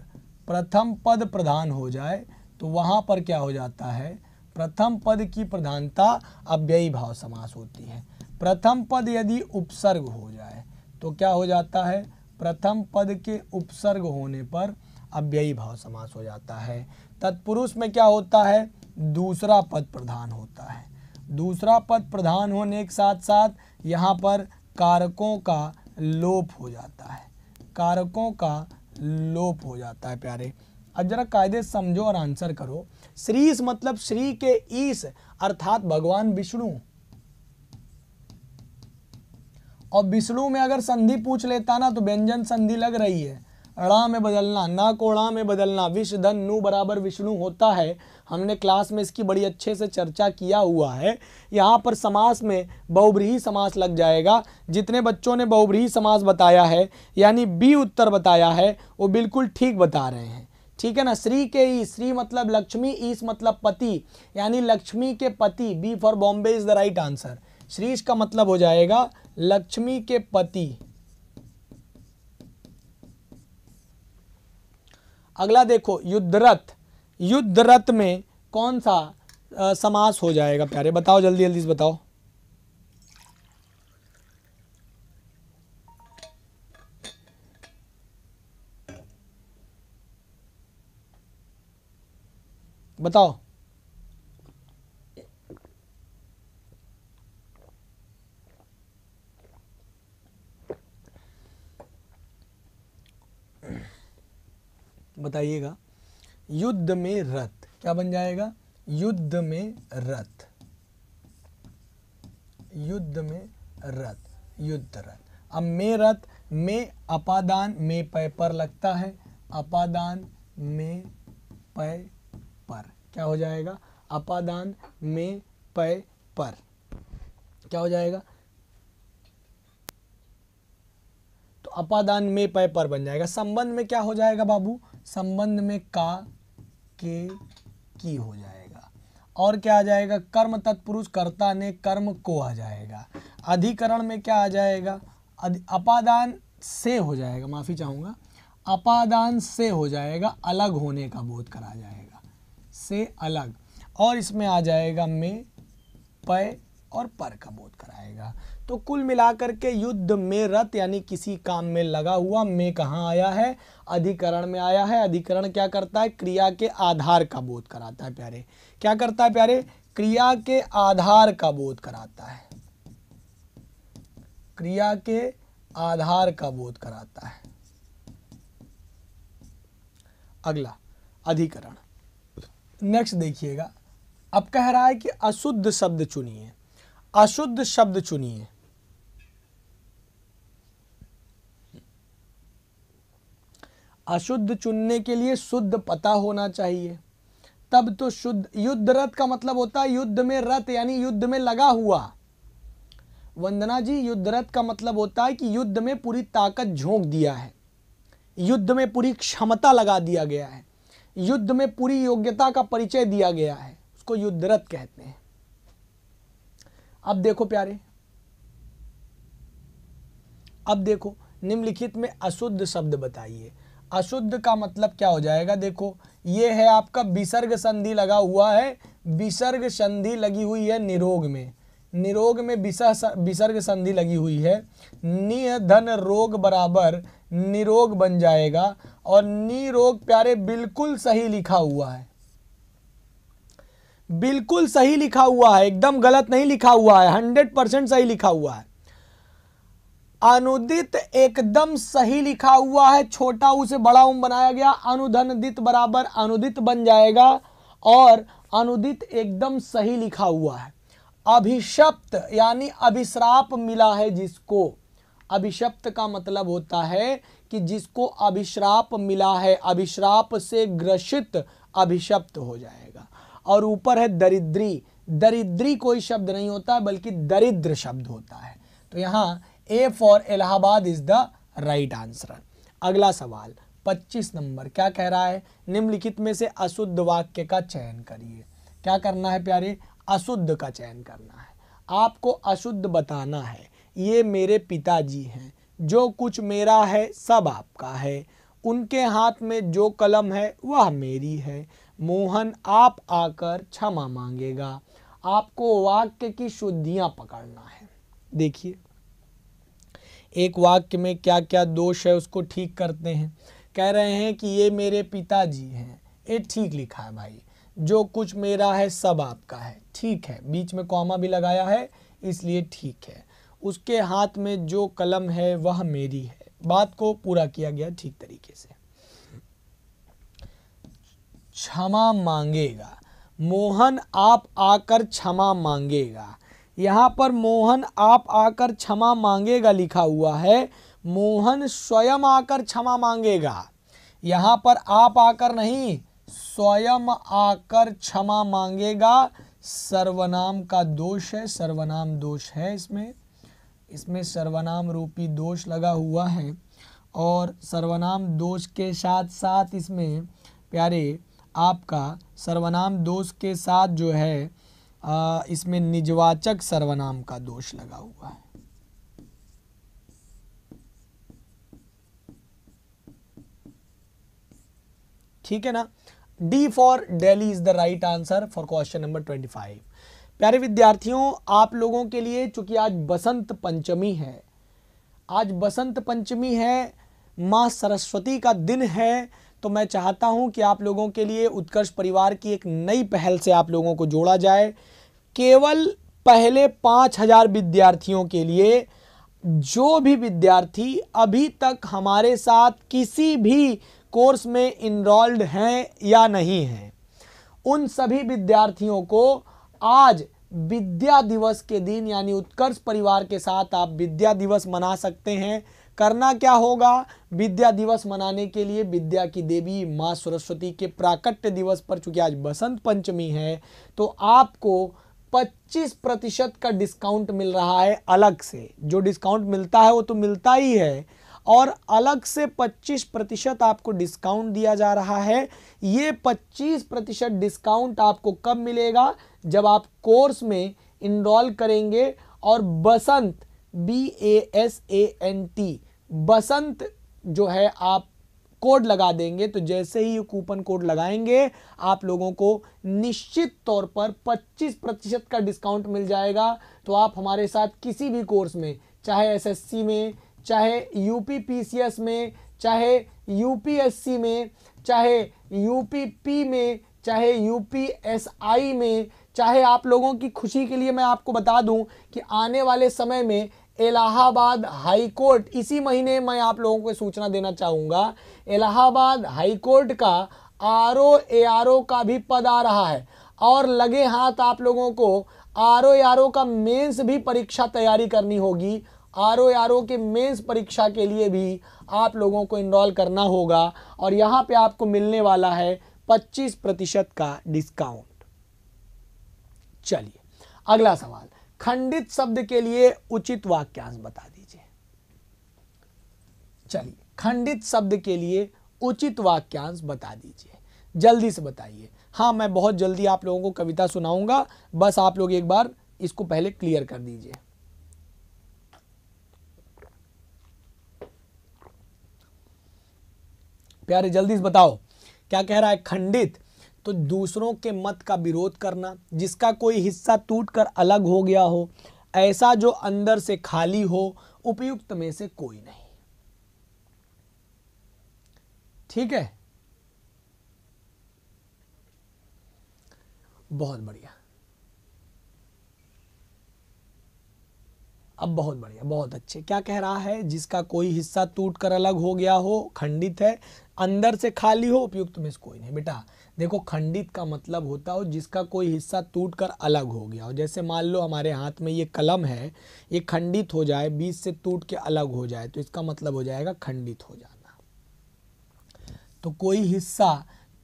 प्रथम पद प्रधान हो जाए तो वहाँ पर क्या हो जाता है प्रथम पद की प्रधानता अव्ययी भाव समास होती है प्रथम पद यदि उपसर्ग हो जाए तो क्या हो जाता है प्रथम पद के उपसर्ग होने पर अव्ययी भाव समास हो जाता है तत्पुरुष में क्या होता है दूसरा पद प्रधान होता है दूसरा पद प्रधान होने के साथ साथ यहाँ पर कारकों का लोप हो जाता है कारकों का लोप हो जाता है प्यारे अब जरा कायदे समझो और आंसर करो श्रीस मतलब श्री के ईस अर्थात भगवान विष्णु और विष्णु में अगर संधि पूछ लेता ना तो व्यंजन संधि लग रही है अड़ा में बदलना ना को में बदलना विष धन नु बराबर विष्णु होता है हमने क्लास में इसकी बड़ी अच्छे से चर्चा किया हुआ है यहाँ पर समास में बहुब्रीही समास लग जाएगा जितने बच्चों ने बहुब्रीही समास बताया है यानी बी उत्तर बताया है वो बिल्कुल ठीक बता रहे हैं ठीक है ना श्री के ई श्री मतलब लक्ष्मी ईस मतलब पति यानी लक्ष्मी के पति B for Bombay is the right answer श्रीश का मतलब हो जाएगा लक्ष्मी के पति अगला देखो युद्धरथ युद्धरथ में कौन सा समास हो जाएगा प्यारे बताओ जल्दी जल्दी बताओ बताओ बताइएगा युद्ध में रथ क्या बन जाएगा युद्ध में रथ युद्ध में रथ युद्ध रथ अब मे रथ में अपादान में पै पर लगता है अपादान में पै पर क्या हो जाएगा अपादान में पै पर क्या हो जाएगा तो अपादान में पय पर बन जाएगा संबंध में क्या हो जाएगा बाबू संबंध में का के की हो जाएगा और क्या आ जाएगा कर्म तत्पुरुष कर्ता ने कर्म को आ जाएगा अधिकरण में क्या आ जाएगा अपादान से हो जाएगा माफ़ी चाहूंगा अपादान से हो जाएगा अलग होने का बोध करा जाएगा से अलग और इसमें आ जाएगा में पय और पर का बोध कराएगा तो कुल मिलाकर के युद्ध में रत यानी किसी काम में लगा हुआ में कहाँ आया है अधिकरण में आया है अधिकरण क्या करता है क्रिया के आधार का बोध कराता है प्यारे क्या करता है प्यारे क्रिया के आधार का बोध कराता है क्रिया के आधार का बोध कराता है अगला अधिकरण नेक्स्ट देखिएगा अब कह रहा है कि अशुद्ध शब्द चुनिए अशुद्ध शब्द चुनिए अशुद्ध चुनने के लिए शुद्ध पता होना चाहिए तब तो शुद्ध युद्ध रथ का मतलब होता है युद्ध में रथ यानी युद्ध में लगा हुआ वंदना जी युद्ध रथ का मतलब होता है कि युद्ध में पूरी ताकत झोंक दिया है युद्ध में पूरी क्षमता लगा दिया गया है युद्ध में पूरी योग्यता का परिचय दिया गया है उसको युद्ध रथ कहते हैं अब देखो प्यारे अब देखो निम्नलिखित में अशुद्ध शब्द बताइए अशुद्ध का मतलब क्या हो जाएगा देखो ये है आपका विसर्ग संधि लगा हुआ है विसर्ग संधि लगी हुई है निरोग में निरोग में विसर्ग संधि लगी हुई है निधन रोग बराबर निरोग बन जाएगा और निरोग प्यारे बिल्कुल सही लिखा हुआ है बिल्कुल सही लिखा हुआ है एकदम गलत नहीं लिखा हुआ है हंड्रेड परसेंट सही लिखा हुआ है अनुदित एकदम सही लिखा हुआ है छोटा उसे बड़ा उम बनाया गया अनुधनदित बराबर अनुदित बन जाएगा और अनुदित एकदम सही लिखा हुआ है अभिशप्त यानी अभिश्राप मिला है जिसको अभिशप्त का मतलब होता है कि जिसको अभिश्राप मिला है अभिश्राप से ग्रसित अभिशप्त हो जाएगा और ऊपर है दरिद्री दरिद्री कोई शब्द नहीं होता बल्कि दरिद्र शब्द होता है तो यहाँ A for Allahabad is the right answer अगला सवाल 25 नंबर क्या कह रहा है निम्नलिखित में से अशुद्ध वाक्य का चयन करिए क्या करना है प्यारे अशुद्ध का चयन करना है आपको अशुद्ध बताना है ये मेरे पिताजी हैं जो कुछ मेरा है सब आपका है उनके हाथ में जो कलम है वह मेरी है मोहन आप आकर क्षमा मांगेगा आपको वाक्य की शुद्धियाँ पकड़ना है देखिए एक वाक्य में क्या क्या दोष है उसको ठीक करते हैं कह रहे हैं कि ये मेरे पिताजी हैं ये ठीक लिखा है भाई जो कुछ मेरा है सब आपका है ठीक है बीच में कॉमा भी लगाया है इसलिए ठीक है उसके हाथ में जो कलम है वह मेरी है बात को पूरा किया गया ठीक तरीके से क्षमा मांगेगा मोहन आप आकर क्षमा मांगेगा यहाँ पर मोहन आप आकर क्षमा मांगेगा लिखा हुआ है मोहन स्वयं आकर क्षमा मांगेगा यहाँ पर आप आकर नहीं स्वयं आकर क्षमा मांगेगा सर्वनाम का दोष है सर्वनाम दोष है इसमें इसमें सर्वनाम रूपी दोष लगा हुआ है और सर्वनाम दोष के साथ साथ इसमें प्यारे आपका सर्वनाम दोष के साथ जो है आ, इसमें निजवाचक सर्वनाम का दोष लगा हुआ है ठीक है ना D for Delhi is the right answer for question number twenty five प्यारे विद्यार्थियों आप लोगों के लिए चूंकि आज बसंत पंचमी है आज बसंत पंचमी है मां सरस्वती का दिन है तो मैं चाहता हूं कि आप लोगों के लिए उत्कर्ष परिवार की एक नई पहल से आप लोगों को जोड़ा जाए केवल पहले पाँच हज़ार विद्यार्थियों के लिए जो भी विद्यार्थी अभी तक हमारे साथ किसी भी कोर्स में इनरोल्ड हैं या नहीं हैं उन सभी विद्यार्थियों को आज विद्या दिवस के दिन यानी उत्कर्ष परिवार के साथ आप विद्या दिवस मना सकते हैं करना क्या होगा विद्या दिवस मनाने के लिए विद्या की देवी माँ सरस्वती के प्राकट्य दिवस पर चूंकि आज बसंत पंचमी है तो आपको 25 प्रतिशत का डिस्काउंट मिल रहा है अलग से जो डिस्काउंट मिलता है वो तो मिलता ही है और अलग से 25 प्रतिशत आपको डिस्काउंट दिया जा रहा है ये 25 प्रतिशत डिस्काउंट आपको कब मिलेगा जब आप कोर्स में इनरोल करेंगे और Basant B A S A N T Basant जो है आप कोड लगा देंगे तो जैसे ही ये कूपन कोड लगाएंगे आप लोगों को निश्चित तौर पर 25 प्रतिशत का डिस्काउंट मिल जाएगा तो आप हमारे साथ किसी भी कोर्स में चाहे एसएससी में चाहे यूपीपीसीएस में चाहे यूपीएससी में चाहे यूपीपी में चाहे यूपीएसआई में चाहे आप लोगों की खुशी के लिए मैं आपको बता दूं कि आने वाले समय में इलाहाबाद हाई कोर्ट इसी महीने मैं आप लोगों को सूचना देना चाहूँगा इलाहाबाद हाई कोर्ट का R O A R O का भी पद आ रहा है और लगे हाथ आप लोगों को आर ओ आर ओ का मेंस भी परीक्षा तैयारी करनी होगी आर ओ आर ओ के मेंस परीक्षा के लिए भी आप लोगों को इनरोल करना होगा और यहाँ पे आपको मिलने वाला है 25 प्रतिशत का डिस्काउंट चलिए अगला सवाल खंडित शब्द के लिए उचित वाक्यांश बता दीजिए चलिए खंडित शब्द के लिए उचित वाक्यांश बता दीजिए जल्दी से बताइए हाँ मैं बहुत जल्दी आप लोगों को कविता सुनाऊंगा बस आप लोग एक बार इसको पहले क्लियर कर दीजिए प्यारे जल्दी से बताओ क्या कह रहा है खंडित तो दूसरों के मत का विरोध करना जिसका कोई हिस्सा टूटकर अलग हो गया हो ऐसा जो अंदर से खाली हो उपयुक्त में से कोई नहीं ठीक है बहुत बढ़िया अब बहुत बढ़िया बहुत अच्छे क्या कह रहा है जिसका कोई हिस्सा टूट कर अलग हो गया हो खंडित है अंदर से खाली हो उपयुक्त में से कोई नहीं बेटा देखो खंडित का मतलब होता हो जिसका कोई हिस्सा टूट कर अलग हो गया हो जैसे मान लो हमारे हाथ में ये कलम है ये खंडित हो जाए बीच से टूट के अलग हो जाए तो इसका मतलब हो जाएगा खंडित हो जाना तो कोई हिस्सा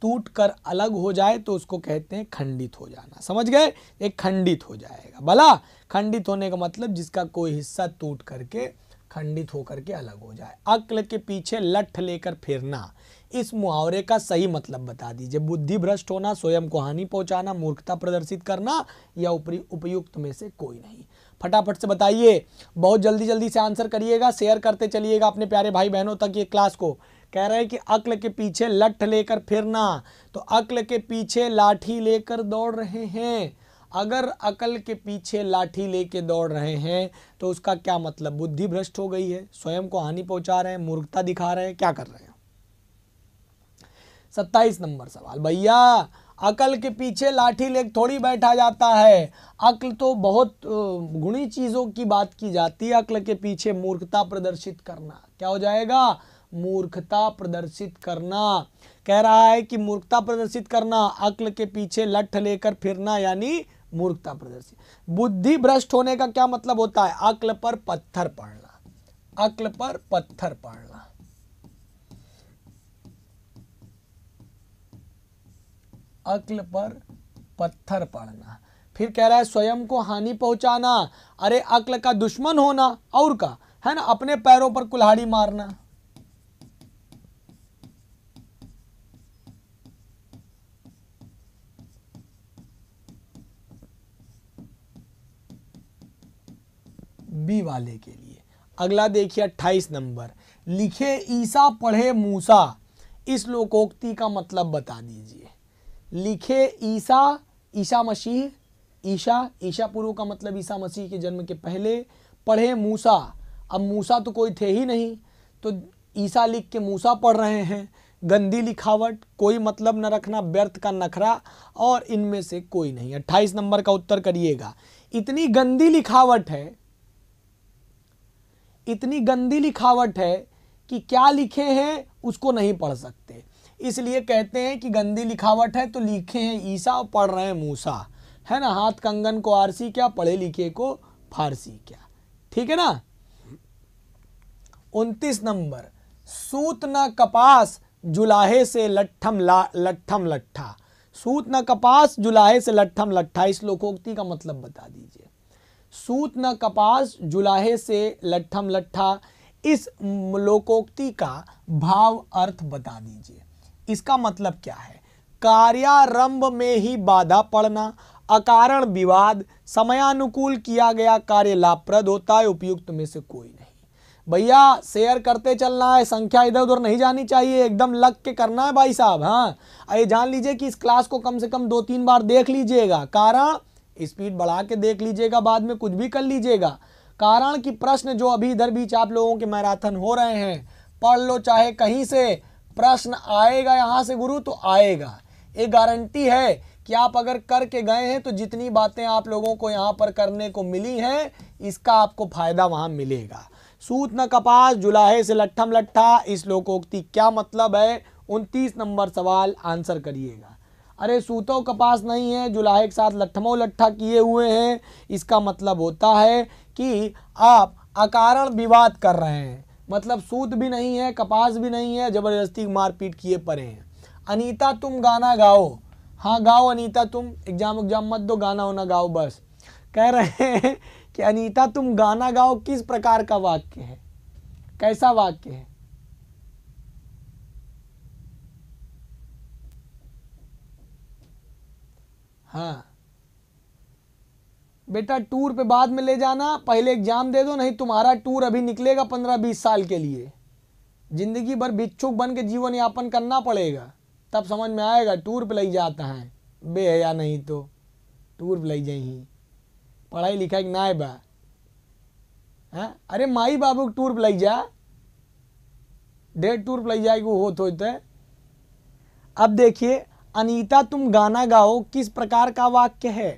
टूट कर अलग हो जाए तो उसको कहते हैं खंडित हो जाना समझ गए एक खंडित हो जाएगा भला खंडित होने का मतलब जिसका कोई हिस्सा टूट करके खंडित होकर के अलग हो जाए अक्ल के पीछे लठ लेकर फिरना इस मुहावरे का सही मतलब बता दीजिए बुद्धि भ्रष्ट होना स्वयं को हानि पहुंचाना मूर्खता प्रदर्शित करना या उपरी उपयुक्त में से कोई नहीं फटाफट से बताइए बहुत जल्दी जल्दी से आंसर करिएगा शेयर करते चलिएगा अपने प्यारे भाई बहनों तक ये क्लास को कह रहे हैं कि अक्ल के पीछे लठ लेकर फिरना तो अक्ल के पीछे लाठी लेकर दौड़ रहे हैं अगर अकल के पीछे लाठी लेके दौड़ रहे हैं तो उसका क्या मतलब बुद्धि भ्रष्ट हो गई है स्वयं को हानि पहुंचा रहे हैं मूर्खता दिखा रहे हैं क्या कर रहे हैं सत्ताईस नंबर सवाल भैया अकल के पीछे लाठी लेक थोड़ी बैठा जाता है अक्ल तो बहुत गुणी चीज़ों की बात की जाती है अक्ल के पीछे मूर्खता प्रदर्शित करना क्या हो जाएगा मूर्खता प्रदर्शित करना कह रहा है कि मूर्खता प्रदर्शित करना अक्ल के पीछे लठ लेकर फिरना यानी मूर्खता प्रदर्शित बुद्धि भ्रष्ट होने का क्या मतलब होता है अक्ल पर पत्थर पड़ना अक्ल पर पत्थर पड़ना अक्ल पर पत्थर पड़ना फिर कह रहा है स्वयं को हानि पहुंचाना अरे अक्ल का दुश्मन होना और का है ना अपने पैरों पर कुल्हाड़ी मारना बी वाले के लिए अगला देखिए अट्ठाईस नंबर लिखे ईसा पढ़े मूसा इस लोकोक्ति का मतलब बता दीजिए लिखे ईसा ईसा मसीह ईशा ईशा पूर्व का मतलब ईसा मसीह के जन्म के पहले पढ़े मूसा अब मूसा तो कोई थे ही नहीं तो ईसा लिख के मूसा पढ़ रहे हैं गंदी लिखावट कोई मतलब न रखना व्यर्थ का नखरा और इनमें से कोई नहीं अट्ठाईस नंबर का उत्तर करिएगा इतनी गंदी लिखावट है इतनी गंदी लिखावट है कि क्या लिखे हैं उसको नहीं पढ़ सकते इसलिए कहते हैं कि गंदी लिखावट है तो लिखे हैं ईसा और पढ़ रहे हैं मूसा है ना हाथ कंगन को आरसी क्या पढ़े लिखे को फारसी क्या ठीक है ना उनतीस नंबर सूत न कपास जुलाहे से लट्ठम लट्ठम लट्ठा सूत न कपास जुलाहे से लट्ठम लट्ठा इस लोकोक्ति का मतलब बता दीजिए सूत न कपास जुलाहे से लट्ठम लट्ठा इस लोकोक्ति का भाव अर्थ बता दीजिए इसका मतलब क्या है कार्यारंभ में ही बाधा पड़ना अकारण विवाद समयानुकूल किया गया कार्य लाभप्रद होता है उपयुक्त में से कोई नहीं भैया शेयर करते चलना है संख्या इधर उधर नहीं जानी चाहिए एकदम लग के करना है भाई साहब हाँ अरे जान लीजिए कि इस क्लास को कम से कम दो तीन बार देख लीजिएगा कारण स्पीड बढ़ा के देख लीजिएगा बाद में कुछ भी कर लीजिएगा कारण कि प्रश्न जो अभी इधर बीच आप लोगों के मैराथन हो रहे हैं पढ़ लो चाहे कहीं से प्रश्न आएगा यहाँ से गुरु तो आएगा ये गारंटी है कि आप अगर करके गए हैं तो जितनी बातें आप लोगों को यहाँ पर करने को मिली हैं इसका आपको फायदा वहाँ मिलेगा सूत न कपास जुलाहे से लट्ठम लट्ठा इस लोकोक्ति क्या मतलब है उनतीस नंबर सवाल आंसर करिएगा अरे सूतो कपास नहीं है जुलाहे के साथ लट्ठमो लट्ठा किए हुए हैं इसका मतलब होता है कि आप अकारण विवाद कर रहे हैं मतलब सूत भी नहीं है कपास भी नहीं है ज़बरदस्ती मारपीट किए पड़े हैं अनीता तुम गाना गाओ हाँ गाओ अनीता तुम एग्ज़ाम एग्ज़ाम मत दो गाना होना गाओ बस कह रहे हैं कि अनीता तुम गाना गाओ किस प्रकार का वाक्य है कैसा वाक्य है हाँ बेटा टूर पे बाद में ले जाना पहले एग्जाम दे दो नहीं तुम्हारा टूर अभी निकलेगा पंद्रह बीस साल के लिए जिंदगी भर भिक्षुक बन के जीवन यापन करना पड़ेगा तब समझ में आएगा टूर पे लग जाता है बे है या नहीं तो टूर पे लग ही पढ़ाई लिखाई ना बा हैं हाँ? अरे माई बाबू टूर पर लग जा डेढ़ टूर पर लग जाएगी वो तो होते अब देखिए अनीता तुम गाना गाओ किस प्रकार का वाक्य है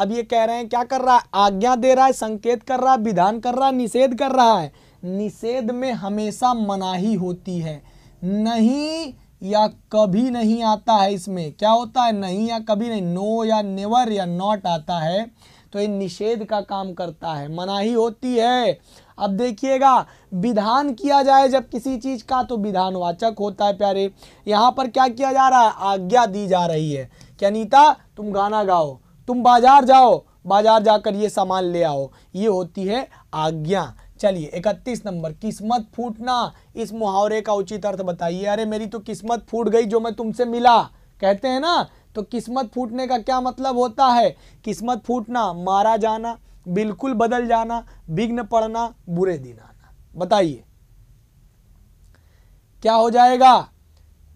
अब ये कह रहे हैं क्या कर रहा है आज्ञा दे रहा है संकेत कर रहा है विधान कर रहा है निषेध कर रहा है निषेध में हमेशा मनाही होती है नहीं या कभी नहीं आता है इसमें क्या होता है नहीं या कभी नहीं नो या नेवर या नॉट आता है तो ये निषेध का काम करता है मनाही होती है अब देखिएगा विधान किया जाए जब किसी चीज़ का तो विधानवाचक होता है प्यारे यहाँ पर क्या किया जा रहा है आज्ञा दी जा रही है क्या नीता तुम गाना गाओ तुम बाजार जाओ बाजार जाकर ये सामान ले आओ ये होती है आज्ञा चलिए इकतीस नंबर किस्मत फूटना इस मुहावरे का उचित अर्थ बताइए अरे मेरी तो किस्मत फूट गई जो मैं तुमसे मिला कहते हैं ना तो किस्मत फूटने का क्या मतलब होता है किस्मत फूटना मारा जाना बिल्कुल बदल जाना विघ्न पड़ना बुरे दिन आना बताइए क्या हो जाएगा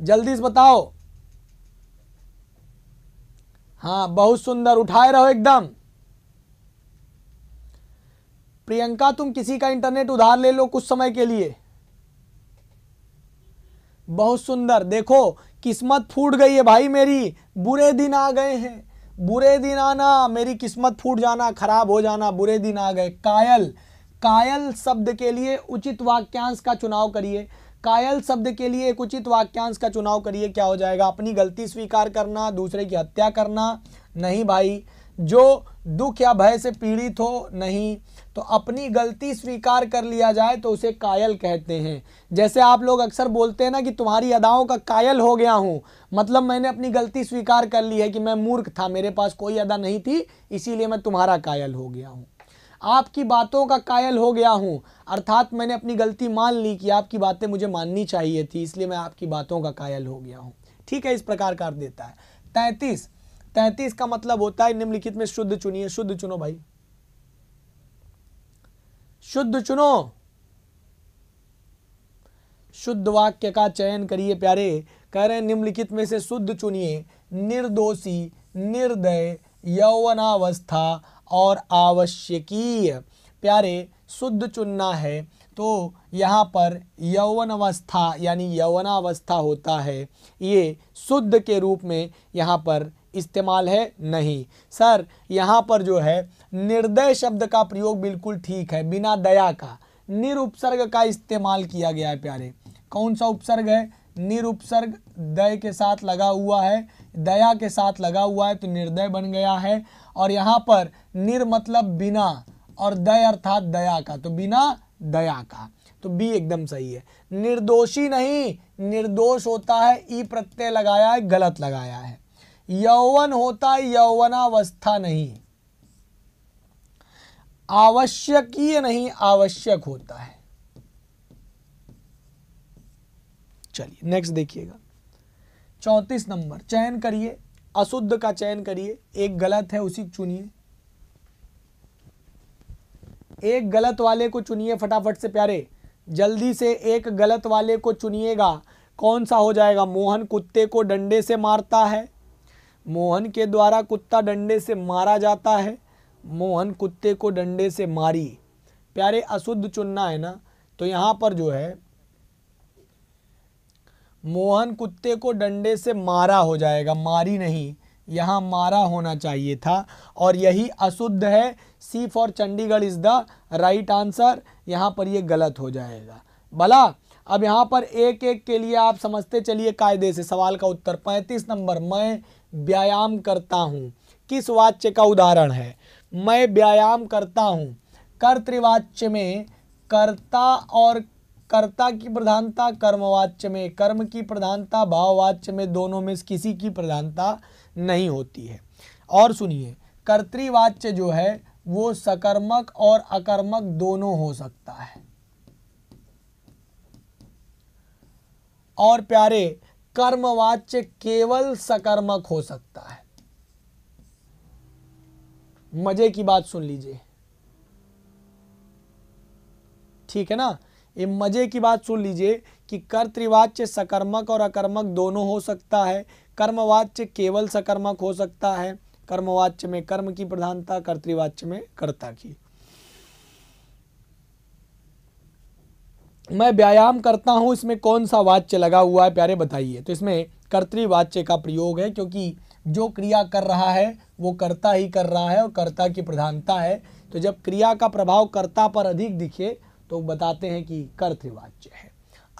जल्दी से बताओ हाँ बहुत सुंदर उठाए रहो एकदम प्रियंका तुम किसी का इंटरनेट उधार ले लो कुछ समय के लिए बहुत सुंदर देखो किस्मत फूट गई है भाई मेरी बुरे दिन आ गए हैं बुरे दिन आना मेरी किस्मत फूट जाना खराब हो जाना बुरे दिन आ गए कायल कायल शब्द के लिए उचित वाक्यांश का चुनाव करिए कायल शब्द के लिए एक उचित वाक्यांश का चुनाव करिए क्या हो जाएगा अपनी गलती स्वीकार करना दूसरे की हत्या करना नहीं भाई जो दुख या भय से पीड़ित हो नहीं तो अपनी गलती स्वीकार कर लिया जाए तो उसे कायल कहते हैं जैसे आप लोग अक्सर बोलते हैं ना कि तुम्हारी अदाओं का कायल हो गया हूँ मतलब मैंने अपनी गलती स्वीकार कर ली है कि मैं मूर्ख था मेरे पास कोई अदा नहीं थी इसीलिए मैं तुम्हारा कायल हो गया हूँ आपकी बातों का कायल हो गया हूँ अर्थात मैंने अपनी गलती मान ली कि आपकी बातें मुझे माननी चाहिए थी इसलिए मैं आपकी बातों का कायल हो गया हूँ ठीक है इस प्रकार का अर्थ देता है तैंतीस तैतीस का मतलब होता है निम्नलिखित में शुद्ध चुनिए शुद्ध चुनो भाई शुद्ध चुनो शुद्ध वाक्य का चयन करिए प्यारे कह रहे हैं निम्नलिखित में से शुद्ध चुनिए निर्दोषी निर्दय यौवनावस्था और आवश्यकीय प्यारे शुद्ध चुनना है तो यहाँ पर यौवन अवस्था यानी यौवनावस्था होता है ये शुद्ध के रूप में यहाँ पर इस्तेमाल है नहीं सर यहाँ पर जो है निर्दय शब्द का प्रयोग बिल्कुल ठीक है बिना दया का निरुपसर्ग का इस्तेमाल किया गया है प्यारे कौन सा उपसर्ग है निरुपसर्ग दय के साथ लगा हुआ है दया के साथ लगा हुआ है तो निर्दय बन गया है और यहाँ पर निर मतलब बिना और दय अर्थात दया का तो बिना दया का तो बी एकदम सही है निर्दोषी नहीं निर्दोष होता है ई प्रत्यय लगाया है गलत लगाया है यौवन होता यौवनावस्था नहीं आवश्यकीय नहीं आवश्यक होता है चलिए नेक्स्ट देखिएगा चौंतीस नंबर चयन करिए अशुद्ध का चयन करिए एक गलत है उसी चुनिए एक गलत वाले को चुनिए फटाफट से प्यारे जल्दी से एक गलत वाले को चुनिएगा कौन सा हो जाएगा मोहन कुत्ते को डंडे से मारता है मोहन के द्वारा कुत्ता डंडे से मारा जाता है मोहन कुत्ते को डंडे से मारी प्यारे अशुद्ध चुनना है ना तो यहाँ पर जो है मोहन कुत्ते को डंडे से मारा हो जाएगा मारी नहीं यहाँ मारा होना चाहिए था और यही अशुद्ध है C for Chandigarh is the right answer यहाँ पर ये गलत हो जाएगा भला अब यहाँ पर एक एक के लिए आप समझते चलिए कायदे से सवाल का उत्तर पैंतीस नंबर मैं व्यायाम करता हूँ किस वाच्य का उदाहरण है मैं व्यायाम करता हूँ कर्तृवाच्य में कर्ता और कर्ता की प्रधानता कर्मवाच्य में कर्म की प्रधानता भाववाच्य में दोनों में किसी की प्रधानता नहीं होती है और सुनिए कर्तृवाच्य जो है वो सकर्मक और अकर्मक दोनों हो सकता है और प्यारे कर्मवाच्य केवल सकर्मक हो सकता है मजे की बात सुन लीजिए ठीक है ना ये मजे की बात सुन लीजिए कि कर्तवाच्य सकर्मक और अकर्मक दोनों हो सकता है कर्मवाच्य केवल सकर्मक हो सकता है कर्मवाच्य में कर्म की प्रधानता कर्तवाच्य में कर्ता की मैं व्यायाम करता हूँ इसमें कौन सा वाच्य लगा हुआ है प्यारे बताइए तो इसमें कर्तृवाच्य का प्रयोग है क्योंकि जो क्रिया कर रहा है वो कर्ता ही कर रहा है और कर्ता की प्रधानता है तो जब क्रिया का प्रभाव कर्ता पर अधिक दिखे तो बताते हैं कि कर्तृवाच्य है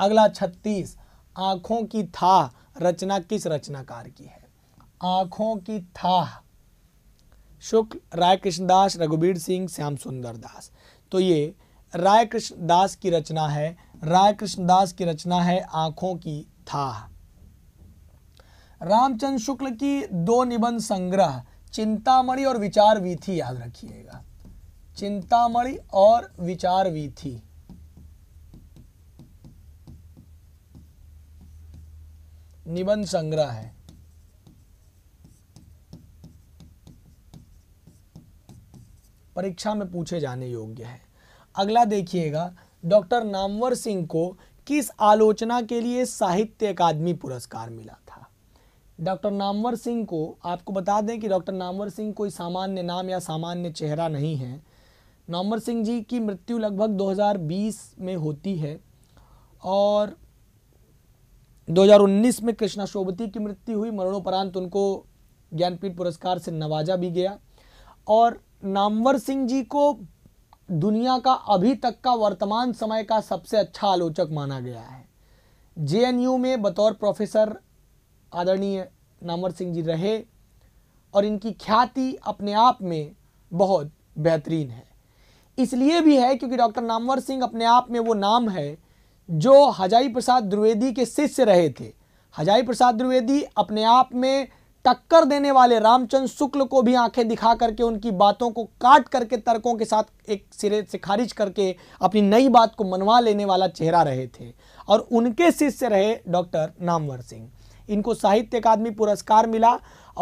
अगला छत्तीस आँखों की था रचना किस रचनाकार की है आँखों की था शुक्ल राय कृष्णदास रघुवीर सिंह श्याम सुंदर दास तो ये राय कृष्णदास दास की रचना है राय कृष्ण दास की रचना है आंखों की था रामचंद्र शुक्ल की दो निबंध संग्रह चिंतामणि और विचार वीथी याद रखिएगा चिंतामणि और विचार वीथी निबंध संग्रह है परीक्षा में पूछे जाने योग्य है अगला देखिएगा डॉक्टर नामवर सिंह को किस आलोचना के लिए साहित्य अकादमी पुरस्कार मिला था डॉक्टर नामवर सिंह को आपको बता दें कि डॉक्टर नामवर सिंह कोई सामान्य नाम या सामान्य चेहरा नहीं है नामवर सिंह जी की मृत्यु लगभग 2020 में होती है और 2019 में कृष्णा शोभती की मृत्यु हुई मरणोपरांत उनको ज्ञानपीठ पुरस्कार से नवाजा भी गया और नामवर सिंह जी को दुनिया का अभी तक का वर्तमान समय का सबसे अच्छा आलोचक माना गया है जे में बतौर प्रोफेसर आदरणीय नामवर सिंह जी रहे और इनकी ख्याति अपने आप में बहुत बेहतरीन है इसलिए भी है क्योंकि डॉक्टर नामवर सिंह अपने आप में वो नाम है जो हजाई प्रसाद द्विवेदी के शिष्य रहे थे हजाई प्रसाद द्विवेदी अपने आप में टक्कर देने वाले रामचंद्र शुक्ल को भी आंखें दिखा करके उनकी बातों को काट करके तर्कों के साथ एक सिरे से खारिज करके अपनी नई बात को मनवा लेने वाला चेहरा रहे थे और उनके शिष्य रहे डॉक्टर नामवर सिंह इनको साहित्य अकादमी पुरस्कार मिला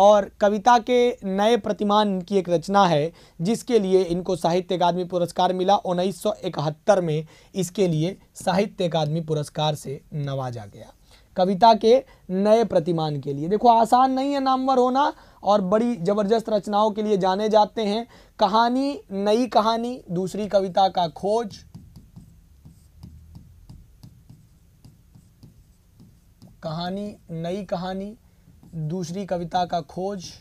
और कविता के नए प्रतिमान की एक रचना है जिसके लिए इनको साहित्य अकादमी पुरस्कार मिला उन्नीस में इसके लिए साहित्य अकादमी पुरस्कार से नवाजा गया कविता के नए प्रतिमान के लिए देखो आसान नहीं है नामवर होना और बड़ी ज़बरदस्त रचनाओं के लिए जाने जाते हैं कहानी नई कहानी दूसरी कविता का खोज कहानी नई कहानी दूसरी कविता का खोज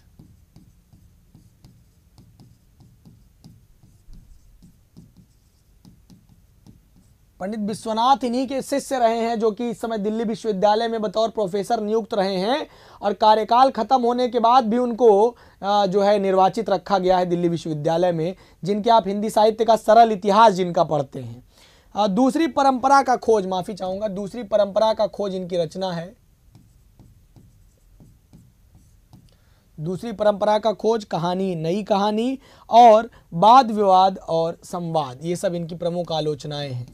पंडित विश्वनाथ इन्हीं के शिष्य रहे हैं जो कि इस समय दिल्ली विश्वविद्यालय में बतौर प्रोफेसर नियुक्त रहे हैं और कार्यकाल खत्म होने के बाद भी उनको जो है निर्वाचित रखा गया है दिल्ली विश्वविद्यालय में जिनके आप हिंदी साहित्य का सरल इतिहास जिनका पढ़ते हैं दूसरी परंपरा का खोज माफी चाहूंगा दूसरी परंपरा का खोज इनकी रचना है दूसरी परंपरा का खोज कहानी नई कहानी और वाद विवाद और संवाद ये सब इनकी प्रमुख आलोचनाएं हैं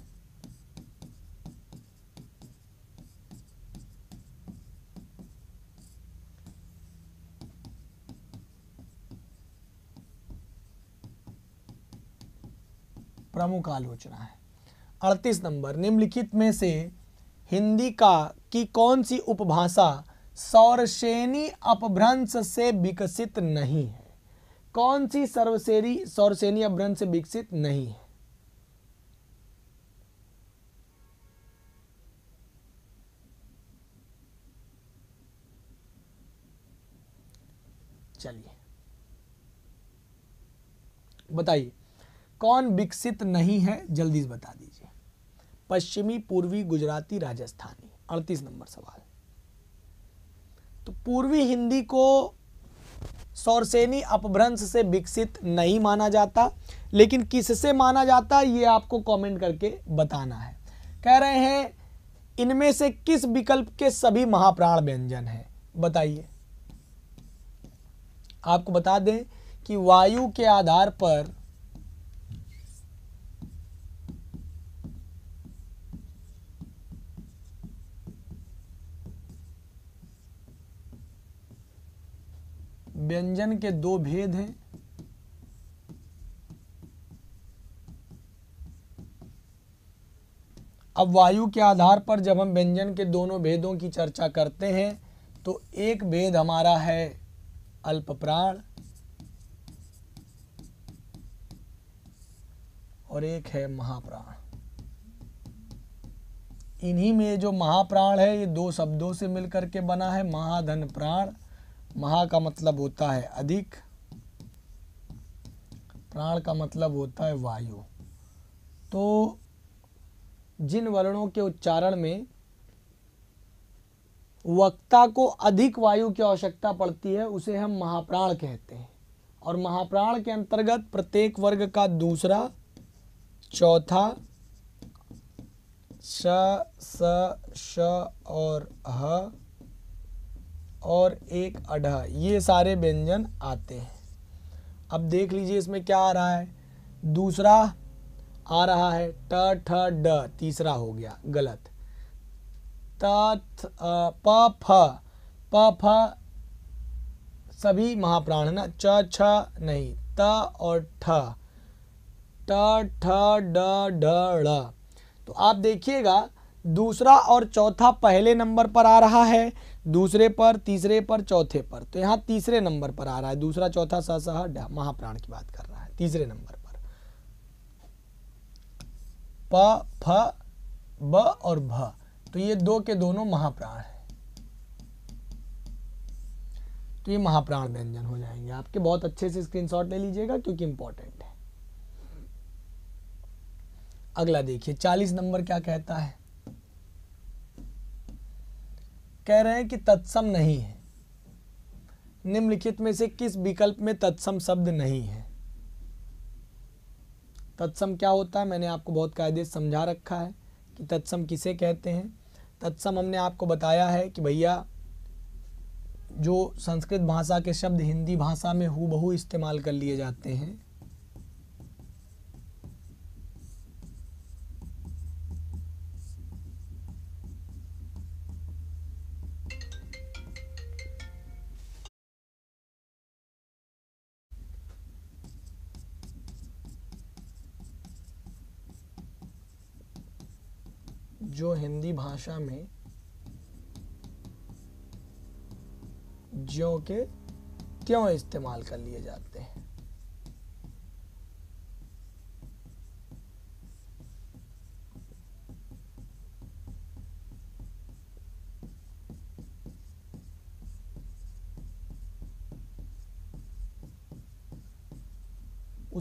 प्रमुख आलोचना है अड़तीस नंबर निम्नलिखित में से हिंदी का की कौन सी उपभाषा सौरसेनी अपभ्रंश से विकसित नहीं है कौन सी सर्वसेरी सौरसेनी अपभ्रंश से विकसित नहीं है चलिए बताइए कौन विकसित नहीं है जल्दी से बता दीजिए पश्चिमी पूर्वी गुजराती राजस्थानी अड़तीस नंबर सवाल तो पूर्वी हिंदी को सौरसेनी अपभ्रंश से विकसित नहीं माना जाता लेकिन किससे माना जाता ये आपको कमेंट करके बताना है कह रहे हैं इनमें से किस विकल्प के सभी महाप्राण व्यंजन हैं बताइए आपको बता दें कि वायु के आधार पर व्यंजन के दो भेद हैं अब वायु के आधार पर जब हम व्यंजन के दोनों भेदों की चर्चा करते हैं तो एक भेद हमारा है अल्पप्राण और एक है महाप्राण इन्हीं में जो महाप्राण है ये दो शब्दों से मिलकर के बना है महाधन प्राण महा का मतलब होता है अधिक प्राण का मतलब होता है वायु तो जिन वर्णों के उच्चारण में वक्ता को अधिक वायु की आवश्यकता पड़ती है उसे हम महाप्राण कहते हैं और महाप्राण के अंतर्गत प्रत्येक वर्ग का दूसरा चौथा श स श और ह और एक अढ़ ये सारे व्यंजन आते हैं अब देख लीजिए इसमें क्या आ रहा है दूसरा आ रहा है ट ठ ड तीसरा हो गया गलत त प फ प फ सभी महाप्राण है ना च छ नहीं त और ठ ट ठ ड ड़ तो आप देखिएगा दूसरा और चौथा पहले नंबर पर आ रहा है दूसरे पर तीसरे पर चौथे पर तो यहाँ तीसरे नंबर पर आ रहा है दूसरा चौथा सह सह महाप्राण की बात कर रहा है तीसरे नंबर पर प फ ब और भ तो ये दो के दोनों महाप्राण है तो ये महाप्राण व्यंजन हो जाएंगे आपके बहुत अच्छे से स्क्रीनशॉट ले लीजिएगा क्योंकि इंपॉर्टेंट है अगला देखिए चालीस नंबर क्या कहता है कह रहे हैं कि तत्सम नहीं है निम्नलिखित में से किस विकल्प में तत्सम शब्द नहीं है तत्सम क्या होता है मैंने आपको बहुत कायदे समझा रखा है कि तत्सम किसे कहते हैं तत्सम हमने आपको बताया है कि भैया जो संस्कृत भाषा के शब्द हिंदी भाषा में हूबहू इस्तेमाल कर लिए जाते हैं जो हिंदी भाषा में ज्यों के त्यों इस्तेमाल कर लिए जाते हैं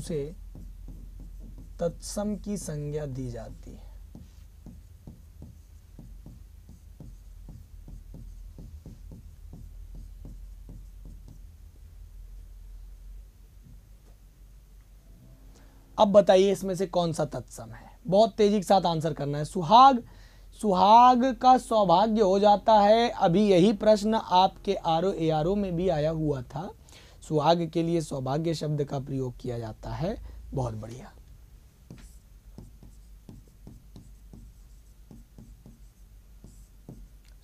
उसे तत्सम की संज्ञा दी जाती है अब बताइए इसमें से कौन सा तत्सम है बहुत तेजी के साथ आंसर करना है सुहाग सुहाग का सौभाग्य हो जाता है अभी यही प्रश्न आपके आर ओ ए आर ओ में भी आया हुआ था सुहाग के लिए सौभाग्य शब्द का प्रयोग किया जाता है बहुत बढ़िया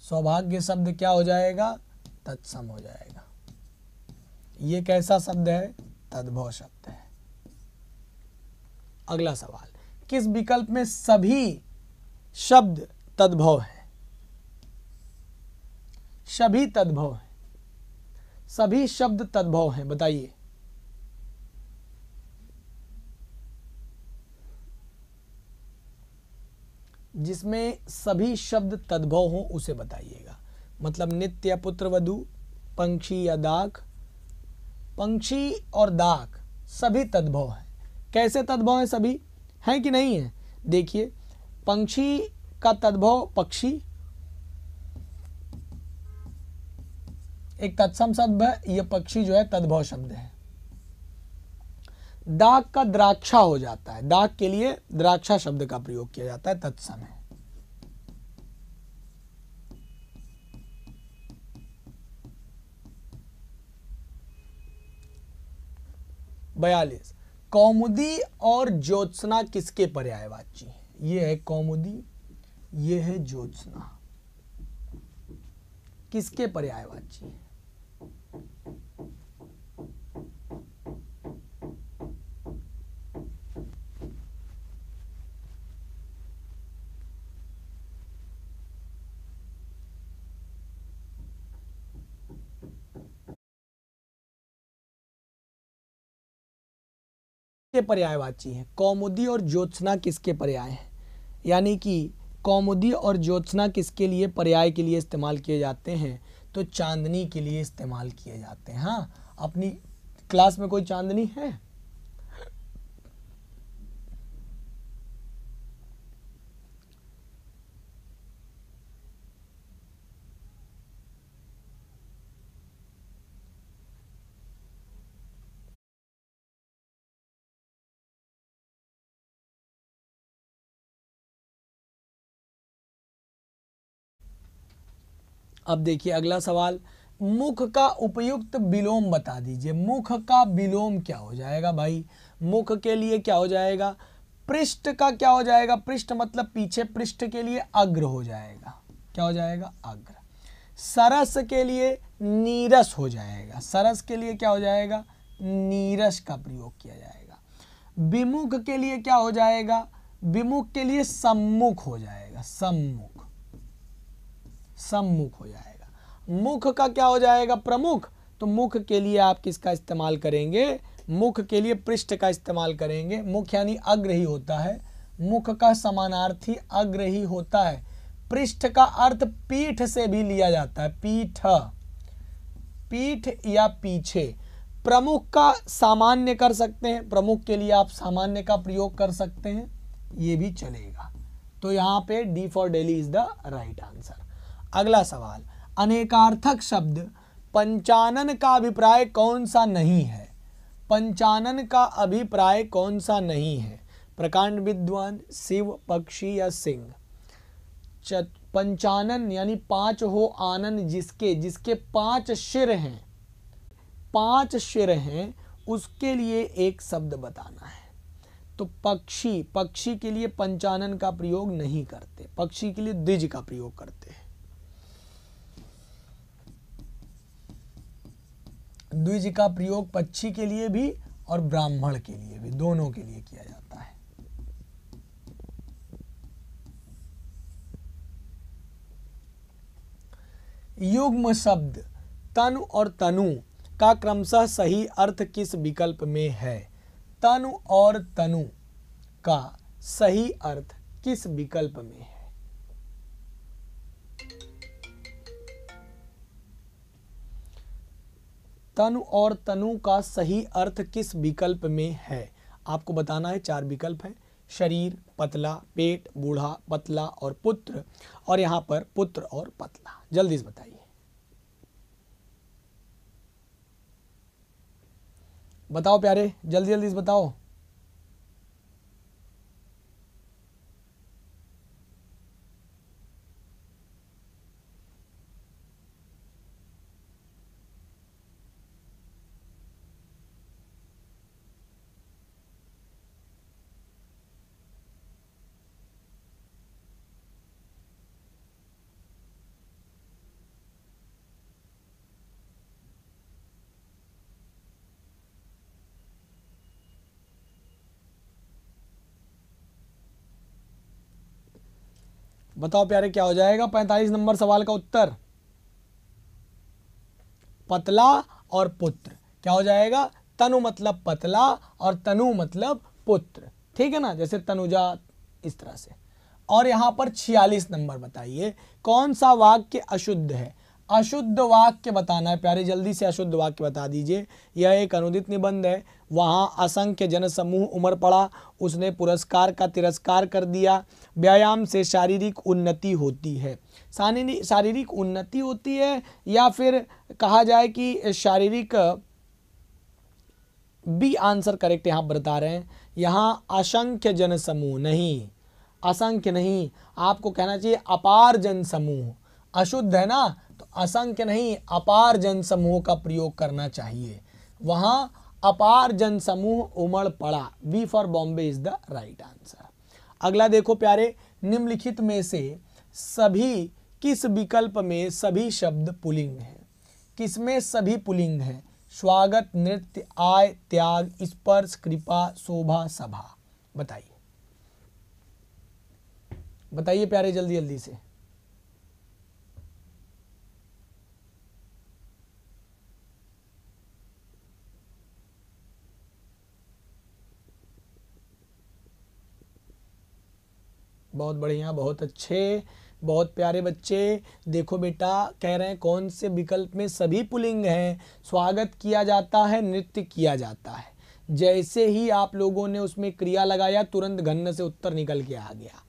सौभाग्य शब्द क्या हो जाएगा तत्सम हो जाएगा ये कैसा शब्द है तद्भव शब्द अगला सवाल किस विकल्प में सभी शब्द तद्भव है सभी तद्भव हैं सभी शब्द तद्भव हैं बताइए जिसमें सभी शब्द तद्भव हों उसे बताइएगा मतलब नित्य या पुत्र वधु पंक्षी या दाक पंक्षी और दाक सभी तद्भव हैं कैसे तद्भव हैं सभी हैं कि नहीं है देखिए पंक्षी का तद्भव पक्षी एक तत्सम शब्द है यह पक्षी जो है तद्भव शब्द है दाग का द्राक्षा हो जाता है दाग के लिए द्राक्षा शब्द का प्रयोग किया जाता है तत्सम है बयालीस कौमुदी और ज्योत्सना किसके पर्यायवाची हैं ये है कौमुदी ये है ज्योत्सना किसके पर्यायवाची है किसके पर्यायवाची हैं कौमुदी और ज्योत्सना किसके पर्याय हैं यानी कि कौमुदी और ज्योत्सना किसके लिए पर्याय के लिए इस्तेमाल किए जाते हैं तो चांदनी के लिए इस्तेमाल किए जाते हैं हाँ अपनी क्लास में कोई चांदनी है अब देखिए अगला सवाल मुख का उपयुक्त विलोम बता दीजिए मुख का विलोम क्या हो जाएगा भाई मुख के लिए क्या हो जाएगा पृष्ठ का क्या हो जाएगा पृष्ठ मतलब पीछे पृष्ठ के लिए अग्र हो जाएगा क्या हो जाएगा अग्र सरस के लिए नीरस हो जाएगा सरस के लिए क्या हो जाएगा नीरस का प्रयोग किया जाएगा विमुख के लिए क्या हो जाएगा विमुख के लिए सम्मुख हो जाएगा सम्मुख सम्मुख हो जाएगा मुख का क्या हो जाएगा प्रमुख तो मुख के लिए आप किसका इस्तेमाल करेंगे मुख के लिए पृष्ठ का इस्तेमाल करेंगे मुख यानी अग्रही होता है मुख का समानार्थी अग्रही होता है पृष्ठ का अर्थ पीठ से भी लिया जाता है पीठ पीठ या पीछे प्रमुख का सामान्य कर सकते हैं प्रमुख के लिए आप सामान्य का प्रयोग कर सकते हैं ये भी चलेगा तो यहाँ पे D for Delhi is the right answer अगला सवाल अनेकार्थक शब्द पंचानन का अभिप्राय कौन सा नहीं है पंचानन का अभिप्राय कौन सा नहीं है प्रकांड विद्वान शिव पक्षी या सिंह पंचानन यानी पांच हो आनन जिसके जिसके पांच शिर हैं पांच शिर हैं उसके लिए एक शब्द बताना है तो पक्षी पक्षी के लिए पंचानन का प्रयोग नहीं करते पक्षी के लिए द्विज का प्रयोग करते हैं द्विज का प्रयोग पक्षी के लिए भी और ब्राह्मण के लिए भी दोनों के लिए किया जाता है युग्म शब्द तनु और तनु का क्रमशः सही अर्थ किस विकल्प में है तनु और तनु का सही अर्थ किस विकल्प में तनु और तनु का सही अर्थ किस विकल्प में है आपको बताना है चार विकल्प हैं शरीर पतला पेट बूढ़ा पतला और पुत्र और यहाँ पर पुत्र और पतला जल्दी से बताइए बताओ प्यारे जल्दी जल्दी से बताओ बताओ प्यारे क्या हो जाएगा पैंतालीस नंबर सवाल का उत्तर पतला और पुत्र क्या हो जाएगा तनु मतलब पतला और तनु मतलब पुत्र ठीक है ना जैसे तनुजा इस तरह से और यहां पर छियालीस नंबर बताइए कौन सा वाक्य अशुद्ध है अशुद्ध वाक्य बताना है प्यारे जल्दी से अशुद्ध वाक्य बता दीजिए यह एक अनुदित निबंध है वहाँ असंख्य जनसमूह उमर पड़ा उसने पुरस्कार का तिरस्कार कर दिया व्यायाम से शारीरिक उन्नति होती है शारीरिक शारीरिक उन्नति होती है या फिर कहा जाए कि शारीरिक बी आंसर करेक्ट यहाँ बता रहे हैं यहाँ असंख्य जनसमूह नहीं असंख्य नहीं आपको कहना चाहिए अपार जनसमूह अशुद्ध है ना असंख्य नहीं अपार जन समूह का प्रयोग करना चाहिए वहां अपार जन समूह उमड़ पड़ा B for Bombay is the right answer अगला देखो प्यारे निम्नलिखित में से सभी किस विकल्प में सभी शब्द पुलिंग है किसमें सभी पुलिंग है स्वागत नृत्य आय त्याग स्पर्श कृपा शोभा सभा बताइए बताइए प्यारे जल्दी जल्दी से बहुत बढ़िया बहुत अच्छे बहुत प्यारे बच्चे देखो बेटा कह रहे हैं कौन से विकल्प में सभी पुलिंग हैं स्वागत किया जाता है नृत्य किया जाता है जैसे ही आप लोगों ने उसमें क्रिया लगाया तुरंत घन्न से उत्तर निकल के आ गया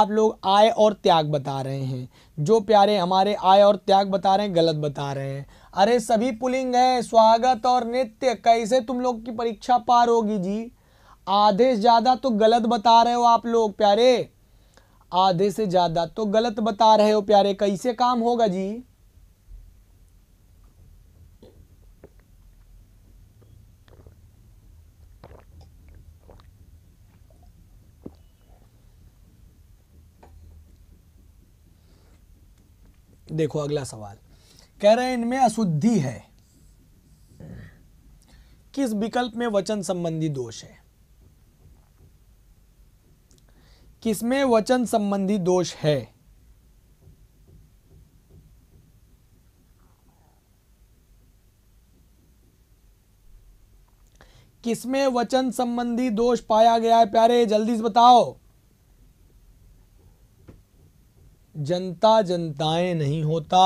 आप लोग आय और त्याग बता रहे हैं जो प्यारे हमारे आय और त्याग बता रहे हैं गलत बता रहे हैं अरे सभी पुलिंग है स्वागत और नृत्य कैसे तुम लोग की परीक्षा पार होगी जी आधे ज़्यादा तो गलत बता रहे हो आप लोग प्यारे आधे से ज़्यादा तो गलत बता रहे हो प्यारे कैसे काम होगा जी देखो अगला सवाल कह रहे हैं इनमें अशुद्धि है किस विकल्प में वचन संबंधी दोष है किसमें वचन संबंधी दोष है किसमें वचन संबंधी दोष पाया गया है प्यारे जल्दी से बताओ जनता जनताएं नहीं होता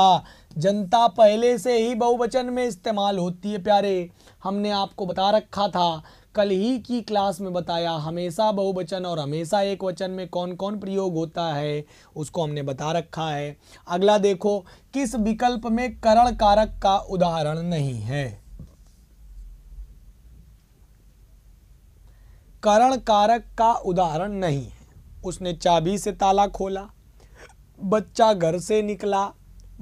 जनता पहले से ही बहुवचन में इस्तेमाल होती है प्यारे हमने आपको बता रखा था कल ही की क्लास में बताया हमेशा बहुवचन और हमेशा एक वचन में कौन कौन प्रयोग होता है उसको हमने बता रखा है अगला देखो किस विकल्प में करण कारक का उदाहरण नहीं है करण कारक का उदाहरण नहीं है उसने चाबी से ताला खोला बच्चा घर से निकला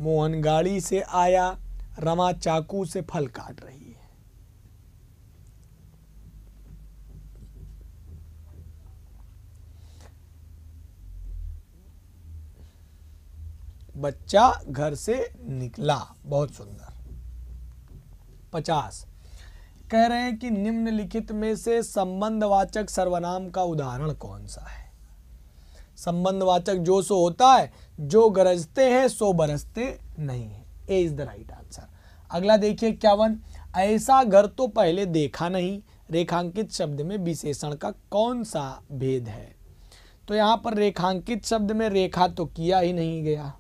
मोहन गाड़ी से आया रमा चाकू से फल काट रही बच्चा घर से निकला बहुत सुंदर पचास कह रहे हैं कि निम्नलिखित में से संबंधवाचक सर्वनाम का उदाहरण कौन सा है संबंधवाचक जो सो होता है जो गरजते हैं सो बरसते नहीं है A is the right answer अगला देखिए इक्यावन ऐसा घर तो पहले देखा नहीं रेखांकित शब्द में विशेषण का कौन सा भेद है तो यहाँ पर रेखांकित शब्द में रेखा तो किया ही नहीं गया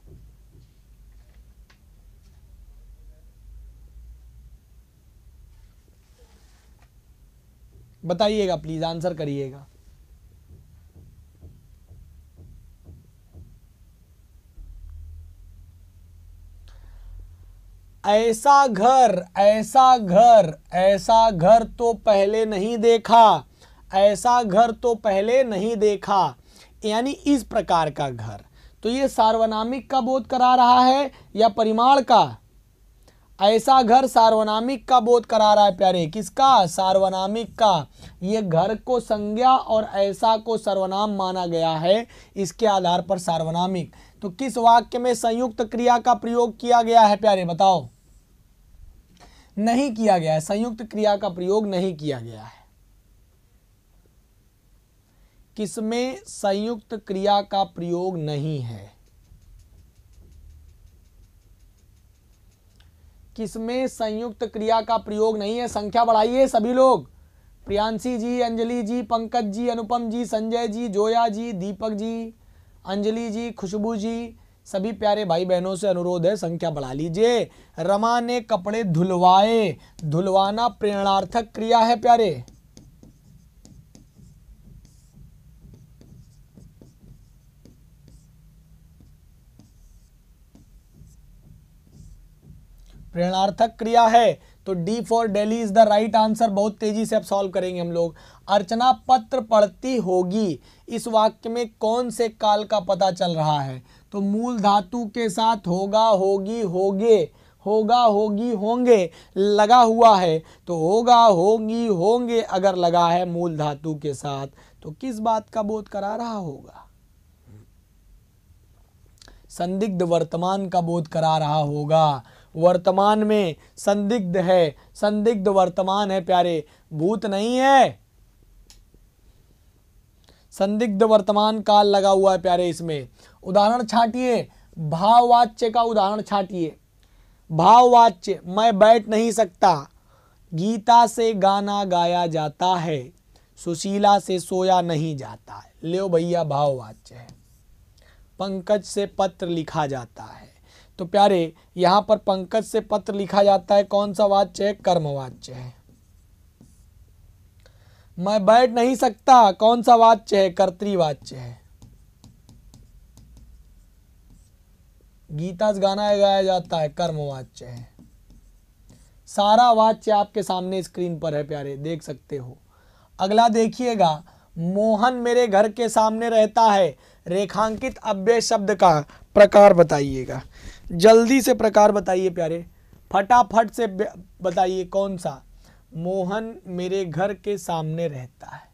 बताइएगा प्लीज़ आंसर करिएगा ऐसा घर ऐसा घर ऐसा घर तो पहले नहीं देखा ऐसा घर तो पहले नहीं देखा यानी इस प्रकार का घर तो ये सार्वनामिक का बोध करा रहा है या परिमाण का ऐसा घर सार्वनामिक का बोध करा रहा है प्यारे किसका सार्वनामिक का ये घर को संज्ञा और ऐसा को सर्वनाम माना गया है इसके आधार पर सार्वनामिक तो किस वाक्य में संयुक्त क्रिया का प्रयोग किया गया है प्यारे बताओ नहीं किया गया है संयुक्त क्रिया का प्रयोग नहीं किया गया है किसमें संयुक्त क्रिया का प्रयोग नहीं है किसमें संयुक्त क्रिया का प्रयोग नहीं है संख्या बढ़ाइए सभी लोग प्रियांशी जी अंजलि जी पंकज जी अनुपम जी संजय जी जोया जी दीपक जी अंजलि जी खुशबू जी सभी प्यारे भाई बहनों से अनुरोध है संख्या बढ़ा लीजिए रमा ने कपड़े धुलवाए धुलवाना प्रेरणार्थक क्रिया है प्यारे प्रेरणार्थक क्रिया है तो D for Delhi is the right answer बहुत तेजी से अब सॉल्व करेंगे हम लोग अर्चना पत्र पढ़ती होगी इस वाक्य में कौन से काल का पता चल रहा है तो मूल धातु के साथ होगा होगी होगे होगा होगी होंगे लगा हुआ है तो होगा होगी होंगे अगर लगा है मूल धातु के साथ तो किस बात का बोध करा रहा होगा संदिग्ध वर्तमान का बोध करा रहा होगा वर्तमान में संदिग्ध है संदिग्ध वर्तमान है प्यारे भूत नहीं है संदिग्ध वर्तमान काल लगा हुआ है प्यारे इसमें उदाहरण छाटिए भाववाच्य का उदाहरण छाटिए भाववाच्य मैं बैठ नहीं सकता गीता से गाना गाया जाता है सुशीला से सोया नहीं जाता है ले भैया भाववाच्य है पंकज से पत्र लिखा जाता है तो प्यारे यहां पर पंकज से पत्र लिखा जाता है कौन सा वाच्य है कर्मवाच्य है मैं बैठ नहीं सकता कौन सा वाच्य है कर्तवाच्य है गीता गाना गाया जाता है कर्मवाच्य है सारा वाच्य आपके सामने स्क्रीन पर है प्यारे देख सकते हो अगला देखिएगा मोहन मेरे घर के सामने रहता है रेखांकित अव्यय शब्द का प्रकार बताइएगा जल्दी से प्रकार बताइए प्यारे फटाफट से बताइए कौन सा मोहन मेरे घर के सामने रहता है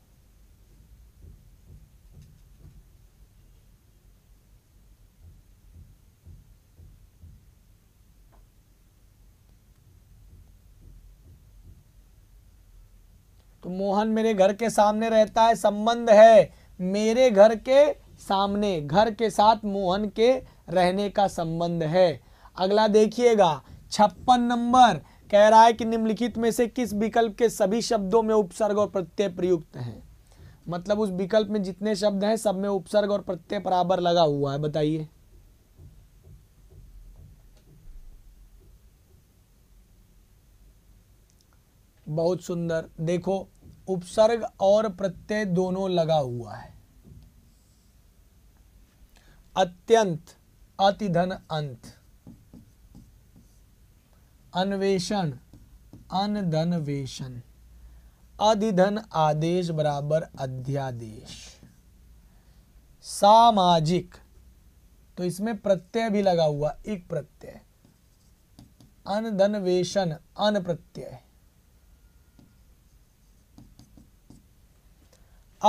तो मोहन मेरे घर के सामने रहता है संबंध है मेरे घर के सामने घर के साथ मोहन के रहने का संबंध है अगला देखिएगा छप्पन नंबर कह रहा है कि निम्नलिखित में से किस विकल्प के सभी शब्दों में उपसर्ग और प्रत्यय प्रयुक्त हैं मतलब उस विकल्प में जितने शब्द हैं सब में उपसर्ग और प्रत्यय बराबर लगा हुआ है बताइए बहुत सुंदर देखो उपसर्ग और प्रत्यय दोनों लगा हुआ है अत्यंत अतिधन अंत अन्वेषण अनधनवेशन अधिधन आदेश बराबर अध्यादेश सामाजिक तो इसमें प्रत्यय भी लगा हुआ एक प्रत्यय अनधनवेशन अन प्रत्यय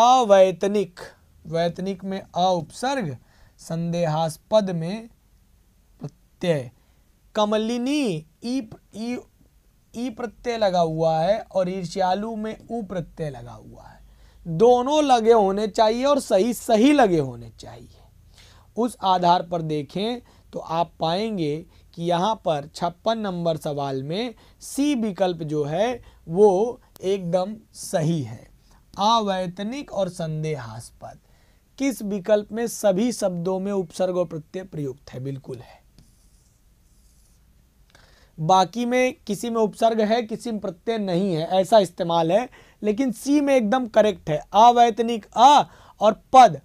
अवैतनिक वैतनिक में अ उपसर्ग संदेहास्पद में प्रत्यय कमलिनी ई प्रत्यय लगा हुआ है और ईर्ष्यालु में उ प्रत्यय लगा हुआ है दोनों लगे होने चाहिए और सही सही लगे होने चाहिए उस आधार पर देखें तो आप पाएंगे कि यहाँ पर छप्पन नंबर सवाल में सी विकल्प जो है वो एकदम सही है अवैतनिक और संदेहास्पद किस विकल्प में सभी शब्दों में उपसर्ग और प्रत्यय प्रयुक्त है बिल्कुल है बाकी में किसी में उपसर्ग है किसी में प्रत्यय नहीं है ऐसा इस्तेमाल है लेकिन सी में एकदम करेक्ट है अवैतनिक अ और पद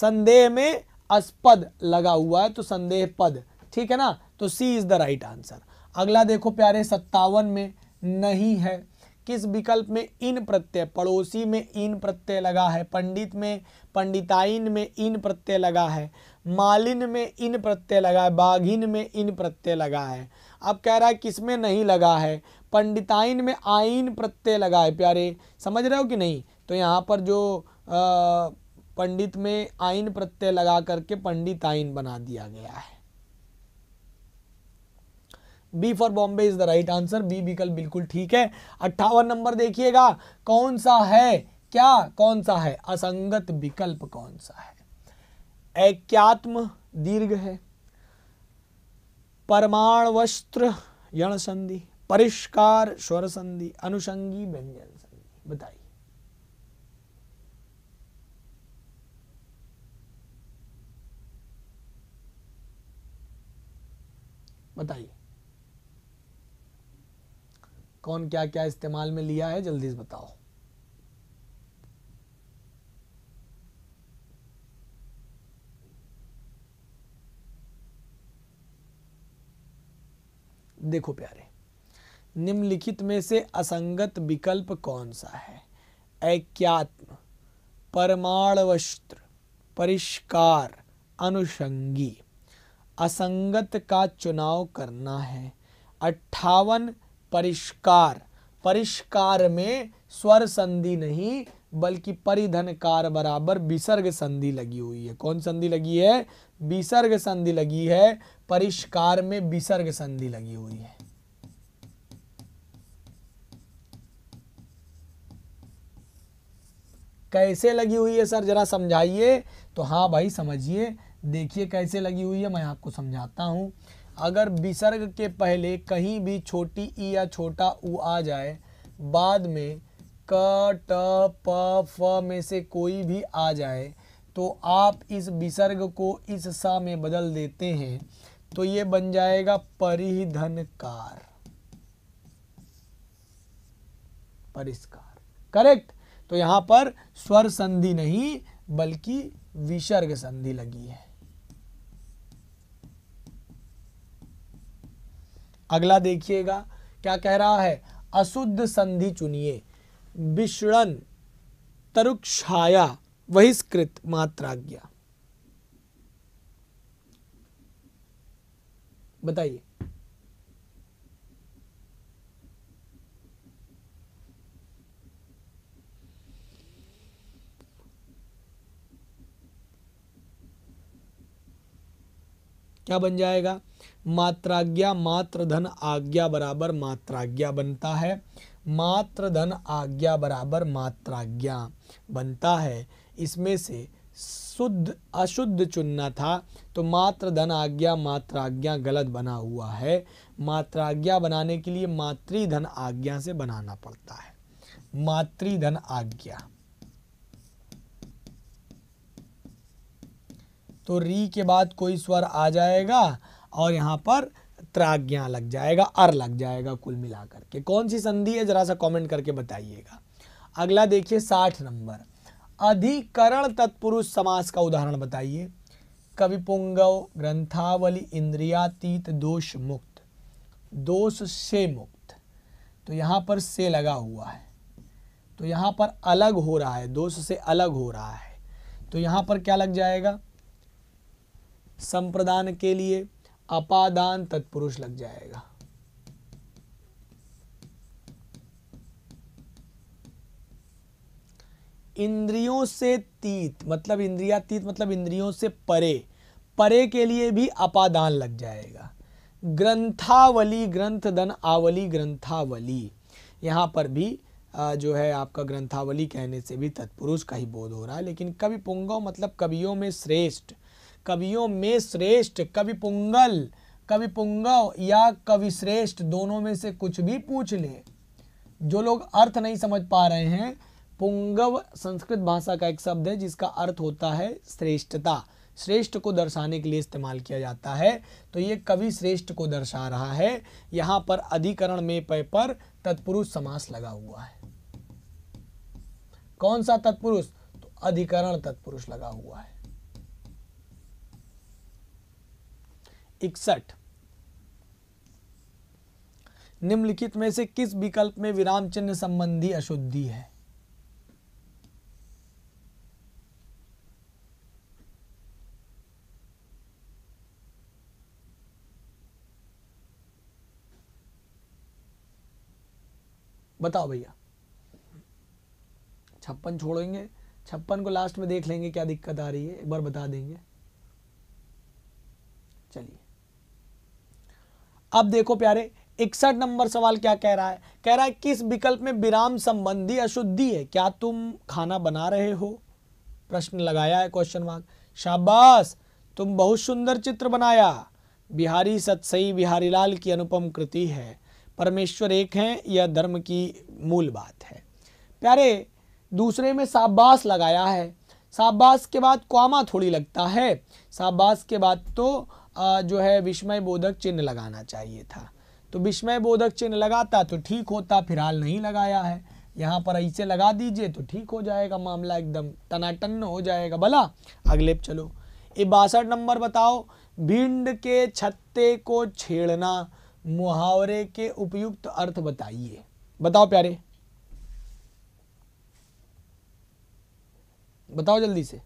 संदेह में अस्पद लगा हुआ है तो संदेह पद ठीक है ना तो C is the right answer अगला देखो प्यारे सत्तावन में नहीं है किस विकल्प में इन प्रत्यय पड़ोसी में इन प्रत्यय लगा है पंडित में पंडिताइन में इन प्रत्यय लगा है मालिन में इन प्रत्यय लगा है बाघिन में इन प्रत्यय लगा है अब कह रहा है किस में नहीं लगा है पंडिताइन में आइन प्रत्यय लगा है प्यारे समझ रहे हो कि नहीं तो यहाँ पर जो आ, पंडित में आइन प्रत्यय लगा करके पंडिताइन बना दिया गया है B for Bombay is the right answer B विकल्प बिल्कुल ठीक है अट्ठावन नंबर देखिएगा कौन सा है क्या कौन सा है असंगत विकल्प कौन सा है ऐक्यात्म दीर्घ है परमाण वस्त्र यण संधि परिष्कार स्वर संधि अनुषंगी व्यंजन संधि बताइए बताइए कौन क्या क्या इस्तेमाल में लिया है जल्दी से बताओ देखो प्यारे निम्नलिखित में से असंगत विकल्प कौन सा है ऐक्यात्म वस्त्र परिष्कार अनुषंगी असंगत का चुनाव करना है अट्ठावन परिष्कार परिष्कार में स्वर संधि नहीं बल्कि परिधनकार बराबर विसर्ग संधि लगी हुई है कौन संधि लगी है विसर्ग संधि लगी है परिष्कार में विसर्ग संधि लगी हुई है कैसे लगी हुई है सर जरा समझाइए तो हाँ भाई समझिए देखिए कैसे लगी हुई है मैं आपको समझाता हूं अगर विसर्ग के पहले कहीं भी छोटी ई या छोटा ऊ आ जाए बाद में क ट प फ में से कोई भी आ जाए तो आप इस विसर्ग को इस सा में बदल देते हैं तो ये बन जाएगा परिधनकार परिष्कार करेक्ट तो यहां पर स्वर संधि नहीं बल्कि विसर्ग संधि लगी है अगला देखिएगा क्या कह रहा है अशुद्ध संधि चुनिए विषण तरुक्षाया बहिष्कृत मात्राज्ञा बताइए क्या बन जाएगा मात्राज्ञा मात्र धन आज्ञा बराबर मात्राज्ञा बनता है मात्र धन आज्ञा बराबर मात्राज्ञा बनता है इसमें से शुद्ध अशुद्ध चुनना था तो मात्र धन आज्ञा मात्राज्ञा गलत बना हुआ है मात्राज्ञा बनाने के लिए मातृधन आज्ञा से बनाना पड़ता है मातृधन आज्ञा तो री के बाद कोई स्वर आ जाएगा और यहाँ पर त्राज्ञा लग जाएगा अर लग जाएगा कुल मिला करके कौन सी संधि है जरा सा कमेंट करके बताइएगा अगला देखिए साठ नंबर अधिकरण तत्पुरुष समास का उदाहरण बताइए कवि पुंगव ग्रंथावली इंद्रियातीत दोष मुक्त दोष से मुक्त तो यहाँ पर से लगा हुआ है तो यहाँ पर अलग हो रहा है दोष से अलग हो रहा है तो यहाँ पर क्या लग जाएगा संप्रदान के लिए अपादान तत्पुरुष लग जाएगा इंद्रियों से तीत मतलब इंद्रियातीत मतलब इंद्रियों से परे परे के लिए भी अपादान लग जाएगा ग्रंथावली ग्रंथ धन आवली ग्रंथावली यहां पर भी जो है आपका ग्रंथावली कहने से भी तत्पुरुष का ही बोध हो रहा है लेकिन कवि पुंगव मतलब कवियों में श्रेष्ठ कवियों में श्रेष्ठ कवि पुंगल कवि पुंगव या कवि श्रेष्ठ दोनों में से कुछ भी पूछ ले जो लोग अर्थ नहीं समझ पा रहे हैं पुंगव संस्कृत भाषा का एक शब्द है जिसका अर्थ होता है श्रेष्ठता श्रेष्ठ को दर्शाने के लिए इस्तेमाल किया जाता है तो ये कवि श्रेष्ठ को दर्शा रहा है यहाँ पर अधिकरण में पेपर पर तत्पुरुष समास लगा हुआ है कौन सा तत्पुरुष तो अधिकरण तत्पुरुष लगा हुआ है इकसठ निम्नलिखित में से किस विकल्प में विराम चिन्ह संबंधी अशुद्धि है बताओ भैया छप्पन छोड़ेंगे छप्पन को लास्ट में देख लेंगे क्या दिक्कत आ रही है एक बार बता देंगे चलिए अब देखो प्यारे इकसठ नंबर सवाल क्या कह रहा है कह रहा है किस विकल्प में विराम संबंधी अशुद्धि है क्या तुम खाना बना रहे हो प्रश्न लगाया है क्वेश्चन मार्क शाबाश तुम बहुत सुंदर चित्र बनाया बिहारी सतसई बिहारी लाल की अनुपम कृति है परमेश्वर एक है यह धर्म की मूल बात है प्यारे दूसरे में शाबाश लगाया है शाबाश के बाद क्वामा थोड़ी लगता है शाबाश के बाद तो जो है विस्मय बोधक चिन्ह लगाना चाहिए था तो विस्मय बोधक चिन्ह लगाता तो ठीक होता फिलहाल नहीं लगाया है यहाँ पर ऐसे लगा दीजिए तो ठीक हो जाएगा मामला एकदम तनाटन हो जाएगा भला अगले चलो ये बासठ नंबर बताओ भिंड के छत्ते को छेड़ना मुहावरे के उपयुक्त अर्थ बताइए बताओ प्यारे बताओ जल्दी से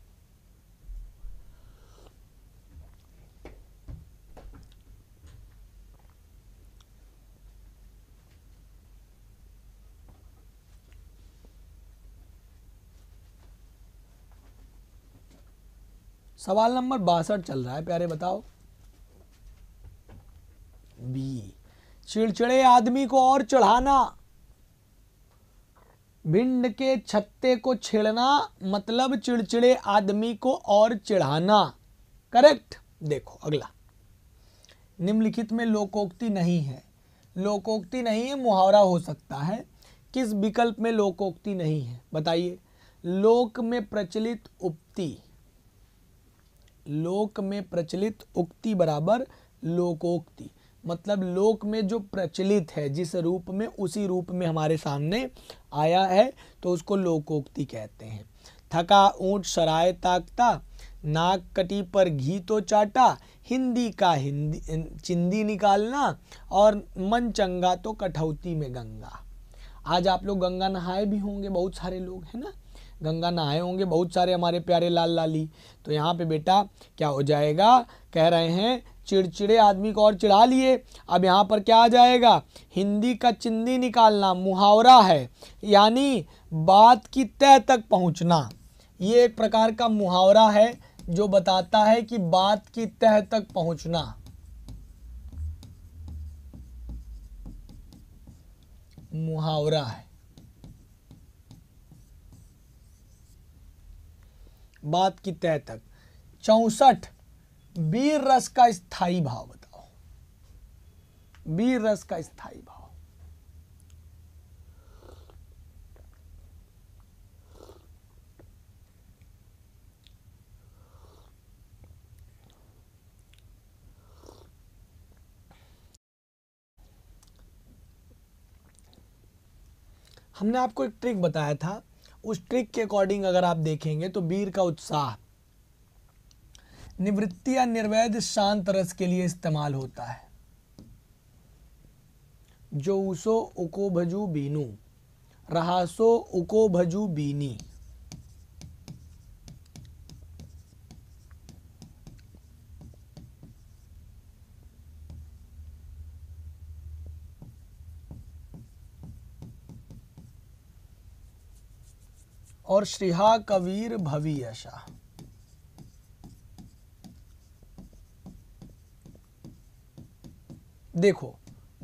सवाल नंबर बासठ चल रहा है प्यारे बताओ बी चिड़चिड़े आदमी को और चढ़ाना भिंड के छत्ते को छेड़ना मतलब चिड़चिड़े आदमी को और चढ़ाना करेक्ट देखो अगला निम्नलिखित में लोकोक्ति नहीं है लोकोक्ति नहीं है मुहावरा हो सकता है किस विकल्प में लोकोक्ति नहीं है बताइए लोक में प्रचलित उपति लोक में प्रचलित उक्ति बराबर लोकोक्ति मतलब लोक में जो प्रचलित है जिस रूप में उसी रूप में हमारे सामने आया है तो उसको लोकोक्ति कहते हैं थका ऊँट सराय ताकता नाक कटी पर घी तो चाटा हिंदी का हिंदी चिंदी निकालना और मन चंगा तो कठौती में गंगा आज आप लोग गंगा नहाए भी होंगे बहुत सारे लोग है ना गंगा नहाए होंगे बहुत सारे हमारे प्यारे लाल लाली तो यहाँ पे बेटा क्या हो जाएगा कह रहे हैं चिड़चिड़े आदमी को और चिढ़ा लिए अब यहाँ पर क्या आ जाएगा हिंदी का चिंदी निकालना मुहावरा है यानी बात की तय तक पहुँचना ये एक प्रकार का मुहावरा है जो बताता है कि बात की तह तक पहुँचना मुहावरा है बात की तय तक चौसठ बीर रस का स्थाई भाव बताओ बीर रस का स्थाई भाव हमने आपको एक ट्रिक बताया था उस ट्रिक के अकॉर्डिंग अगर आप देखेंगे तो वीर का उत्साह निवृत्ति या निर्वैध शांत रस के लिए इस्तेमाल होता है जो उसो उको भजू बीनू रहासो उको भजू बीनी और श्रीहा कबीर भवी यशा देखो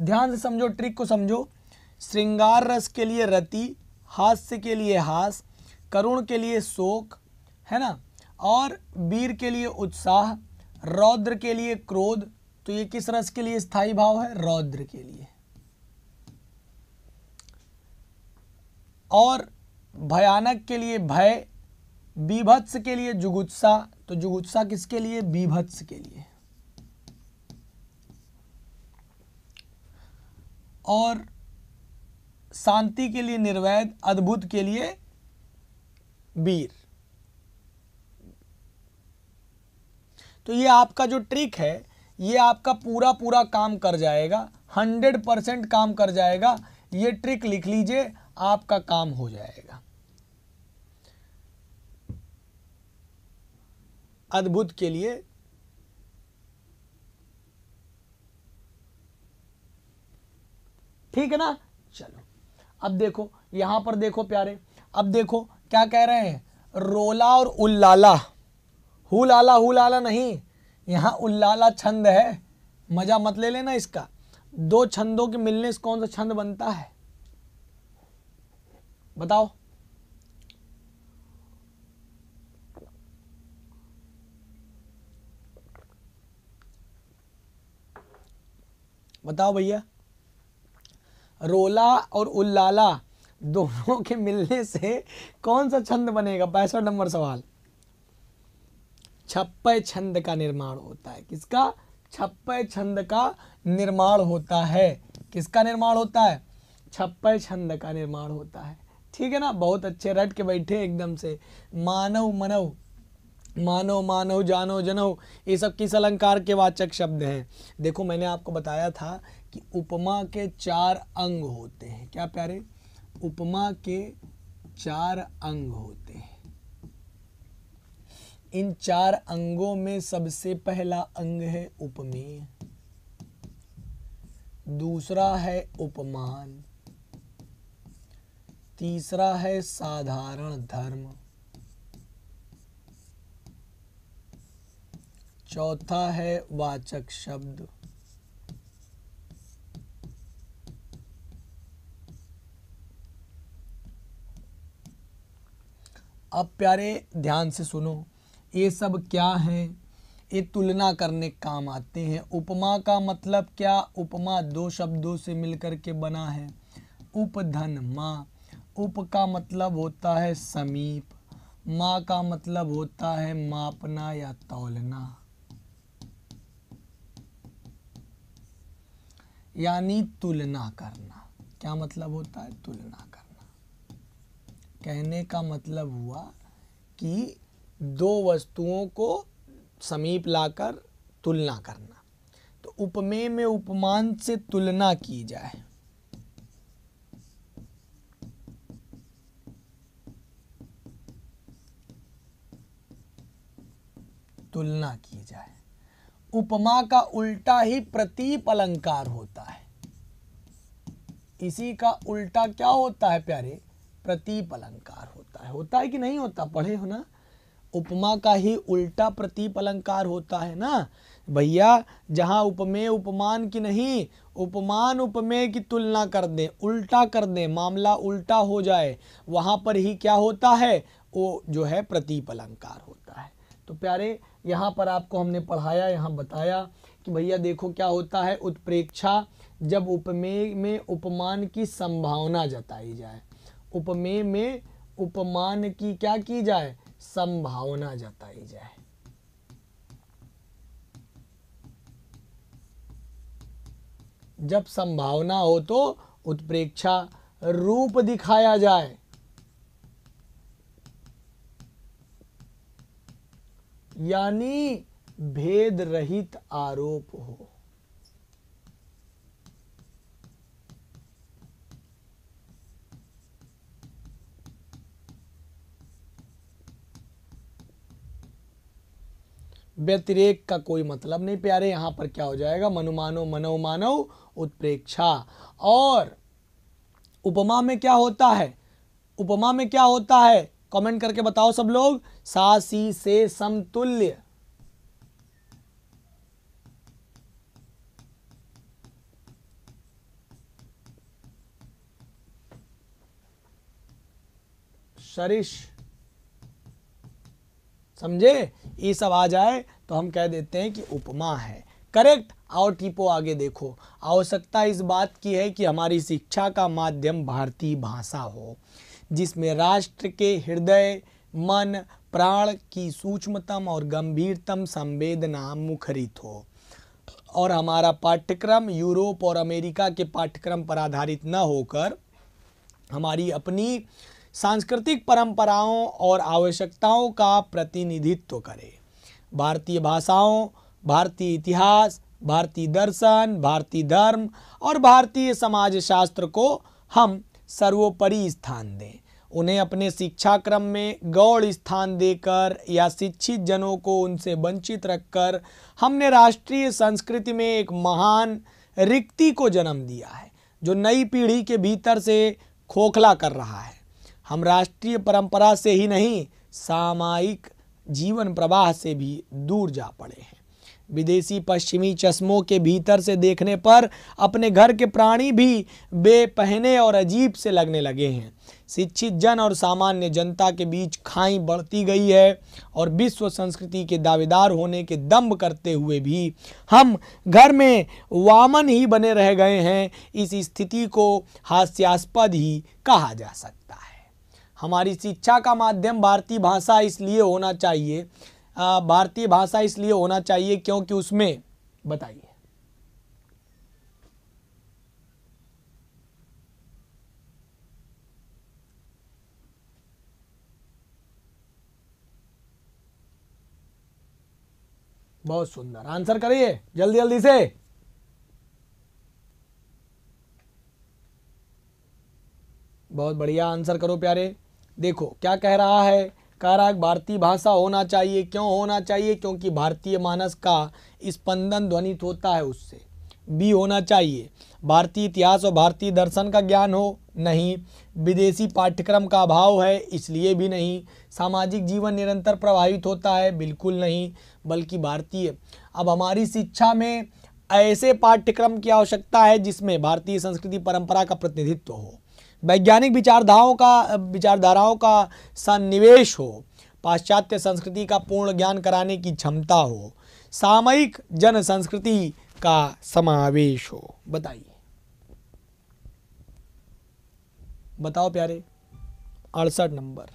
ध्यान से समझो ट्रिक को समझो श्रृंगार रस के लिए रति हास्य के लिए हास करुण के लिए शोक है ना और वीर के लिए उत्साह रौद्र के लिए क्रोध तो ये किस रस के लिए स्थायी भाव है रौद्र के लिए और भयानक के लिए भय बीभत्स के लिए जुगुत्सा तो जुगुत्सा किसके लिए बीभत्स के लिए और शांति के लिए निर्वैध अद्भुत के लिए वीर तो ये आपका जो ट्रिक है ये आपका पूरा पूरा काम कर जाएगा हंड्रेड परसेंट काम कर जाएगा ये ट्रिक लिख लीजिए आपका काम हो जाएगा अद्भुत के लिए ठीक है ना चलो अब देखो यहां पर देखो प्यारे अब देखो क्या कह रहे हैं रोला और उल्लाला हुलाला हुलाला नहीं यहां उल्लाला छंद है मजा मत ले लेना इसका दो छंदों के मिलने से कौन सा छंद बनता है बताओ बताओ भैया रोला और उल्लाला दोनों के मिलने से कौन सा छंद बनेगा पैंसठ नंबर सवाल छप्पे छंद का निर्माण होता है किसका छप्पे छंद का निर्माण होता है किसका निर्माण होता है छप्पे छंद का निर्माण होता है ठीक है ना बहुत अच्छे रट के बैठे एकदम से मानव मनव मानो मानव जानो जनो ये सब किस अलंकार के वाचक शब्द हैं देखो मैंने आपको बताया था कि उपमा के चार अंग होते हैं क्या प्यारे उपमा के चार अंग होते हैं इन चार अंगों में सबसे पहला अंग है उपमेय दूसरा है उपमान तीसरा है साधारण धर्म चौथा है वाचक शब्द अब प्यारे ध्यान से सुनो ये सब क्या है ये तुलना करने काम आते हैं उपमा का मतलब क्या उपमा दो शब्दों से मिलकर के बना है उपधन मा उप का मतलब होता है समीप माँ का मतलब होता है मापना या तौलना यानी तुलना करना क्या मतलब होता है तुलना करना कहने का मतलब हुआ कि दो वस्तुओं को समीप लाकर तुलना करना तो उपमेय में उपमान से तुलना की जाए तुलना की जाए उपमा का उल्टा ही प्रतीप अलंकार होता है इसी का उल्टा क्या होता है प्यारे प्रतीप अलंकार होता है होता है कि नहीं होता पढ़े हो ना उपमा का ही उल्टा प्रतीप अलंकार होता है ना भैया जहां उपमेय उपमान की नहीं उपमान उपमेय की तुलना कर दे उल्टा कर दे मामला उल्टा हो जाए वहां पर ही क्या होता है वो जो है प्रतीप अलंकार होता है तो प्यारे यहाँ पर आपको हमने पढ़ाया यहाँ बताया कि भैया देखो क्या होता है उत्प्रेक्षा जब उपमेय में उपमान की संभावना जताई जाए उपमेय में उपमान की क्या की जाए संभावना जताई जाए जब संभावना हो तो उत्प्रेक्षा रूप दिखाया जाए यानी भेद रहित आरोप हो व्यतिरेक का कोई मतलब नहीं प्यारे यहां पर क्या हो जाएगा मनुमानो मनोमानव उत्प्रेक्षा और उपमा में क्या होता है उपमा में क्या होता है कमेंट करके बताओ सब लोग सासी से समतुल्य सरिश समझे ये सब आ जाए तो हम कह देते हैं कि उपमा है करेक्ट और टीपो आगे देखो आवश्यकता इस बात की है कि हमारी शिक्षा का माध्यम भारतीय भाषा हो जिसमें राष्ट्र के हृदय मन प्राण की सूक्ष्मतम और गंभीरतम संवेदना मुखरित हो और हमारा पाठ्यक्रम यूरोप और अमेरिका के पाठ्यक्रम पर आधारित न होकर हमारी अपनी सांस्कृतिक परंपराओं और आवश्यकताओं का प्रतिनिधित्व करे भारतीय भाषाओं भारतीय इतिहास भारतीय दर्शन भारतीय धर्म और भारतीय समाज शास्त्र को हम सर्वोपरि स्थान दें उन्हें अपने शिक्षा क्रम में गौड़ स्थान देकर या शिक्षित जनों को उनसे वंचित रखकर हमने राष्ट्रीय संस्कृति में एक महान रिक्ति को जन्म दिया है जो नई पीढ़ी के भीतर से खोखला कर रहा है हम राष्ट्रीय परंपरा से ही नहीं सामायिक जीवन प्रवाह से भी दूर जा पड़े हैं विदेशी पश्चिमी चश्मों के भीतर से देखने पर अपने घर के प्राणी भी बेपहने और अजीब से लगने लगे हैं शिक्षित जन और सामान्य जनता के बीच खाई बढ़ती गई है और विश्व संस्कृति के दावेदार होने के दम्ब करते हुए भी हम घर में वामन ही बने रह गए हैं इस स्थिति को हास्यास्पद ही कहा जा सकता है हमारी शिक्षा का माध्यम भारतीय भाषा इसलिए होना चाहिए हाँ, भारतीय भाषा इसलिए होना चाहिए क्योंकि उसमें बताइए बहुत सुंदर आंसर करिए जल्दी जल्दी से बहुत बढ़िया आंसर करो प्यारे देखो क्या कह रहा है कारक भारतीय भाषा होना चाहिए क्यों होना चाहिए क्योंकि भारतीय मानस का स्पंदन ध्वनित होता है उससे बी होना चाहिए भारतीय इतिहास और भारतीय दर्शन का ज्ञान हो नहीं विदेशी पाठ्यक्रम का अभाव है इसलिए भी नहीं सामाजिक जीवन निरंतर प्रभावित होता है बिल्कुल नहीं बल्कि भारतीय अब हमारी शिक्षा में ऐसे पाठ्यक्रम की आवश्यकता है जिसमें भारतीय संस्कृति परंपरा का प्रतिनिधित्व हो वैज्ञानिक विचारधाराओं का विचारधाराओं का सन्निवेश हो पाश्चात्य संस्कृति का पूर्ण ज्ञान कराने की क्षमता हो सामयिक जन संस्कृति का समावेश हो बताइए बताओ प्यारे अड़सठ नंबर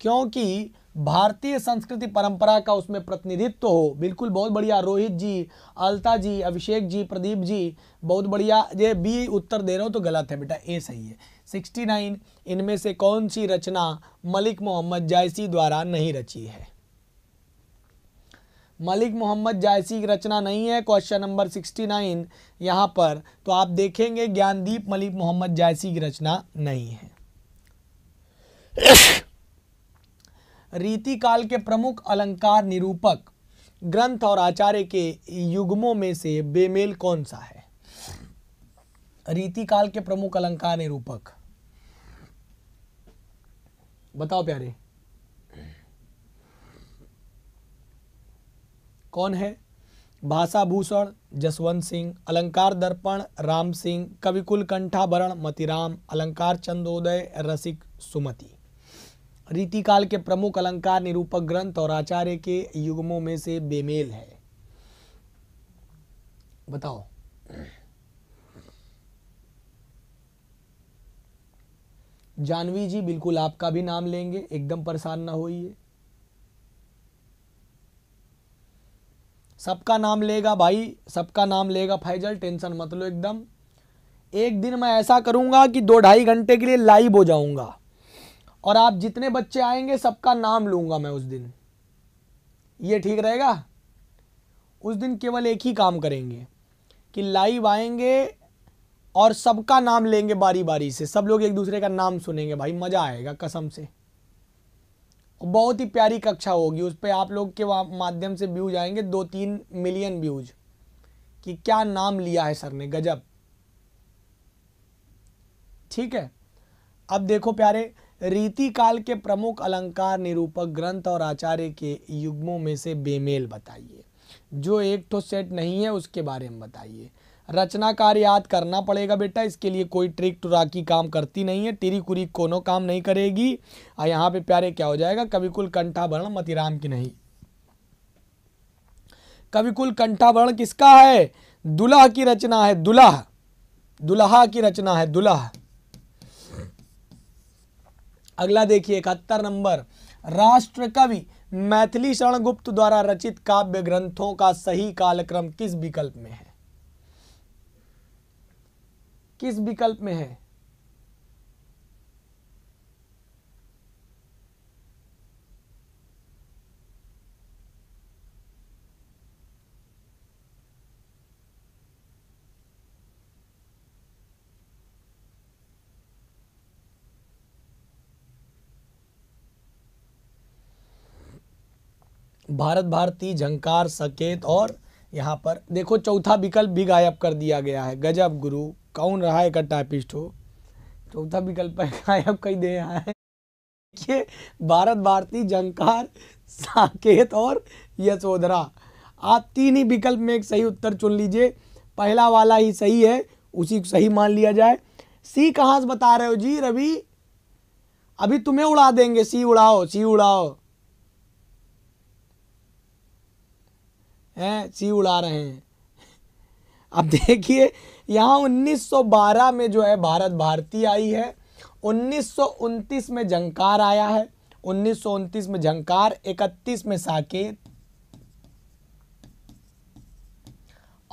क्योंकि भारतीय संस्कृति परंपरा का उसमें प्रतिनिधित्व हो बिल्कुल बहुत बढ़िया रोहित जी अलता जी अभिषेक जी प्रदीप जी बहुत बढ़िया ये बी उत्तर दे रहे हो तो गलत है बेटा ए सही है 69 इनमें से कौन सी रचना मलिक मोहम्मद जायसी द्वारा नहीं रची है मलिक मोहम्मद जायसी की रचना नहीं है क्वेश्चन नंबर 69 यहाँ पर तो आप देखेंगे ज्ञानदीप मलिक मोहम्मद जायसी की रचना नहीं है रीतिकाल के प्रमुख अलंकार निरूपक ग्रंथ और आचार्य के युग्मों में से बेमेल कौन सा है रीतिकाल के प्रमुख अलंकार निरूपक बताओ प्यारे कौन है भाषा भूषण जसवंत सिंह अलंकार दर्पण राम सिंह कविकुल कंठाभरण मतिराम अलंकार चंदोदय रसिक सुमति रीतिकाल के प्रमुख अलंकार निरूपक ग्रंथ और आचार्य के युगमों में से बेमेल है बताओ जानवी जी बिल्कुल आपका भी नाम लेंगे एकदम परेशान ना होइए सबका नाम लेगा भाई सबका नाम लेगा फैजल टेंशन मत लो एकदम एक दिन मैं ऐसा करूंगा कि दो ढाई घंटे के लिए लाइव हो जाऊंगा और आप जितने बच्चे आएंगे सबका नाम लूंगा मैं उस दिन ये ठीक रहेगा उस दिन केवल एक ही काम करेंगे कि लाइव आएंगे और सबका नाम लेंगे बारी बारी से सब लोग एक दूसरे का नाम सुनेंगे भाई मज़ा आएगा कसम से बहुत ही प्यारी कक्षा होगी उस पर आप लोग के माध्यम से व्यूज आएंगे दो तीन मिलियन व्यूज कि क्या नाम लिया है सर ने गजब ठीक है अब देखो प्यारे रीति काल के प्रमुख अलंकार निरूपक ग्रंथ और आचार्य के युग्मों में से बेमेल बताइए जो एक तो सेट नहीं है उसके बारे में बताइए रचनाकार याद करना पड़ेगा बेटा इसके लिए कोई ट्रिक टुराकी काम करती नहीं है टिरी कुरी कोनो काम नहीं करेगी और यहाँ पे प्यारे क्या हो जाएगा कभी कुल कंठाभरण मतिराम की नहीं कभी कुल कंठाभरण किसका है दुल्हा की रचना है दुल्हा दुल्हा की रचना है दुल्हा अगला देखिए इकहत्तर नंबर राष्ट्र कवि मैथिली शरण गुप्त द्वारा रचित काव्य ग्रंथों का सही कालक्रम किस विकल्प में है किस विकल्प में है भारत भारती झंकार सकेत और यहाँ पर देखो चौथा विकल्प भी गायब कर दिया गया है गजब गुरु कौन रहा है का टाइपिस्ट हो चौथा विकल्प गायब कर दिया है देखिए भारत भारती झंकार साकेत और यशोधरा आप तीन ही विकल्प में एक सही उत्तर चुन लीजिए पहला वाला ही सही है उसी को सही मान लिया जाए सी कहाँ से बता रहे हो जी रवि अभी तुम्हें उड़ा देंगे सी उड़ाओ सी उड़ाओ हैं ची उड़ा रहे हैं अब देखिए यहाँ 1912 में जो है भारत भारती आई है उन्नीस में झंकार आया है उन्नीस में झंकार 31 में साकेत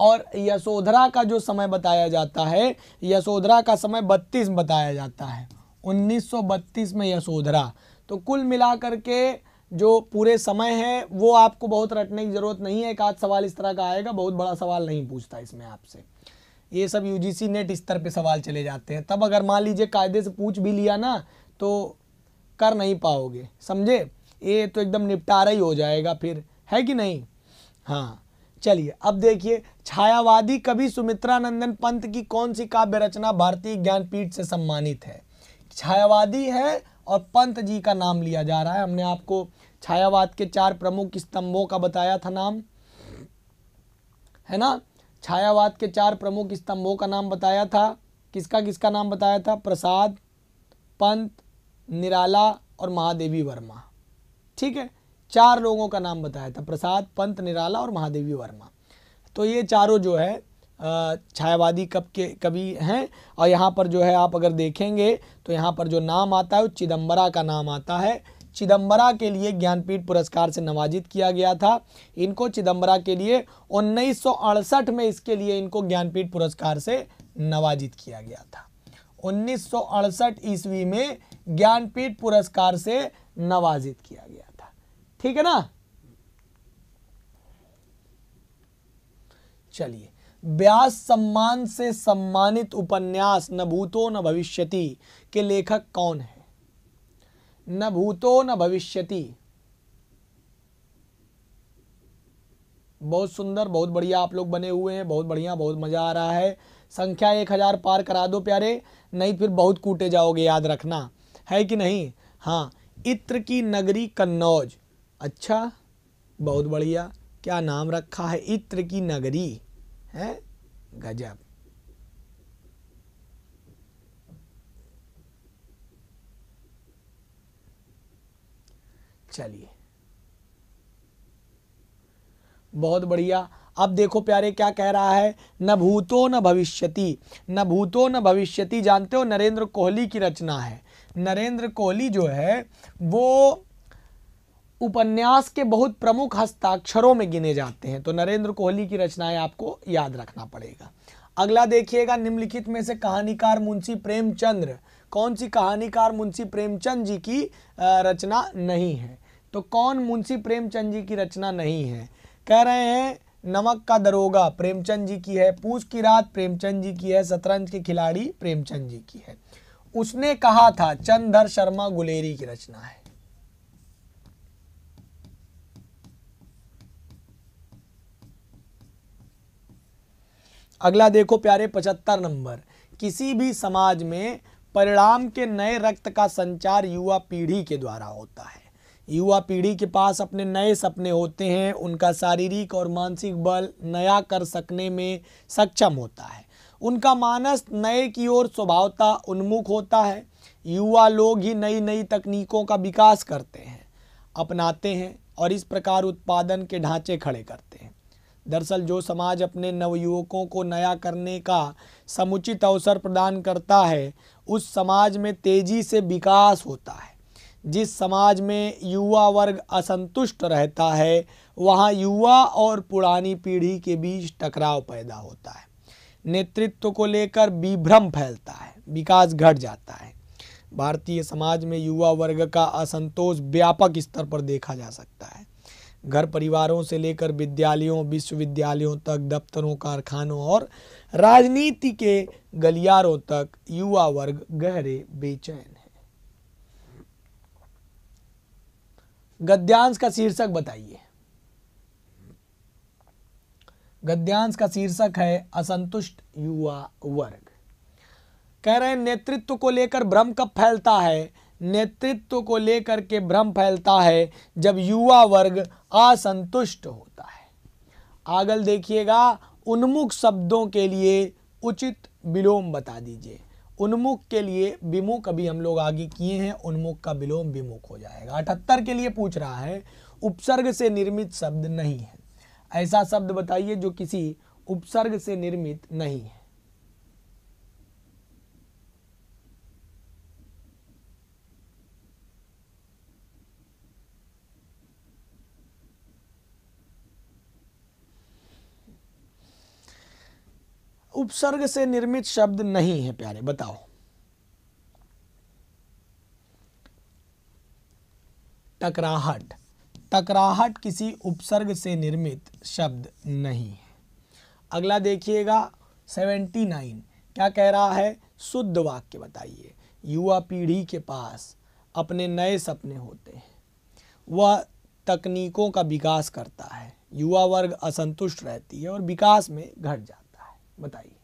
और यशोधरा का जो समय बताया जाता है यशोधरा का समय 32 बताया जाता है 1932 में यशोधरा तो कुल मिलाकर के जो पूरे समय है वो आपको बहुत रटने की ज़रूरत नहीं है एक आध सवाल इस तरह का आएगा बहुत बड़ा सवाल नहीं पूछता इसमें आपसे ये सब यूजीसी नेट स्तर पे सवाल चले जाते हैं तब अगर मान लीजिए कायदे से पूछ भी लिया ना तो कर नहीं पाओगे समझे ये तो एकदम निपटारा ही हो जाएगा फिर है कि नहीं हाँ चलिए अब देखिए छायावादी कवि सुमित्रा नंदन पंत की कौन सी काव्य रचना भारतीय ज्ञानपीठ से सम्मानित है छायावादी है और पंत जी का नाम लिया जा रहा है हमने आपको छायावाद के चार प्रमुख स्तंभों का बताया था नाम है ना छायावाद के चार प्रमुख स्तंभों का नाम बताया था किसका किसका नाम बताया था प्रसाद पंत निराला और महादेवी वर्मा ठीक है चार लोगों का नाम बताया था प्रसाद पंत निराला और महादेवी वर्मा तो ये चारों जो है छायावादी कब के कवि हैं और यहाँ पर जो है आप अगर देखेंगे तो यहाँ पर जो नाम आता है वो चिदम्बरा का नाम आता है चिदम्बरा के लिए ज्ञानपीठ पुरस्कार से नवाजित किया गया था इनको चिदम्बरा के लिए उन्नीस में इसके लिए इनको ज्ञानपीठ पुरस्कार से नवाजित किया गया था उन्नीस ईस्वी में ज्ञानपीठ पुरस्कार से नवाजित किया गया था ठीक है ना चलिए ब्यास सम्मान से सम्मानित उपन्यास न भूतो न भविष्यति के लेखक कौन है न भूतो न भविष्यति बहुत सुंदर बहुत बढ़िया आप लोग बने हुए हैं बहुत बढ़िया बहुत मज़ा आ रहा है संख्या एक हज़ार पार करा दो प्यारे नहीं फिर बहुत कूटे जाओगे याद रखना है कि नहीं हाँ इत्र की नगरी कन्नौज अच्छा बहुत बढ़िया क्या नाम रखा है इत्र की नगरी है eh? गजब चलिए बहुत बढ़िया अब देखो प्यारे क्या कह रहा है न भूतो न भविष्यति न भूतो न भविष्यति जानते हो नरेंद्र कोहली की रचना है नरेंद्र कोहली जो है वो उपन्यास के बहुत प्रमुख हस्ताक्षरों में गिने जाते हैं तो नरेंद्र कोहली की रचनाएं आपको याद रखना पड़ेगा अगला देखिएगा निम्नलिखित में से कहानीकार मुंशी प्रेमचंद्र कौन सी कहानीकार मुंशी प्रेमचंद जी की रचना नहीं है तो कौन मुंशी प्रेमचंद जी की रचना नहीं है कह रहे हैं नमक का दरोगा प्रेमचंद जी की है पूछ की रात प्रेमचंद जी की है शतरंज के खिलाड़ी प्रेमचंद जी की है उसने कहा था चंदर शर्मा गुलेरी की रचना है अगला देखो प्यारे पचहत्तर नंबर किसी भी समाज में परिणाम के नए रक्त का संचार युवा पीढ़ी के द्वारा होता है युवा पीढ़ी के पास अपने नए सपने होते हैं उनका शारीरिक और मानसिक बल नया कर सकने में सक्षम होता है उनका मानस नए की ओर स्वभावता उन्मुख होता है युवा लोग ही नई नई तकनीकों का विकास करते हैं अपनाते हैं और इस प्रकार उत्पादन के ढांचे खड़े करते हैं दरअसल जो समाज अपने नवयुवकों को नया करने का समुचित अवसर प्रदान करता है उस समाज में तेज़ी से विकास होता है जिस समाज में युवा वर्ग असंतुष्ट रहता है वहाँ युवा और पुरानी पीढ़ी के बीच टकराव पैदा होता है नेतृत्व को लेकर विभ्रम फैलता है विकास घट जाता है भारतीय समाज में युवा वर्ग का असंतोष व्यापक स्तर पर देखा जा सकता है घर परिवारों से लेकर विद्यालयों विश्वविद्यालयों तक दफ्तरों कारखानों और राजनीति के गलियारों तक युवा वर्ग गहरे बेचैन है गद्यांश का शीर्षक बताइए गद्यांश का शीर्षक है असंतुष्ट युवा वर्ग कह रहे हैं नेतृत्व को लेकर भ्रम कब फैलता है नेतृत्व को लेकर के भ्रम फैलता है जब युवा वर्ग असंतुष्ट होता है आगल देखिएगा उन्मुख शब्दों के लिए उचित विलोम बता दीजिए उन्मुख के लिए विमुख अभी हम लोग आगे किए हैं उन्मुख का विलोम विमुख हो जाएगा अठहत्तर के लिए पूछ रहा है उपसर्ग से निर्मित शब्द नहीं है ऐसा शब्द बताइए जो किसी उपसर्ग से निर्मित नहीं है उपसर्ग से निर्मित शब्द नहीं है प्यारे बताओ टकराहट टकराहट किसी उपसर्ग से निर्मित शब्द नहीं है अगला देखिएगा सेवेंटी नाइन क्या कह रहा है शुद्ध वाक्य बताइए युवा पीढ़ी के पास अपने नए सपने होते हैं वह तकनीकों का विकास करता है युवा वर्ग असंतुष्ट रहती है और विकास में घट जाता है बताइए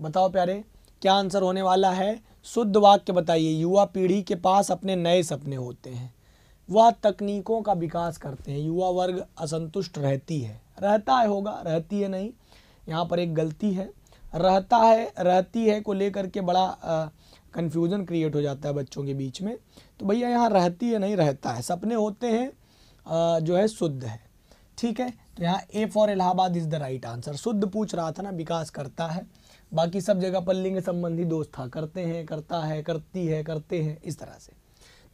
बताओ प्यारे क्या आंसर होने वाला है शुद्ध वाक्य बताइए युवा पीढ़ी के पास अपने नए सपने होते हैं वह तकनीकों का विकास करते हैं युवा वर्ग असंतुष्ट रहती है रहता है होगा रहती है नहीं यहाँ पर एक गलती है रहता है रहती है को लेकर के बड़ा कन्फ्यूज़न क्रिएट हो जाता है बच्चों के बीच में तो भैया यहाँ रहती है नहीं रहता है सपने होते हैं जो है शुद्ध है ठीक है तो यहाँ A for Allahabad is the right answer शुद्ध पूछ रहा था ना विकास करता है बाकी सब जगह पर लिंग संबंधी दोस्त था करते हैं करता है करती है करते हैं इस तरह से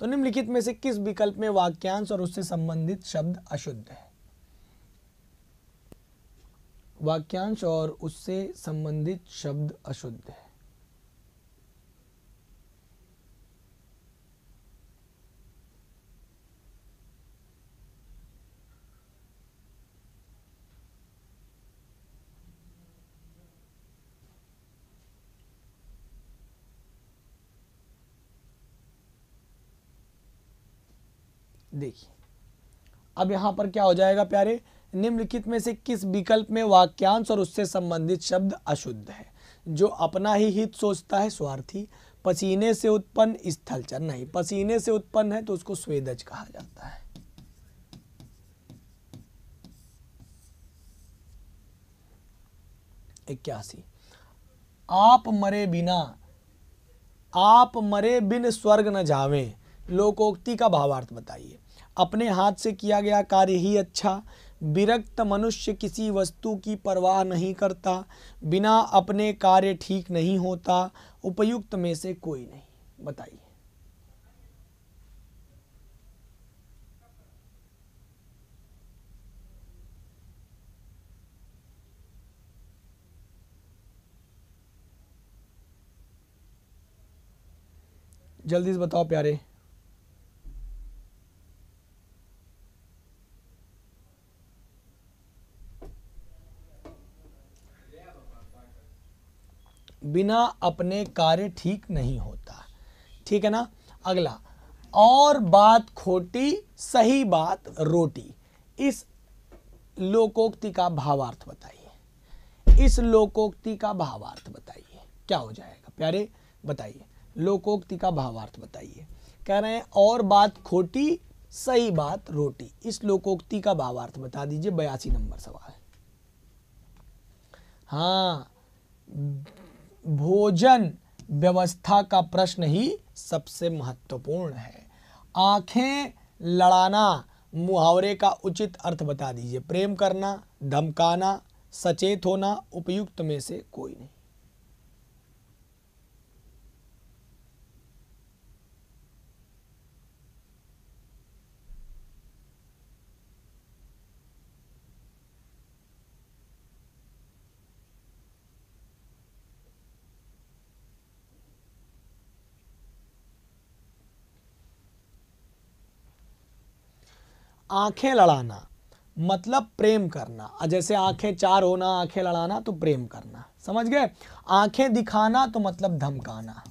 तो निम्नलिखित में से किस विकल्प में वाक्यांश और उससे संबंधित शब्द अशुद्ध है वाक्यांश और उससे संबंधित शब्द अशुद्ध है देखिए अब यहां पर क्या हो जाएगा प्यारे निम्नलिखित में से किस विकल्प में वाक्यांश और उससे संबंधित शब्द अशुद्ध है जो अपना ही हित सोचता है स्वार्थी पसीने से उत्पन्न स्थलचर नहीं पसीने से उत्पन्न है तो उसको स्वेदज कहा जाता है इक्यासी आप मरे बिना आप मरे बिन स्वर्ग न जावे लोकोक्ति का भावार्थ बताइए अपने हाथ से किया गया कार्य ही अच्छा विरक्त मनुष्य किसी वस्तु की परवाह नहीं करता बिना अपने कार्य ठीक नहीं होता उपयुक्त में से कोई नहीं बताइए जल्दी से बताओ प्यारे बिना अपने कार्य ठीक नहीं होता ठीक है ना अगला और बात खोटी सही बात रोटी इस लोकोक्ति का भावार्थ बताइए इस लोकोक्ति का भावार्थ बताइए क्या हो जाएगा प्यारे बताइए लोकोक्ति का भावार्थ बताइए कह रहे हैं और बात खोटी सही बात रोटी इस लोकोक्ति का भावार्थ बता दीजिए बयासी नंबर सवाल हाँ भोजन व्यवस्था का प्रश्न ही सबसे महत्वपूर्ण है आंखें लड़ाना मुहावरे का उचित अर्थ बता दीजिए प्रेम करना धमकाना सचेत होना उपयुक्त में से कोई नहीं आंखें लड़ाना मतलब प्रेम करना जैसे आंखें चार होना आंखें लड़ाना तो प्रेम करना समझ गए आंखें दिखाना तो मतलब धमकाना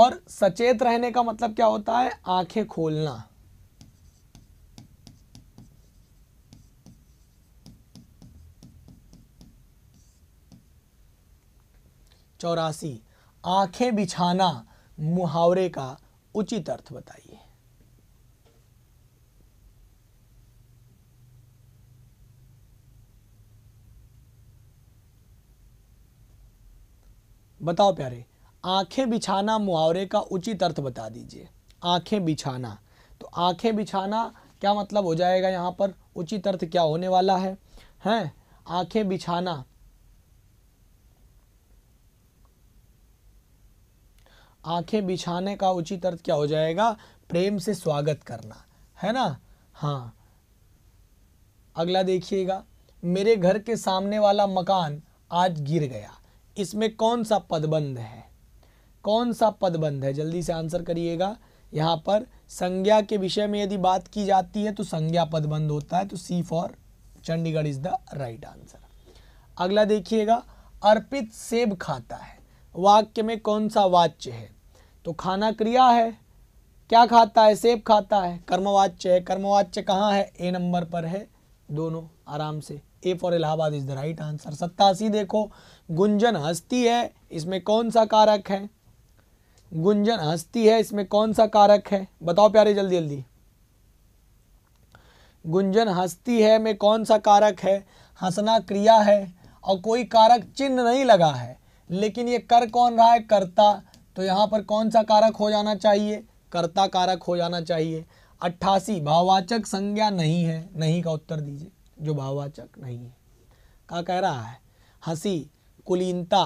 और सचेत रहने का मतलब क्या होता है आंखें खोलना चौरासी आंखें बिछाना मुहावरे का उचित अर्थ बताइए बताओ प्यारे आंखें बिछाना मुहावरे का उचित अर्थ बता दीजिए आंखें बिछाना तो आंखें बिछाना क्या मतलब हो जाएगा यहां पर उचित अर्थ क्या होने वाला है हैं आंखें बिछाना आंखें बिछाने का उचित अर्थ क्या हो जाएगा प्रेम से स्वागत करना है ना हाँ अगला देखिएगा मेरे घर के सामने वाला मकान आज गिर गया इसमें कौन सा पदबंध है कौन सा पदबंध है जल्दी से आंसर करिएगा यहाँ पर संज्ञा के विषय में यदि बात की जाती है तो संज्ञा पदबंध होता है तो C for Chandigarh is the right answer अगला देखिएगा अर्पित सेब खाता है वाक्य में कौन सा वाच्य है तो खाना क्रिया है क्या खाता है सेब खाता है कर्मवाच्य है कर्मवाच्य कहाँ है ए नंबर पर है दोनों आराम से A for Allahabad is the right answer सत्तासी देखो गुंजन हस्ती है इसमें कौन सा कारक है गुंजन हस्ती है इसमें कौन सा कारक है बताओ प्यारे जल्दी जल्दी गुंजन हस्ती है में कौन सा कारक है हंसना क्रिया है और कोई कारक चिन्ह नहीं लगा है लेकिन ये कर कौन रहा है कर्ता तो यहाँ पर कौन सा कारक हो जाना चाहिए कर्ता कारक हो जाना चाहिए अट्ठासी भाववाचक संज्ञा नहीं है नहीं का उत्तर दीजिए जो भाववाचक नहीं है का कह रहा है हंसी कुलीनता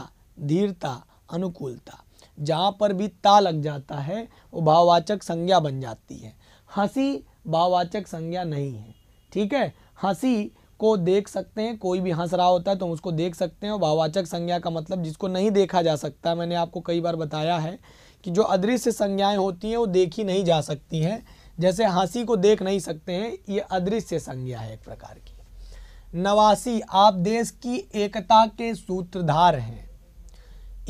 धीरता अनुकूलता जहाँ पर भी ता लग जाता है वो भाववाचक संज्ञा बन जाती है हंसी भाववाचक संज्ञा नहीं है ठीक है हंसी को देख सकते हैं कोई भी हंस रहा होता है तो उसको देख सकते हैं और भाववाचक संज्ञा का मतलब जिसको नहीं देखा जा सकता मैंने आपको कई बार बताया है कि जो अदृश्य संज्ञाएं होती हैं वो देखी नहीं जा सकती हैं जैसे हंसी को देख नहीं सकते हैं ये अदृश्य संज्ञा है एक प्रकार की नवासी आप देश की एकता के सूत्रधार हैं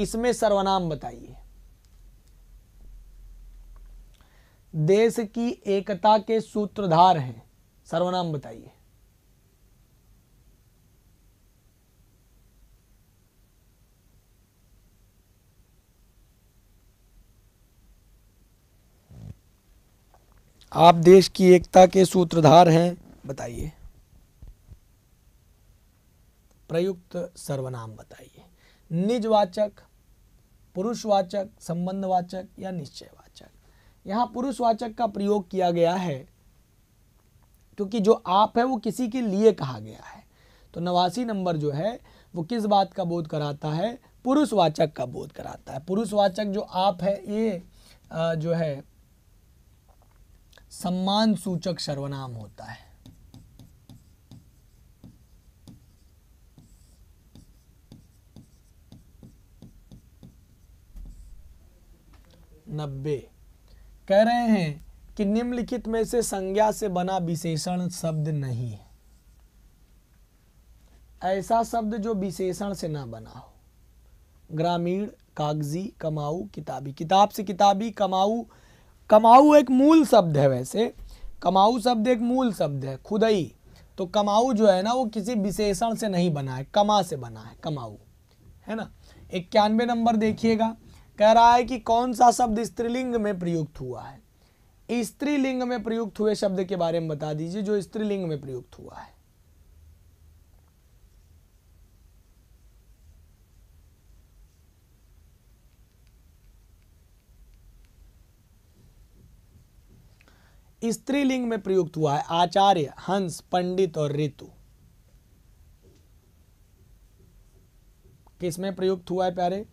इसमें सर्वनाम बताइए देश की एकता के सूत्रधार हैं सर्वनाम बताइए आप देश की एकता के सूत्रधार हैं बताइए प्रयुक्त सर्वनाम बताइए निजवाचक पुरुषवाचक संबंधवाचक या निश्चयवाचक यहाँ पुरुषवाचक का प्रयोग किया गया है क्योंकि जो आप है वो किसी के लिए कहा गया है तो नवासी नंबर जो है वो किस बात का बोध कराता है पुरुषवाचक का बोध कराता है पुरुषवाचक जो आप है ये जो है सम्मान सूचक सर्वनाम होता है नब्बे कह रहे हैं कि निम्नलिखित में से संज्ञा से बना विशेषण शब्द नहीं है ऐसा शब्द जो विशेषण से ना बना हो ग्रामीण कागजी कमाऊ किताबी किताब से किताबी कमाऊ कमाऊ एक मूल शब्द है वैसे कमाऊ शब्द एक मूल शब्द है खुदई तो कमाऊ जो है ना वो किसी विशेषण से नहीं बना है कमा से बना है कमाऊ है ना इक्यानवे नंबर देखिएगा कह रहा है कि कौन सा शब्द स्त्रीलिंग में प्रयुक्त हुआ है स्त्रीलिंग में प्रयुक्त हुए शब्द के बारे में बता दीजिए जो स्त्रीलिंग में प्रयुक्त हुआ है स्त्रीलिंग में प्रयुक्त हुआ है आचार्य हंस पंडित और ऋतु किसमें प्रयुक्त हुआ है प्यारे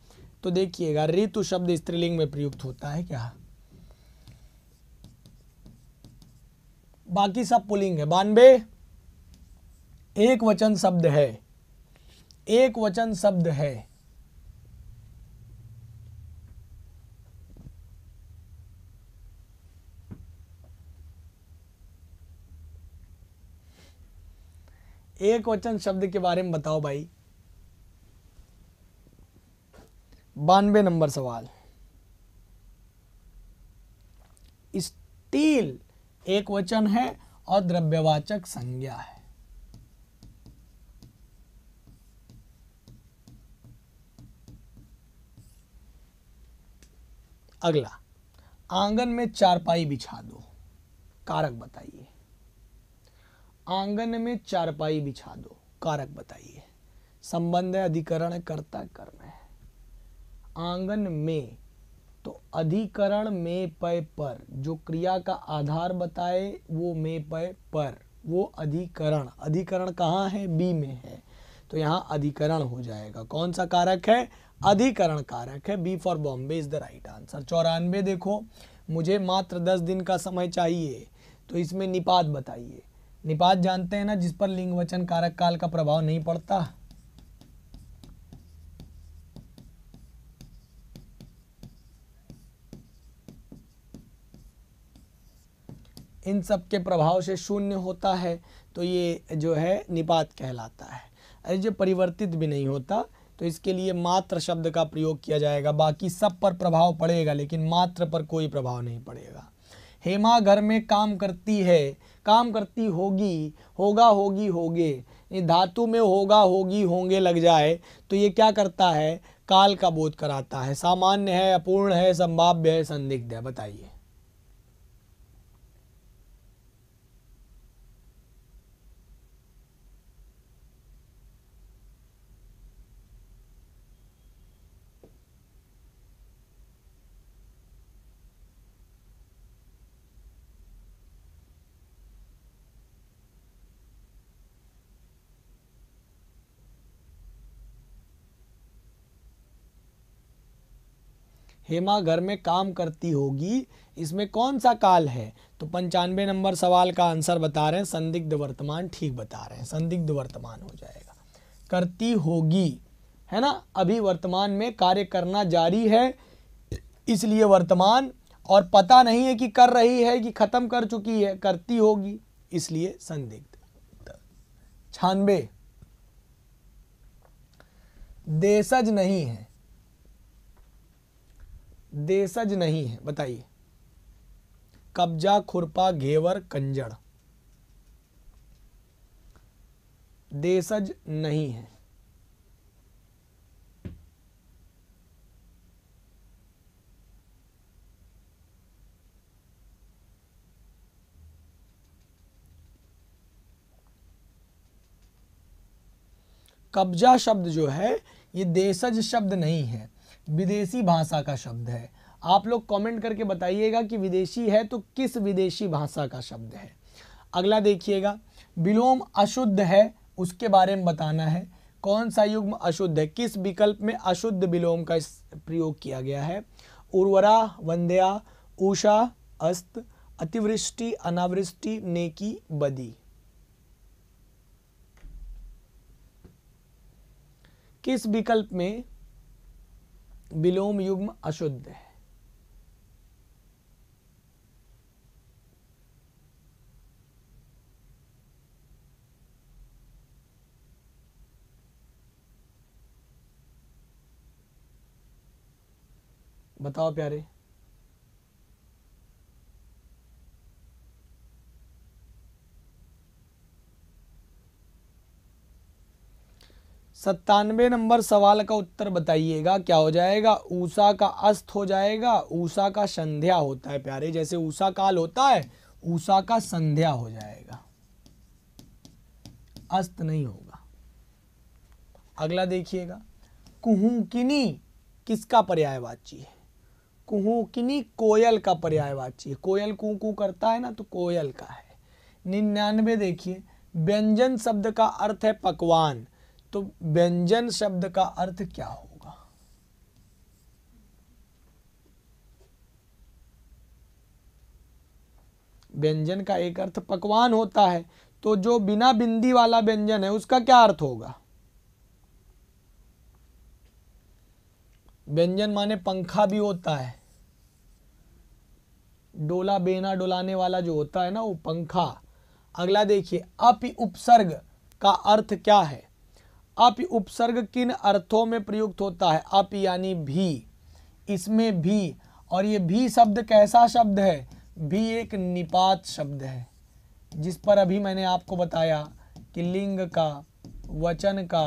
तो देखिएगा ऋतु शब्द स्त्रीलिंग में प्रयुक्त होता है क्या बाकी सब पुलिंग है बानबे एक वचन शब्द है एक वचन शब्द है एक वचन शब्द के बारे में बताओ भाई बानवे नंबर सवाल स्टील एक वचन है और द्रव्यवाचक संज्ञा है अगला आंगन में चारपाई बिछा दो कारक बताइए आंगन में चारपाई बिछा दो कारक बताइए संबंध है अधिकरण करता कर्म है आंगन में तो अधिकरण में पय पर जो क्रिया का आधार बताए वो में पय पर वो अधिकरण अधिकरण कहाँ है बी में है तो यहाँ अधिकरण हो जाएगा कौन सा कारक है अधिकरण कारक है B for Bombay is the right answer चौरानवे देखो मुझे मात्र दस दिन का समय चाहिए तो इसमें निपात बताइए निपात जानते हैं ना जिस पर लिंग वचन कारक काल का प्रभाव नहीं पड़ता इन सब के प्रभाव से शून्य होता है तो ये जो है निपात कहलाता है अरे जो परिवर्तित भी नहीं होता तो इसके लिए मात्र शब्द का प्रयोग किया जाएगा बाकी सब पर प्रभाव पड़ेगा लेकिन मात्र पर कोई प्रभाव नहीं पड़ेगा हेमा घर में काम करती है काम करती होगी होगा होगी होगे धातु में होगा होगी होंगे लग जाए तो ये क्या करता है काल का बोध कराता है सामान्य है अपूर्ण है संभाव्य है संदिग्ध है बताइए हेमा घर में काम करती होगी इसमें कौन सा काल है तो पंचानवे नंबर सवाल का आंसर बता रहे हैं संदिग्ध वर्तमान ठीक बता रहे हैं संदिग्ध वर्तमान हो जाएगा करती होगी है ना अभी वर्तमान में कार्य करना जारी है इसलिए वर्तमान और पता नहीं है कि कर रही है कि खत्म कर चुकी है करती होगी इसलिए संदिग्ध छानबे देशज नहीं है देशज नहीं है बताइए कब्जा खुरपा घेवर कंजड़ देशज नहीं है कब्जा शब्द जो है ये देशज शब्द नहीं है विदेशी भाषा का शब्द है आप लोग कमेंट करके बताइएगा कि विदेशी है तो किस विदेशी भाषा का शब्द है अगला देखिएगा विलोम अशुद्ध है उसके बारे में बताना है कौन सा युग्म अशुद्ध है किस विकल्प में अशुद्ध विलोम का प्रयोग किया गया है उर्वरा वंद्या उषा अस्त अतिवृष्टि अनावृष्टि नेकी बदी किस विकल्प में विलोम युग्म अशुद्ध है बताओ प्यारे सत्तानवे नंबर सवाल का उत्तर बताइएगा क्या हो जाएगा ऊषा का अस्त हो जाएगा ऊषा का संध्या होता है प्यारे जैसे ऊषा काल होता है ऊषा का संध्या हो जाएगा अस्त नहीं होगा अगला देखिएगा कुहुकिनी किसका पर्यायवाची है कुहुकिनी कोयल का पर्यायवाची है कोयल कु कू करता है ना तो कोयल का है निन्यानवे देखिए व्यंजन शब्द का अर्थ है पकवान तो व्यंजन शब्द का अर्थ क्या होगा व्यंजन का एक अर्थ पकवान होता है तो जो बिना बिंदी वाला व्यंजन है उसका क्या अर्थ होगा व्यंजन माने पंखा भी होता है डोला बेना डोलाने वाला जो होता है ना वो पंखा अगला देखिए अपि उपसर्ग का अर्थ क्या है अप उपसर्ग किन अर्थों में प्रयुक्त होता है अप यानी भी इसमें भी और ये भी शब्द कैसा शब्द है भी एक निपात शब्द है जिस पर अभी मैंने आपको बताया कि लिंग का वचन का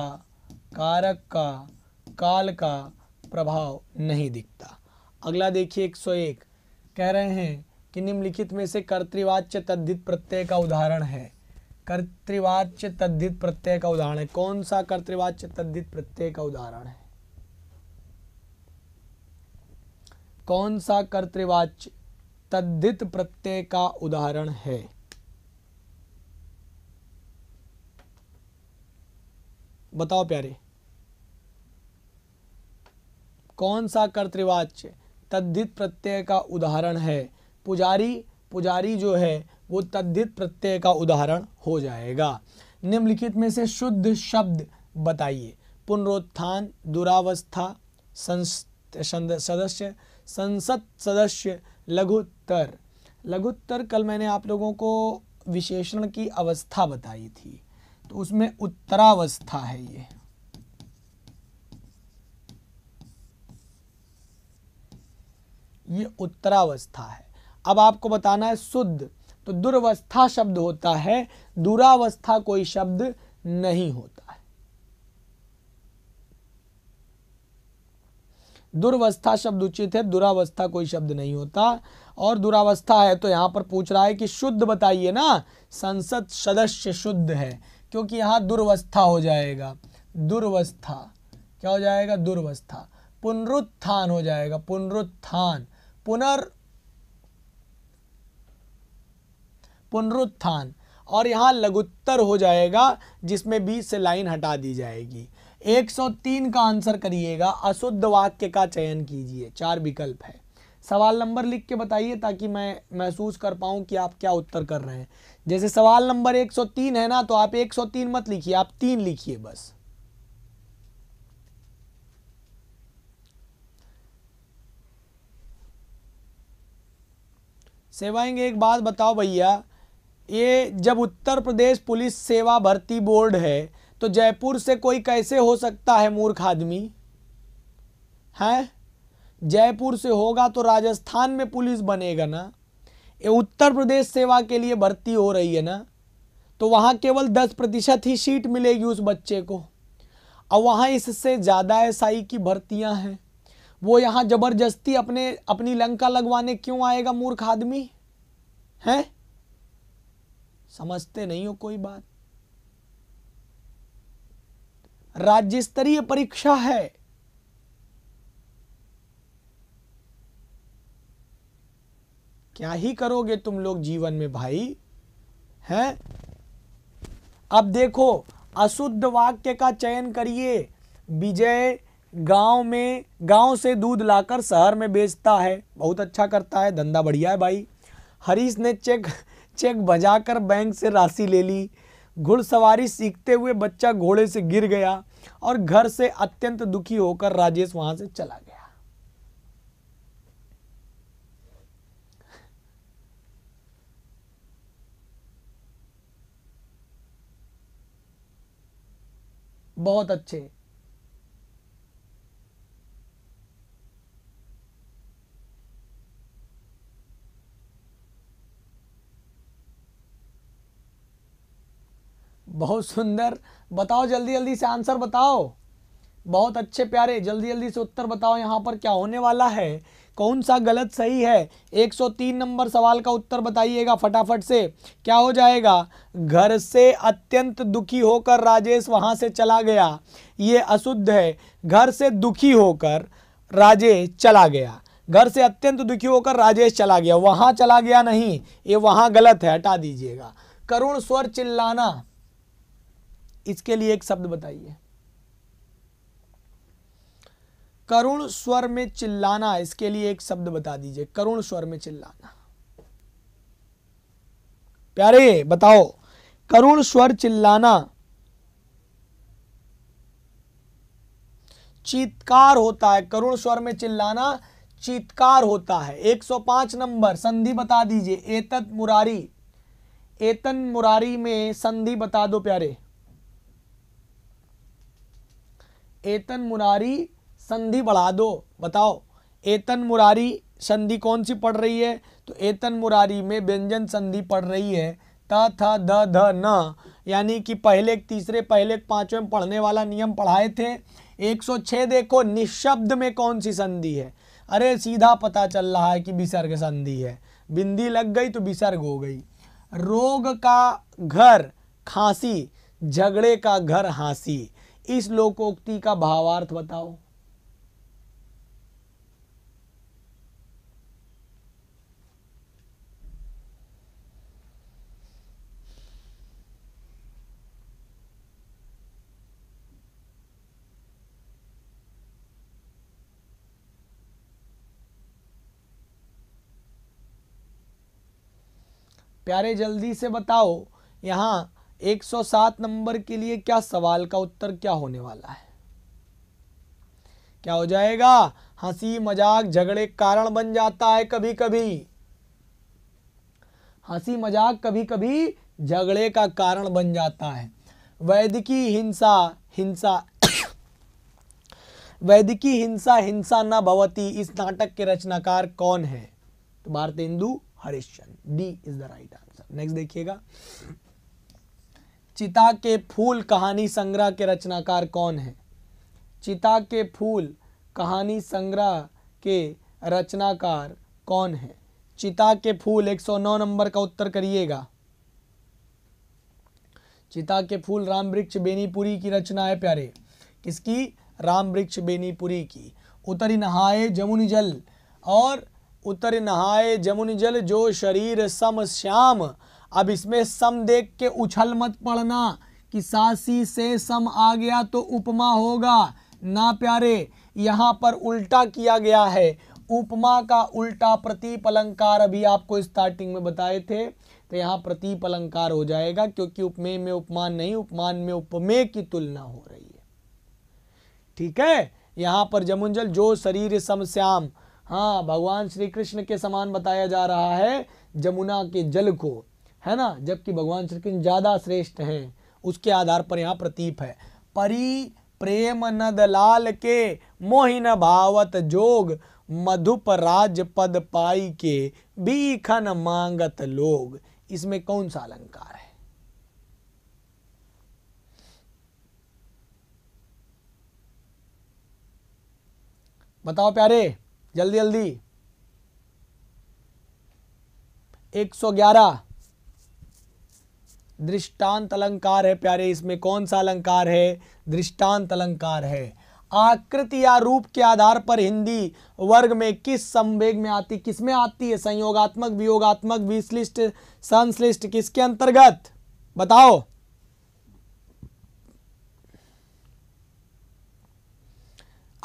कारक का काल का प्रभाव नहीं दिखता अगला देखिए 101 कह रहे हैं कि निम्नलिखित में से कर्तृवाच्य तद्धित प्रत्यय का उदाहरण है कर्तृवाच्य तद्धित प्रत्यय का उदाहरण है कौन सा कर्तृवाच्य तद्धित प्रत्यय का उदाहरण है कौन सा कर्तृवाच्य तद्धित प्रत्यय का उदाहरण है बताओ प्यारे कौन सा कर्तृवाच्य तद्धित प्रत्यय का उदाहरण है पुजारी पुजारी जो है वो तद्धित प्रत्यय का उदाहरण हो जाएगा निम्नलिखित में से शुद्ध शब्द बताइए पुनरोत्थान दुरावस्था सदस्य संसद सदस्य लघुत्तर लघुत्तर कल मैंने आप लोगों को विशेषण की अवस्था बताई थी तो उसमें उत्तरावस्था है ये ये उत्तरावस्था है अब आपको बताना है शुद्ध तो दुर्वस्था शब्द होता है दुरावस्था कोई शब्द नहीं होता है दुर्वस्था शब्द उचित है दुरावस्था कोई शब्द नहीं होता और दुरावस्था है तो यहां पर पूछ रहा है कि शुद्ध बताइए ना संसद सदस्य शुद्ध है क्योंकि यहां दुर्वस्था हो जाएगा दुर्वस्था क्या हो जाएगा दुर्वस्था पुनरुत्थान हो जाएगा पुनरुत्थान पुनर् पुनरुत्थान और यहाँ लघुत्तर हो जाएगा जिसमें बीच से लाइन हटा दी जाएगी 103 का आंसर करिएगा अशुद्ध वाक्य का चयन कीजिए चार विकल्प है सवाल नंबर लिख के बताइए ताकि मैं महसूस कर पाऊँ कि आप क्या उत्तर कर रहे हैं जैसे सवाल नंबर 103 है ना तो आप 103 मत लिखिए आप तीन लिखिए बस सेवाएंगे एक बात बताओ भैया ये जब उत्तर प्रदेश पुलिस सेवा भर्ती बोर्ड है तो जयपुर से कोई कैसे हो सकता है मूर्ख आदमी हैं जयपुर से होगा तो राजस्थान में पुलिस बनेगा ना ये उत्तर प्रदेश सेवा के लिए भर्ती हो रही है ना तो वहाँ केवल दस प्रतिशत ही सीट मिलेगी उस बच्चे को और वहाँ इससे ज़्यादा एसआई की भर्तियाँ हैं वो यहाँ ज़बरदस्ती अपने अपनी लंका लगवाने क्यों आएगा मूर्ख आदमी हैं समझते नहीं हो कोई बात राज्य स्तरीय परीक्षा है क्या ही करोगे तुम लोग जीवन में भाई हैं अब देखो अशुद्ध वाक्य का चयन करिए विजय गांव में गांव से दूध लाकर शहर में बेचता है बहुत अच्छा करता है धंधा बढ़िया है भाई हरीश ने चेक चेक कर बैंक से राशि ले ली घुड़सवारी सीखते हुए बच्चा घोड़े से गिर गया और घर से अत्यंत दुखी होकर राजेश वहां से चला गया बहुत अच्छे बहुत सुंदर बताओ जल्दी जल्दी से आंसर बताओ बहुत अच्छे प्यारे जल्दी जल्दी से उत्तर बताओ यहाँ पर क्या होने वाला है कौन सा गलत सही है 103 नंबर सवाल का उत्तर बताइएगा फटाफट से क्या हो जाएगा घर से अत्यंत दुखी होकर राजेश वहाँ से चला गया ये अशुद्ध है घर से दुखी होकर राजेश चला गया घर से अत्यंत दुखी होकर राजेश चला गया वहाँ चला गया नहीं ये वहाँ गलत है हटा दीजिएगा करुण स्वर चिल्लाना इसके लिए एक शब्द बताइए करुण स्वर में चिल्लाना इसके लिए एक शब्द बता दीजिए करुण स्वर में चिल्लाना प्यारे बताओ करुण स्वर चिल्लाना चीतकार होता है करुण स्वर में चिल्लाना चीतकार होता है 105 नंबर संधि बता दीजिए एतत मुरारी एतन मुरारी में संधि बता दो प्यारे एतन मुरारी संधि बढ़ा दो बताओ एतन मुरारी संधि कौन सी पढ़ रही है तो एतन मुरारी में व्यंजन संधि पढ़ रही है त थ द ध न यानी कि पहले तीसरे पहले पांचवें पढ़ने वाला नियम पढ़ाए थे 106 देखो निशब्द में कौन सी संधि है अरे सीधा पता चल रहा है कि विसर्ग संधि है बिंदी लग गई तो विसर्ग हो गई रोग का घर खांसी झगड़े का घर हाँसी इस लोकोक्ति का भावार्थ बताओ प्यारे जल्दी से बताओ यहां 107 नंबर के लिए क्या सवाल का उत्तर क्या होने वाला है क्या हो जाएगा हंसी मजाक झगड़े कारण बन जाता है कभी कभी हंसी मजाक कभी कभी झगड़े का कारण बन जाता है वैदिकी हिंसा हिंसा [coughs] वैदिकी हिंसा हिंसा न भवती इस नाटक के रचनाकार कौन है तो Bharatendu Harishchandra D is the right answer next देखिएगा चिता के फूल कहानी संग्रह के रचनाकार कौन हैं चिता के फूल कहानी संग्रह के रचनाकार कौन है चिता के फूल 109 नंबर का उत्तर करिएगा चिता के फूल राम वृक्ष बेनीपुरी की रचना है प्यारे किसकी राम वृक्ष बेनीपुरी की उतर नहाए जमुनी जल और उतर नहाए जमुनी जल जो शरीर सम श्याम अब इसमें सम देख के उछल मत पड़ना कि सासी से सम आ गया तो उपमा होगा ना प्यारे यहाँ पर उल्टा किया गया है उपमा का उल्टा प्रतीप अलंकार अभी आपको स्टार्टिंग में बताए थे तो यहाँ प्रतीप अलंकार हो जाएगा क्योंकि उपमेय में उपमान नहीं उपमान में उपमेय की तुलना हो रही है ठीक है यहाँ पर जमुंजल जो शरीर समश्याम हाँ भगवान श्री कृष्ण के समान बताया जा रहा है जमुना के जल को है ना जबकि भगवान श्री कृष्ण ज़्यादा श्रेष्ठ है उसके आधार पर यहाँ प्रतीप है परी प्रेम नद लाल के मोहिन भावत जोग मधुप राज पद पाई के भीखन मांगत लोग इसमें कौन सा अलंकार है बताओ प्यारे जल्दी जल्दी 111 दृष्टांत अलंकार है प्यारे इसमें कौन सा अलंकार है दृष्टांत अलंकार है आकृति या रूप के आधार पर हिंदी वर्ग में किस संवेग में आती किस में आती है संयोगात्मक वियोगात्मक विश्लिष्ट संश्लिष्ट किसके अंतर्गत बताओ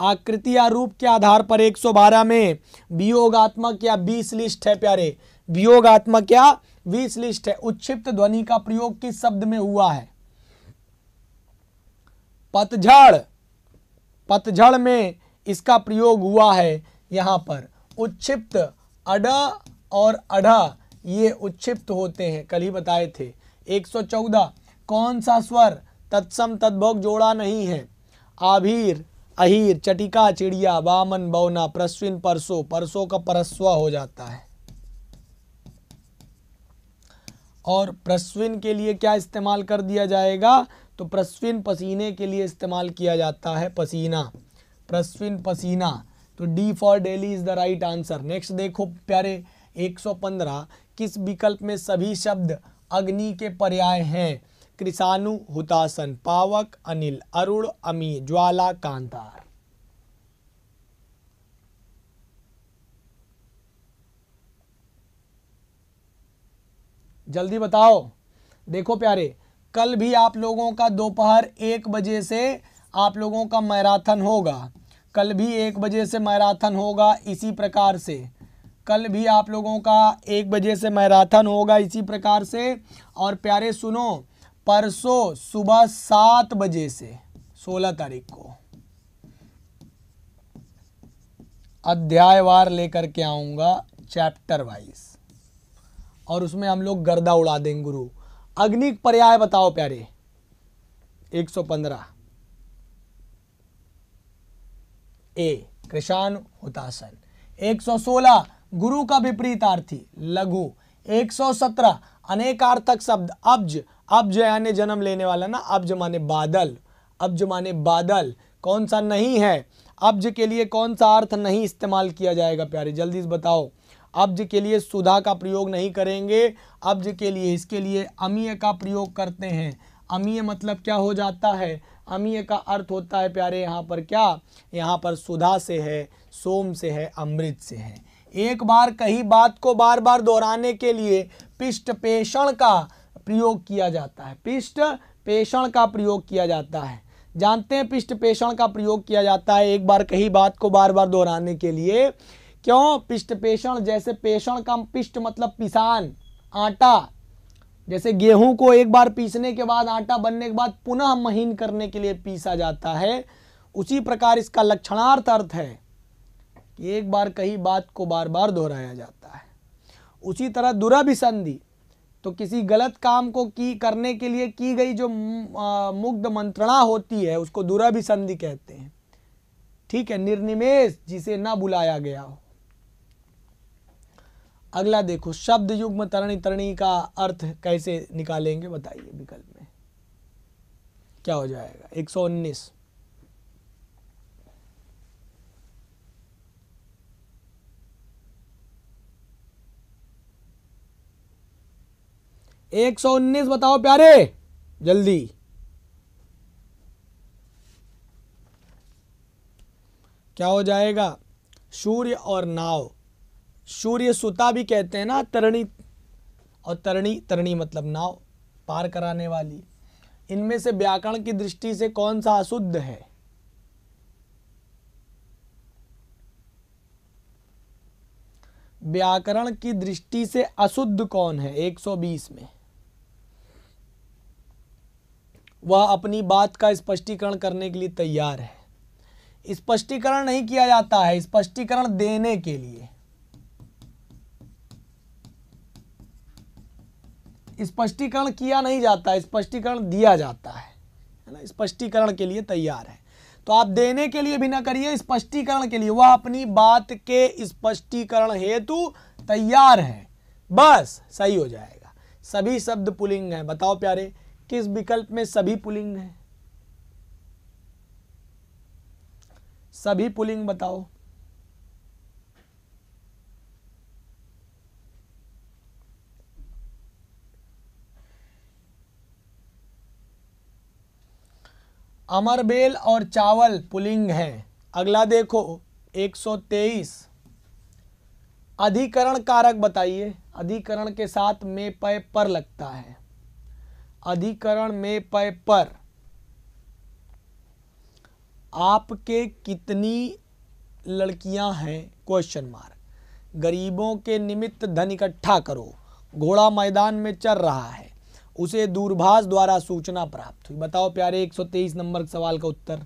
आकृति या रूप के आधार पर 112 में वियोगात्मक या विश्लिष्ट है प्यारे वियोगात्मक या बीस लिस्ट है उच्छिप्त ध्वनि का प्रयोग किस शब्द में हुआ है पतझड़ पतझड़ में इसका प्रयोग हुआ है यहां पर उच्छिप्त अड और अढ़ा ये उच्छिप्त होते हैं कल ही बताए थे 114 कौन सा स्वर तत्सम तद्भोग जोड़ा नहीं है आभीर अहीर चटिका चिड़िया वामन बौना प्रस्विन परसो परसों का परस्व हो जाता है और प्रस्विन के लिए क्या इस्तेमाल कर दिया जाएगा तो प्रस्विन पसीने के लिए इस्तेमाल किया जाता है पसीना प्रस्विन पसीना तो D for Delhi is the right answer next देखो प्यारे 115 किस विकल्प में सभी शब्द अग्नि के पर्याय हैं कृषाणु हुतासन पावक अनिल अरुण अमी ज्वाला कांतार जल्दी बताओ देखो प्यारे कल भी आप लोगों का दोपहर एक बजे से आप लोगों का मैराथन होगा कल भी एक बजे से मैराथन होगा इसी प्रकार से कल भी आप लोगों का एक बजे से मैराथन होगा इसी प्रकार से और प्यारे सुनो परसों सुबह सात बजे से सोलह तारीख को अध्यायवार लेकर के आऊँगा चैप्टर वाइज और उसमें हम लोग गर्दा उड़ा देंगे गुरु अग्निक पर्याय बताओ प्यारे 115 ए कृषान हुतासन 116 गुरु का विपरीतार्थी लघु 117 अनेकार्थक शब्द अब्ज अब्ज यानी जन्म लेने वाला ना अब्ज माने बादल अब्ज माने बादल कौन सा नहीं है अब्ज के लिए कौन सा अर्थ नहीं इस्तेमाल किया जाएगा प्यारे जल्दी से बताओ अब्ज के लिए सुधा का प्रयोग नहीं करेंगे अब्ज के लिए इसके लिए अमीय का प्रयोग करते हैं अमीय मतलब क्या हो जाता है अमीय का अर्थ होता है प्यारे यहाँ पर क्या यहाँ पर सुधा से है सोम से है अमृत से है एक बार कही बात को बार बार दोहराने के लिए पिष्ट पेषण का प्रयोग किया जाता है पिष्ट पेषण का प्रयोग किया जाता है जानते हैं पिष्ट पेषण का प्रयोग किया जाता है एक बार कही बात को बार बार दोहराने के लिए क्यों पिष्ट पेषण जैसे पेषण का पिष्ट मतलब पिसान आटा जैसे गेहूं को एक बार पीसने के बाद आटा बनने के बाद पुनः महीन करने के लिए पीसा जाता है उसी प्रकार इसका लक्षणार्थ अर्थ है कि एक बार कही बात को बार बार दोहराया जाता है उसी तरह दुराभिसंधि तो किसी गलत काम को की करने के लिए की गई जो मुग्ध मंत्रणा होती है उसको दुराभिसंधि कहते हैं ठीक है निर्निमेश जिसे ना बुलाया गया हो अगला देखो शब्द युग्म तरणी तरणी का अर्थ कैसे निकालेंगे बताइए विकल्प में क्या हो जाएगा एक सौ उन्नीस एक सौ उन्नीस बताओ प्यारे जल्दी क्या हो जाएगा सूर्य और नाव सूर्य सुता भी कहते हैं ना तरणी और तरणी तरणी मतलब नाव पार कराने वाली इनमें से व्याकरण की दृष्टि से कौन सा अशुद्ध है व्याकरण की दृष्टि से अशुद्ध कौन है 120 में वह अपनी बात का स्पष्टीकरण करने के लिए तैयार है स्पष्टीकरण नहीं किया जाता है स्पष्टीकरण देने के लिए स्पष्टीकरण किया नहीं जाता स्पष्टीकरण दिया जाता है है ना स्पष्टीकरण के लिए तैयार है तो आप देने के लिए भी ना करिए स्पष्टीकरण के लिए वह अपनी बात के स्पष्टीकरण हेतु तैयार है बस सही हो जाएगा सभी शब्द पुलिंग है बताओ प्यारे किस विकल्प में सभी पुलिंग है सभी पुलिंग बताओ अमरबेल और चावल पुलिंग है अगला देखो 123 अधिकरण कारक बताइए अधिकरण के साथ में पय पर लगता है अधिकरण में पय पर आपके कितनी लड़कियां हैं क्वेश्चन मार्क गरीबों के निमित्त धन इकट्ठा करो घोड़ा मैदान में चल रहा है उसे दूरभाष द्वारा सूचना प्राप्त हुई बताओ प्यारे 123 नंबर सवाल का उत्तर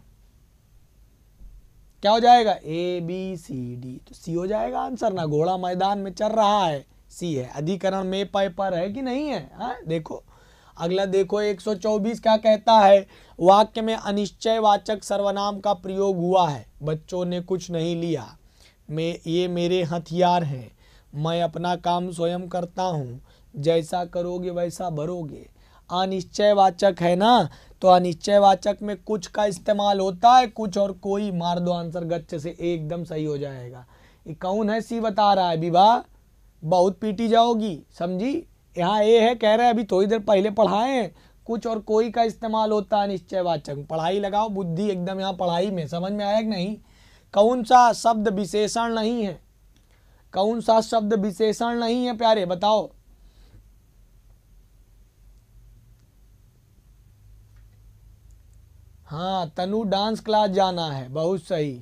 क्या हो जाएगा ए बी सी डी तो सी हो जाएगा आंसर ना घोड़ा मैदान में चल रहा है सी है अधिकरण में पाए पर है कि नहीं है हा? देखो अगला देखो 124 क्या कहता है वाक्य में अनिश्चय वाचक सर्वनाम का प्रयोग हुआ है बच्चों ने कुछ नहीं लिया मैं ये मेरे हथियार हैं मैं अपना काम स्वयं करता हूँ जैसा करोगे वैसा भरोगे अनिश्चय वाचक है ना तो अनिश्चय वाचक में कुछ का इस्तेमाल होता है कुछ और कोई मार दो आंसर गच्छ से एकदम सही हो जाएगा ये कौन है सी बता रहा है विवाह बहुत पीटी जाओगी समझी यहाँ ए है कह रहे हैं अभी थोड़ी देर पहले पढ़ाए कुछ और कोई का इस्तेमाल होता है वाचक पढ़ाई लगाओ बुद्धि एकदम यहाँ पढ़ाई में समझ में आया कि नहीं कौन सा शब्द विशेषण नहीं है कौन सा शब्द विशेषण नहीं है प्यारे बताओ हाँ तनु डांस क्लास जाना है बहुत सही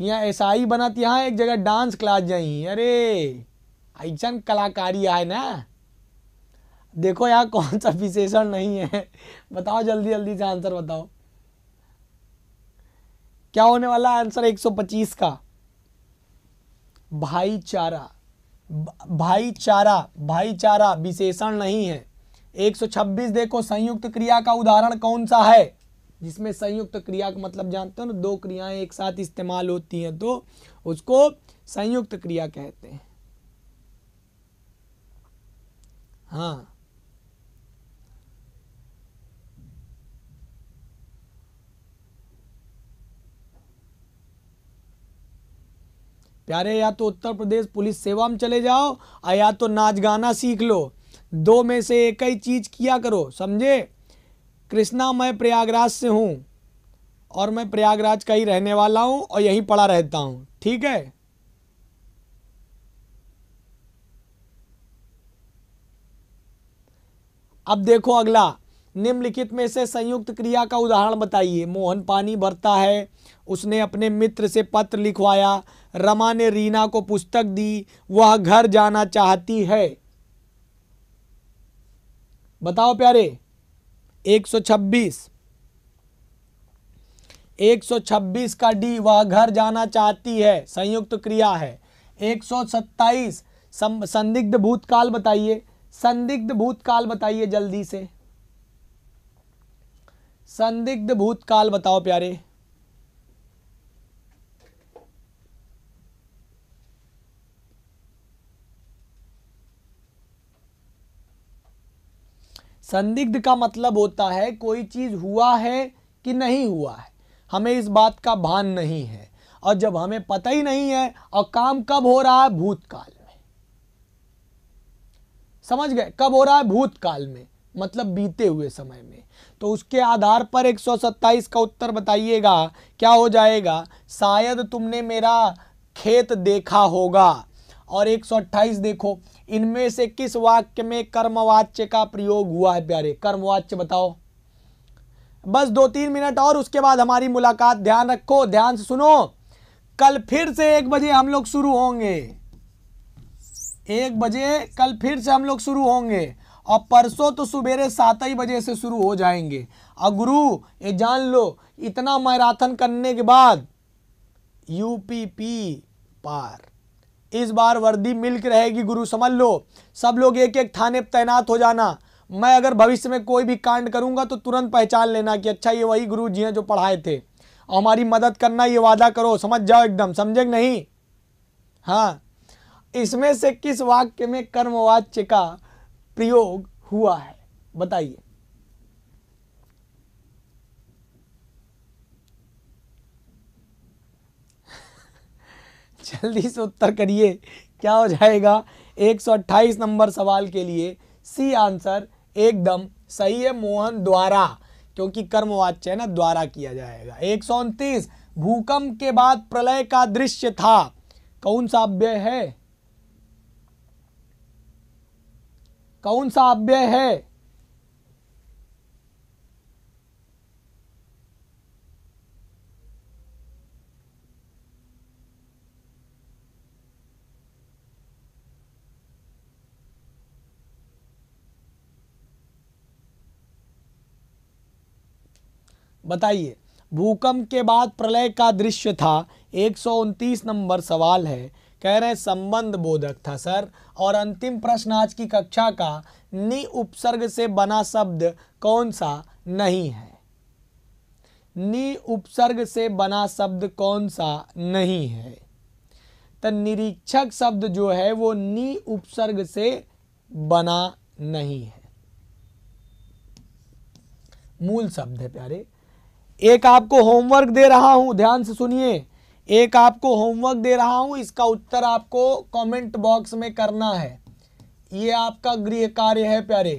यहाँ ऐसा ही बना यहाँ एक जगह डांस क्लास जाई अरे ऐसा कलाकारी आए ना देखो यहाँ कौन सा विशेषण नहीं है बताओ जल्दी जल्दी से आंसर बताओ क्या होने वाला आंसर 125 का भाईचारा भाईचारा भाईचारा विशेषण नहीं है 126 देखो संयुक्त क्रिया का उदाहरण कौन सा है जिसमें संयुक्त क्रिया का मतलब जानते हो ना दो क्रियाएं एक साथ इस्तेमाल होती हैं तो उसको संयुक्त क्रिया कहते हैं हाँ प्यारे या तो उत्तर प्रदेश पुलिस सेवा में चले जाओ या तो नाच गाना सीख लो दो में से एक ही चीज किया करो समझे कृष्णा मैं प्रयागराज से हूँ और मैं प्रयागराज का ही रहने वाला हूँ और यहीं पड़ा रहता हूँ ठीक है अब देखो अगला निम्नलिखित में से संयुक्त क्रिया का उदाहरण बताइए मोहन पानी भरता है उसने अपने मित्र से पत्र लिखवाया रमा ने रीना को पुस्तक दी वह घर जाना चाहती है बताओ प्यारे एक सौ छब्बीस एक सौ छब्बीस का डी वह घर जाना चाहती है संयुक्त क्रिया है एक सौ सत्ताईस संदिग्ध भूतकाल बताइए संदिग्ध भूतकाल बताइए जल्दी से संदिग्ध भूतकाल बताओ प्यारे संदिग्ध का मतलब होता है कोई चीज़ हुआ है कि नहीं हुआ है हमें इस बात का भान नहीं है और जब हमें पता ही नहीं है और काम कब हो रहा है भूतकाल में समझ गए कब हो रहा है भूतकाल में मतलब बीते हुए समय में तो उसके आधार पर 127 का उत्तर बताइएगा क्या हो जाएगा शायद तुमने मेरा खेत देखा होगा और 128 देखो इनमें से किस वाक्य में कर्मवाच्य का प्रयोग हुआ है प्यारे कर्मवाच्य बताओ बस दो तीन मिनट और उसके बाद हमारी मुलाकात ध्यान रखो ध्यान से सुनो कल फिर से एक बजे हम लोग शुरू होंगे एक बजे कल फिर से हम लोग शुरू होंगे और परसों तो सुबेरे सात ही बजे से शुरू हो जाएंगे और गुरु ये जान लो इतना मैराथन करने के बाद यूपीपी पार इस बार वर्दी मिल्क रहेगी गुरु समझ लो सब लोग एक एक थाने तैनात हो जाना मैं अगर भविष्य में कोई भी कांड करूंगा तो तुरंत पहचान लेना कि अच्छा ये वही गुरु जी हैं जो पढ़ाए थे और हमारी मदद करना ये वादा करो समझ जाओ एकदम समझे नहीं हाँ इसमें से किस वाक्य में कर्मवाच्य का प्रयोग हुआ है बताइए जल्दी से उत्तर करिए क्या हो जाएगा 128 नंबर सवाल के लिए सी आंसर एकदम सही है मोहन द्वारा क्योंकि कर्मवाच्य ना द्वारा किया जाएगा एक भूकंप के बाद प्रलय का दृश्य था कौन सा अव्यय है कौन सा अव्यय है बताइए भूकंप के बाद प्रलय का दृश्य था एक नंबर सवाल है कह रहे संबंध बोधक था सर और अंतिम प्रश्न आज की कक्षा का नि उपसर्ग से बना शब्द कौन सा नहीं है नि उपसर्ग से बना शब्द कौन सा नहीं है तो निरीक्षक शब्द जो है वो नि उपसर्ग से बना नहीं है मूल शब्द है प्यारे एक आपको होमवर्क दे रहा हूं ध्यान से सुनिए एक आपको होमवर्क दे रहा हूं इसका उत्तर आपको कमेंट बॉक्स में करना है ये आपका गृह कार्य है प्यारे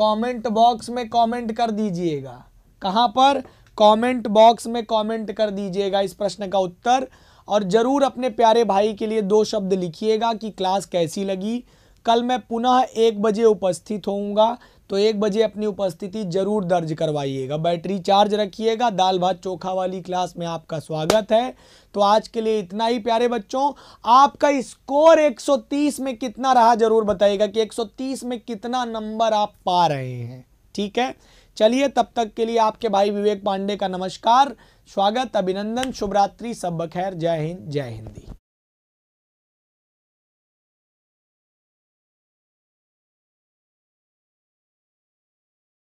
कमेंट बॉक्स में कमेंट कर दीजिएगा कहाँ पर कमेंट बॉक्स में कमेंट कर दीजिएगा इस प्रश्न का उत्तर और ज़रूर अपने प्यारे भाई के लिए दो शब्द लिखिएगा कि क्लास कैसी लगी कल मैं पुनः एक बजे उपस्थित होऊंगा तो एक बजे अपनी उपस्थिति जरूर दर्ज करवाइएगा बैटरी चार्ज रखिएगा दाल भात चोखा वाली क्लास में आपका स्वागत है तो आज के लिए इतना ही प्यारे बच्चों आपका स्कोर 130 में कितना रहा जरूर बताइएगा कि 130 में कितना नंबर आप पा रहे हैं ठीक है चलिए तब तक के लिए आपके भाई विवेक पांडे का नमस्कार स्वागत अभिनंदन शुभरात्रि सब बखैर जय हिंद जय हिंदी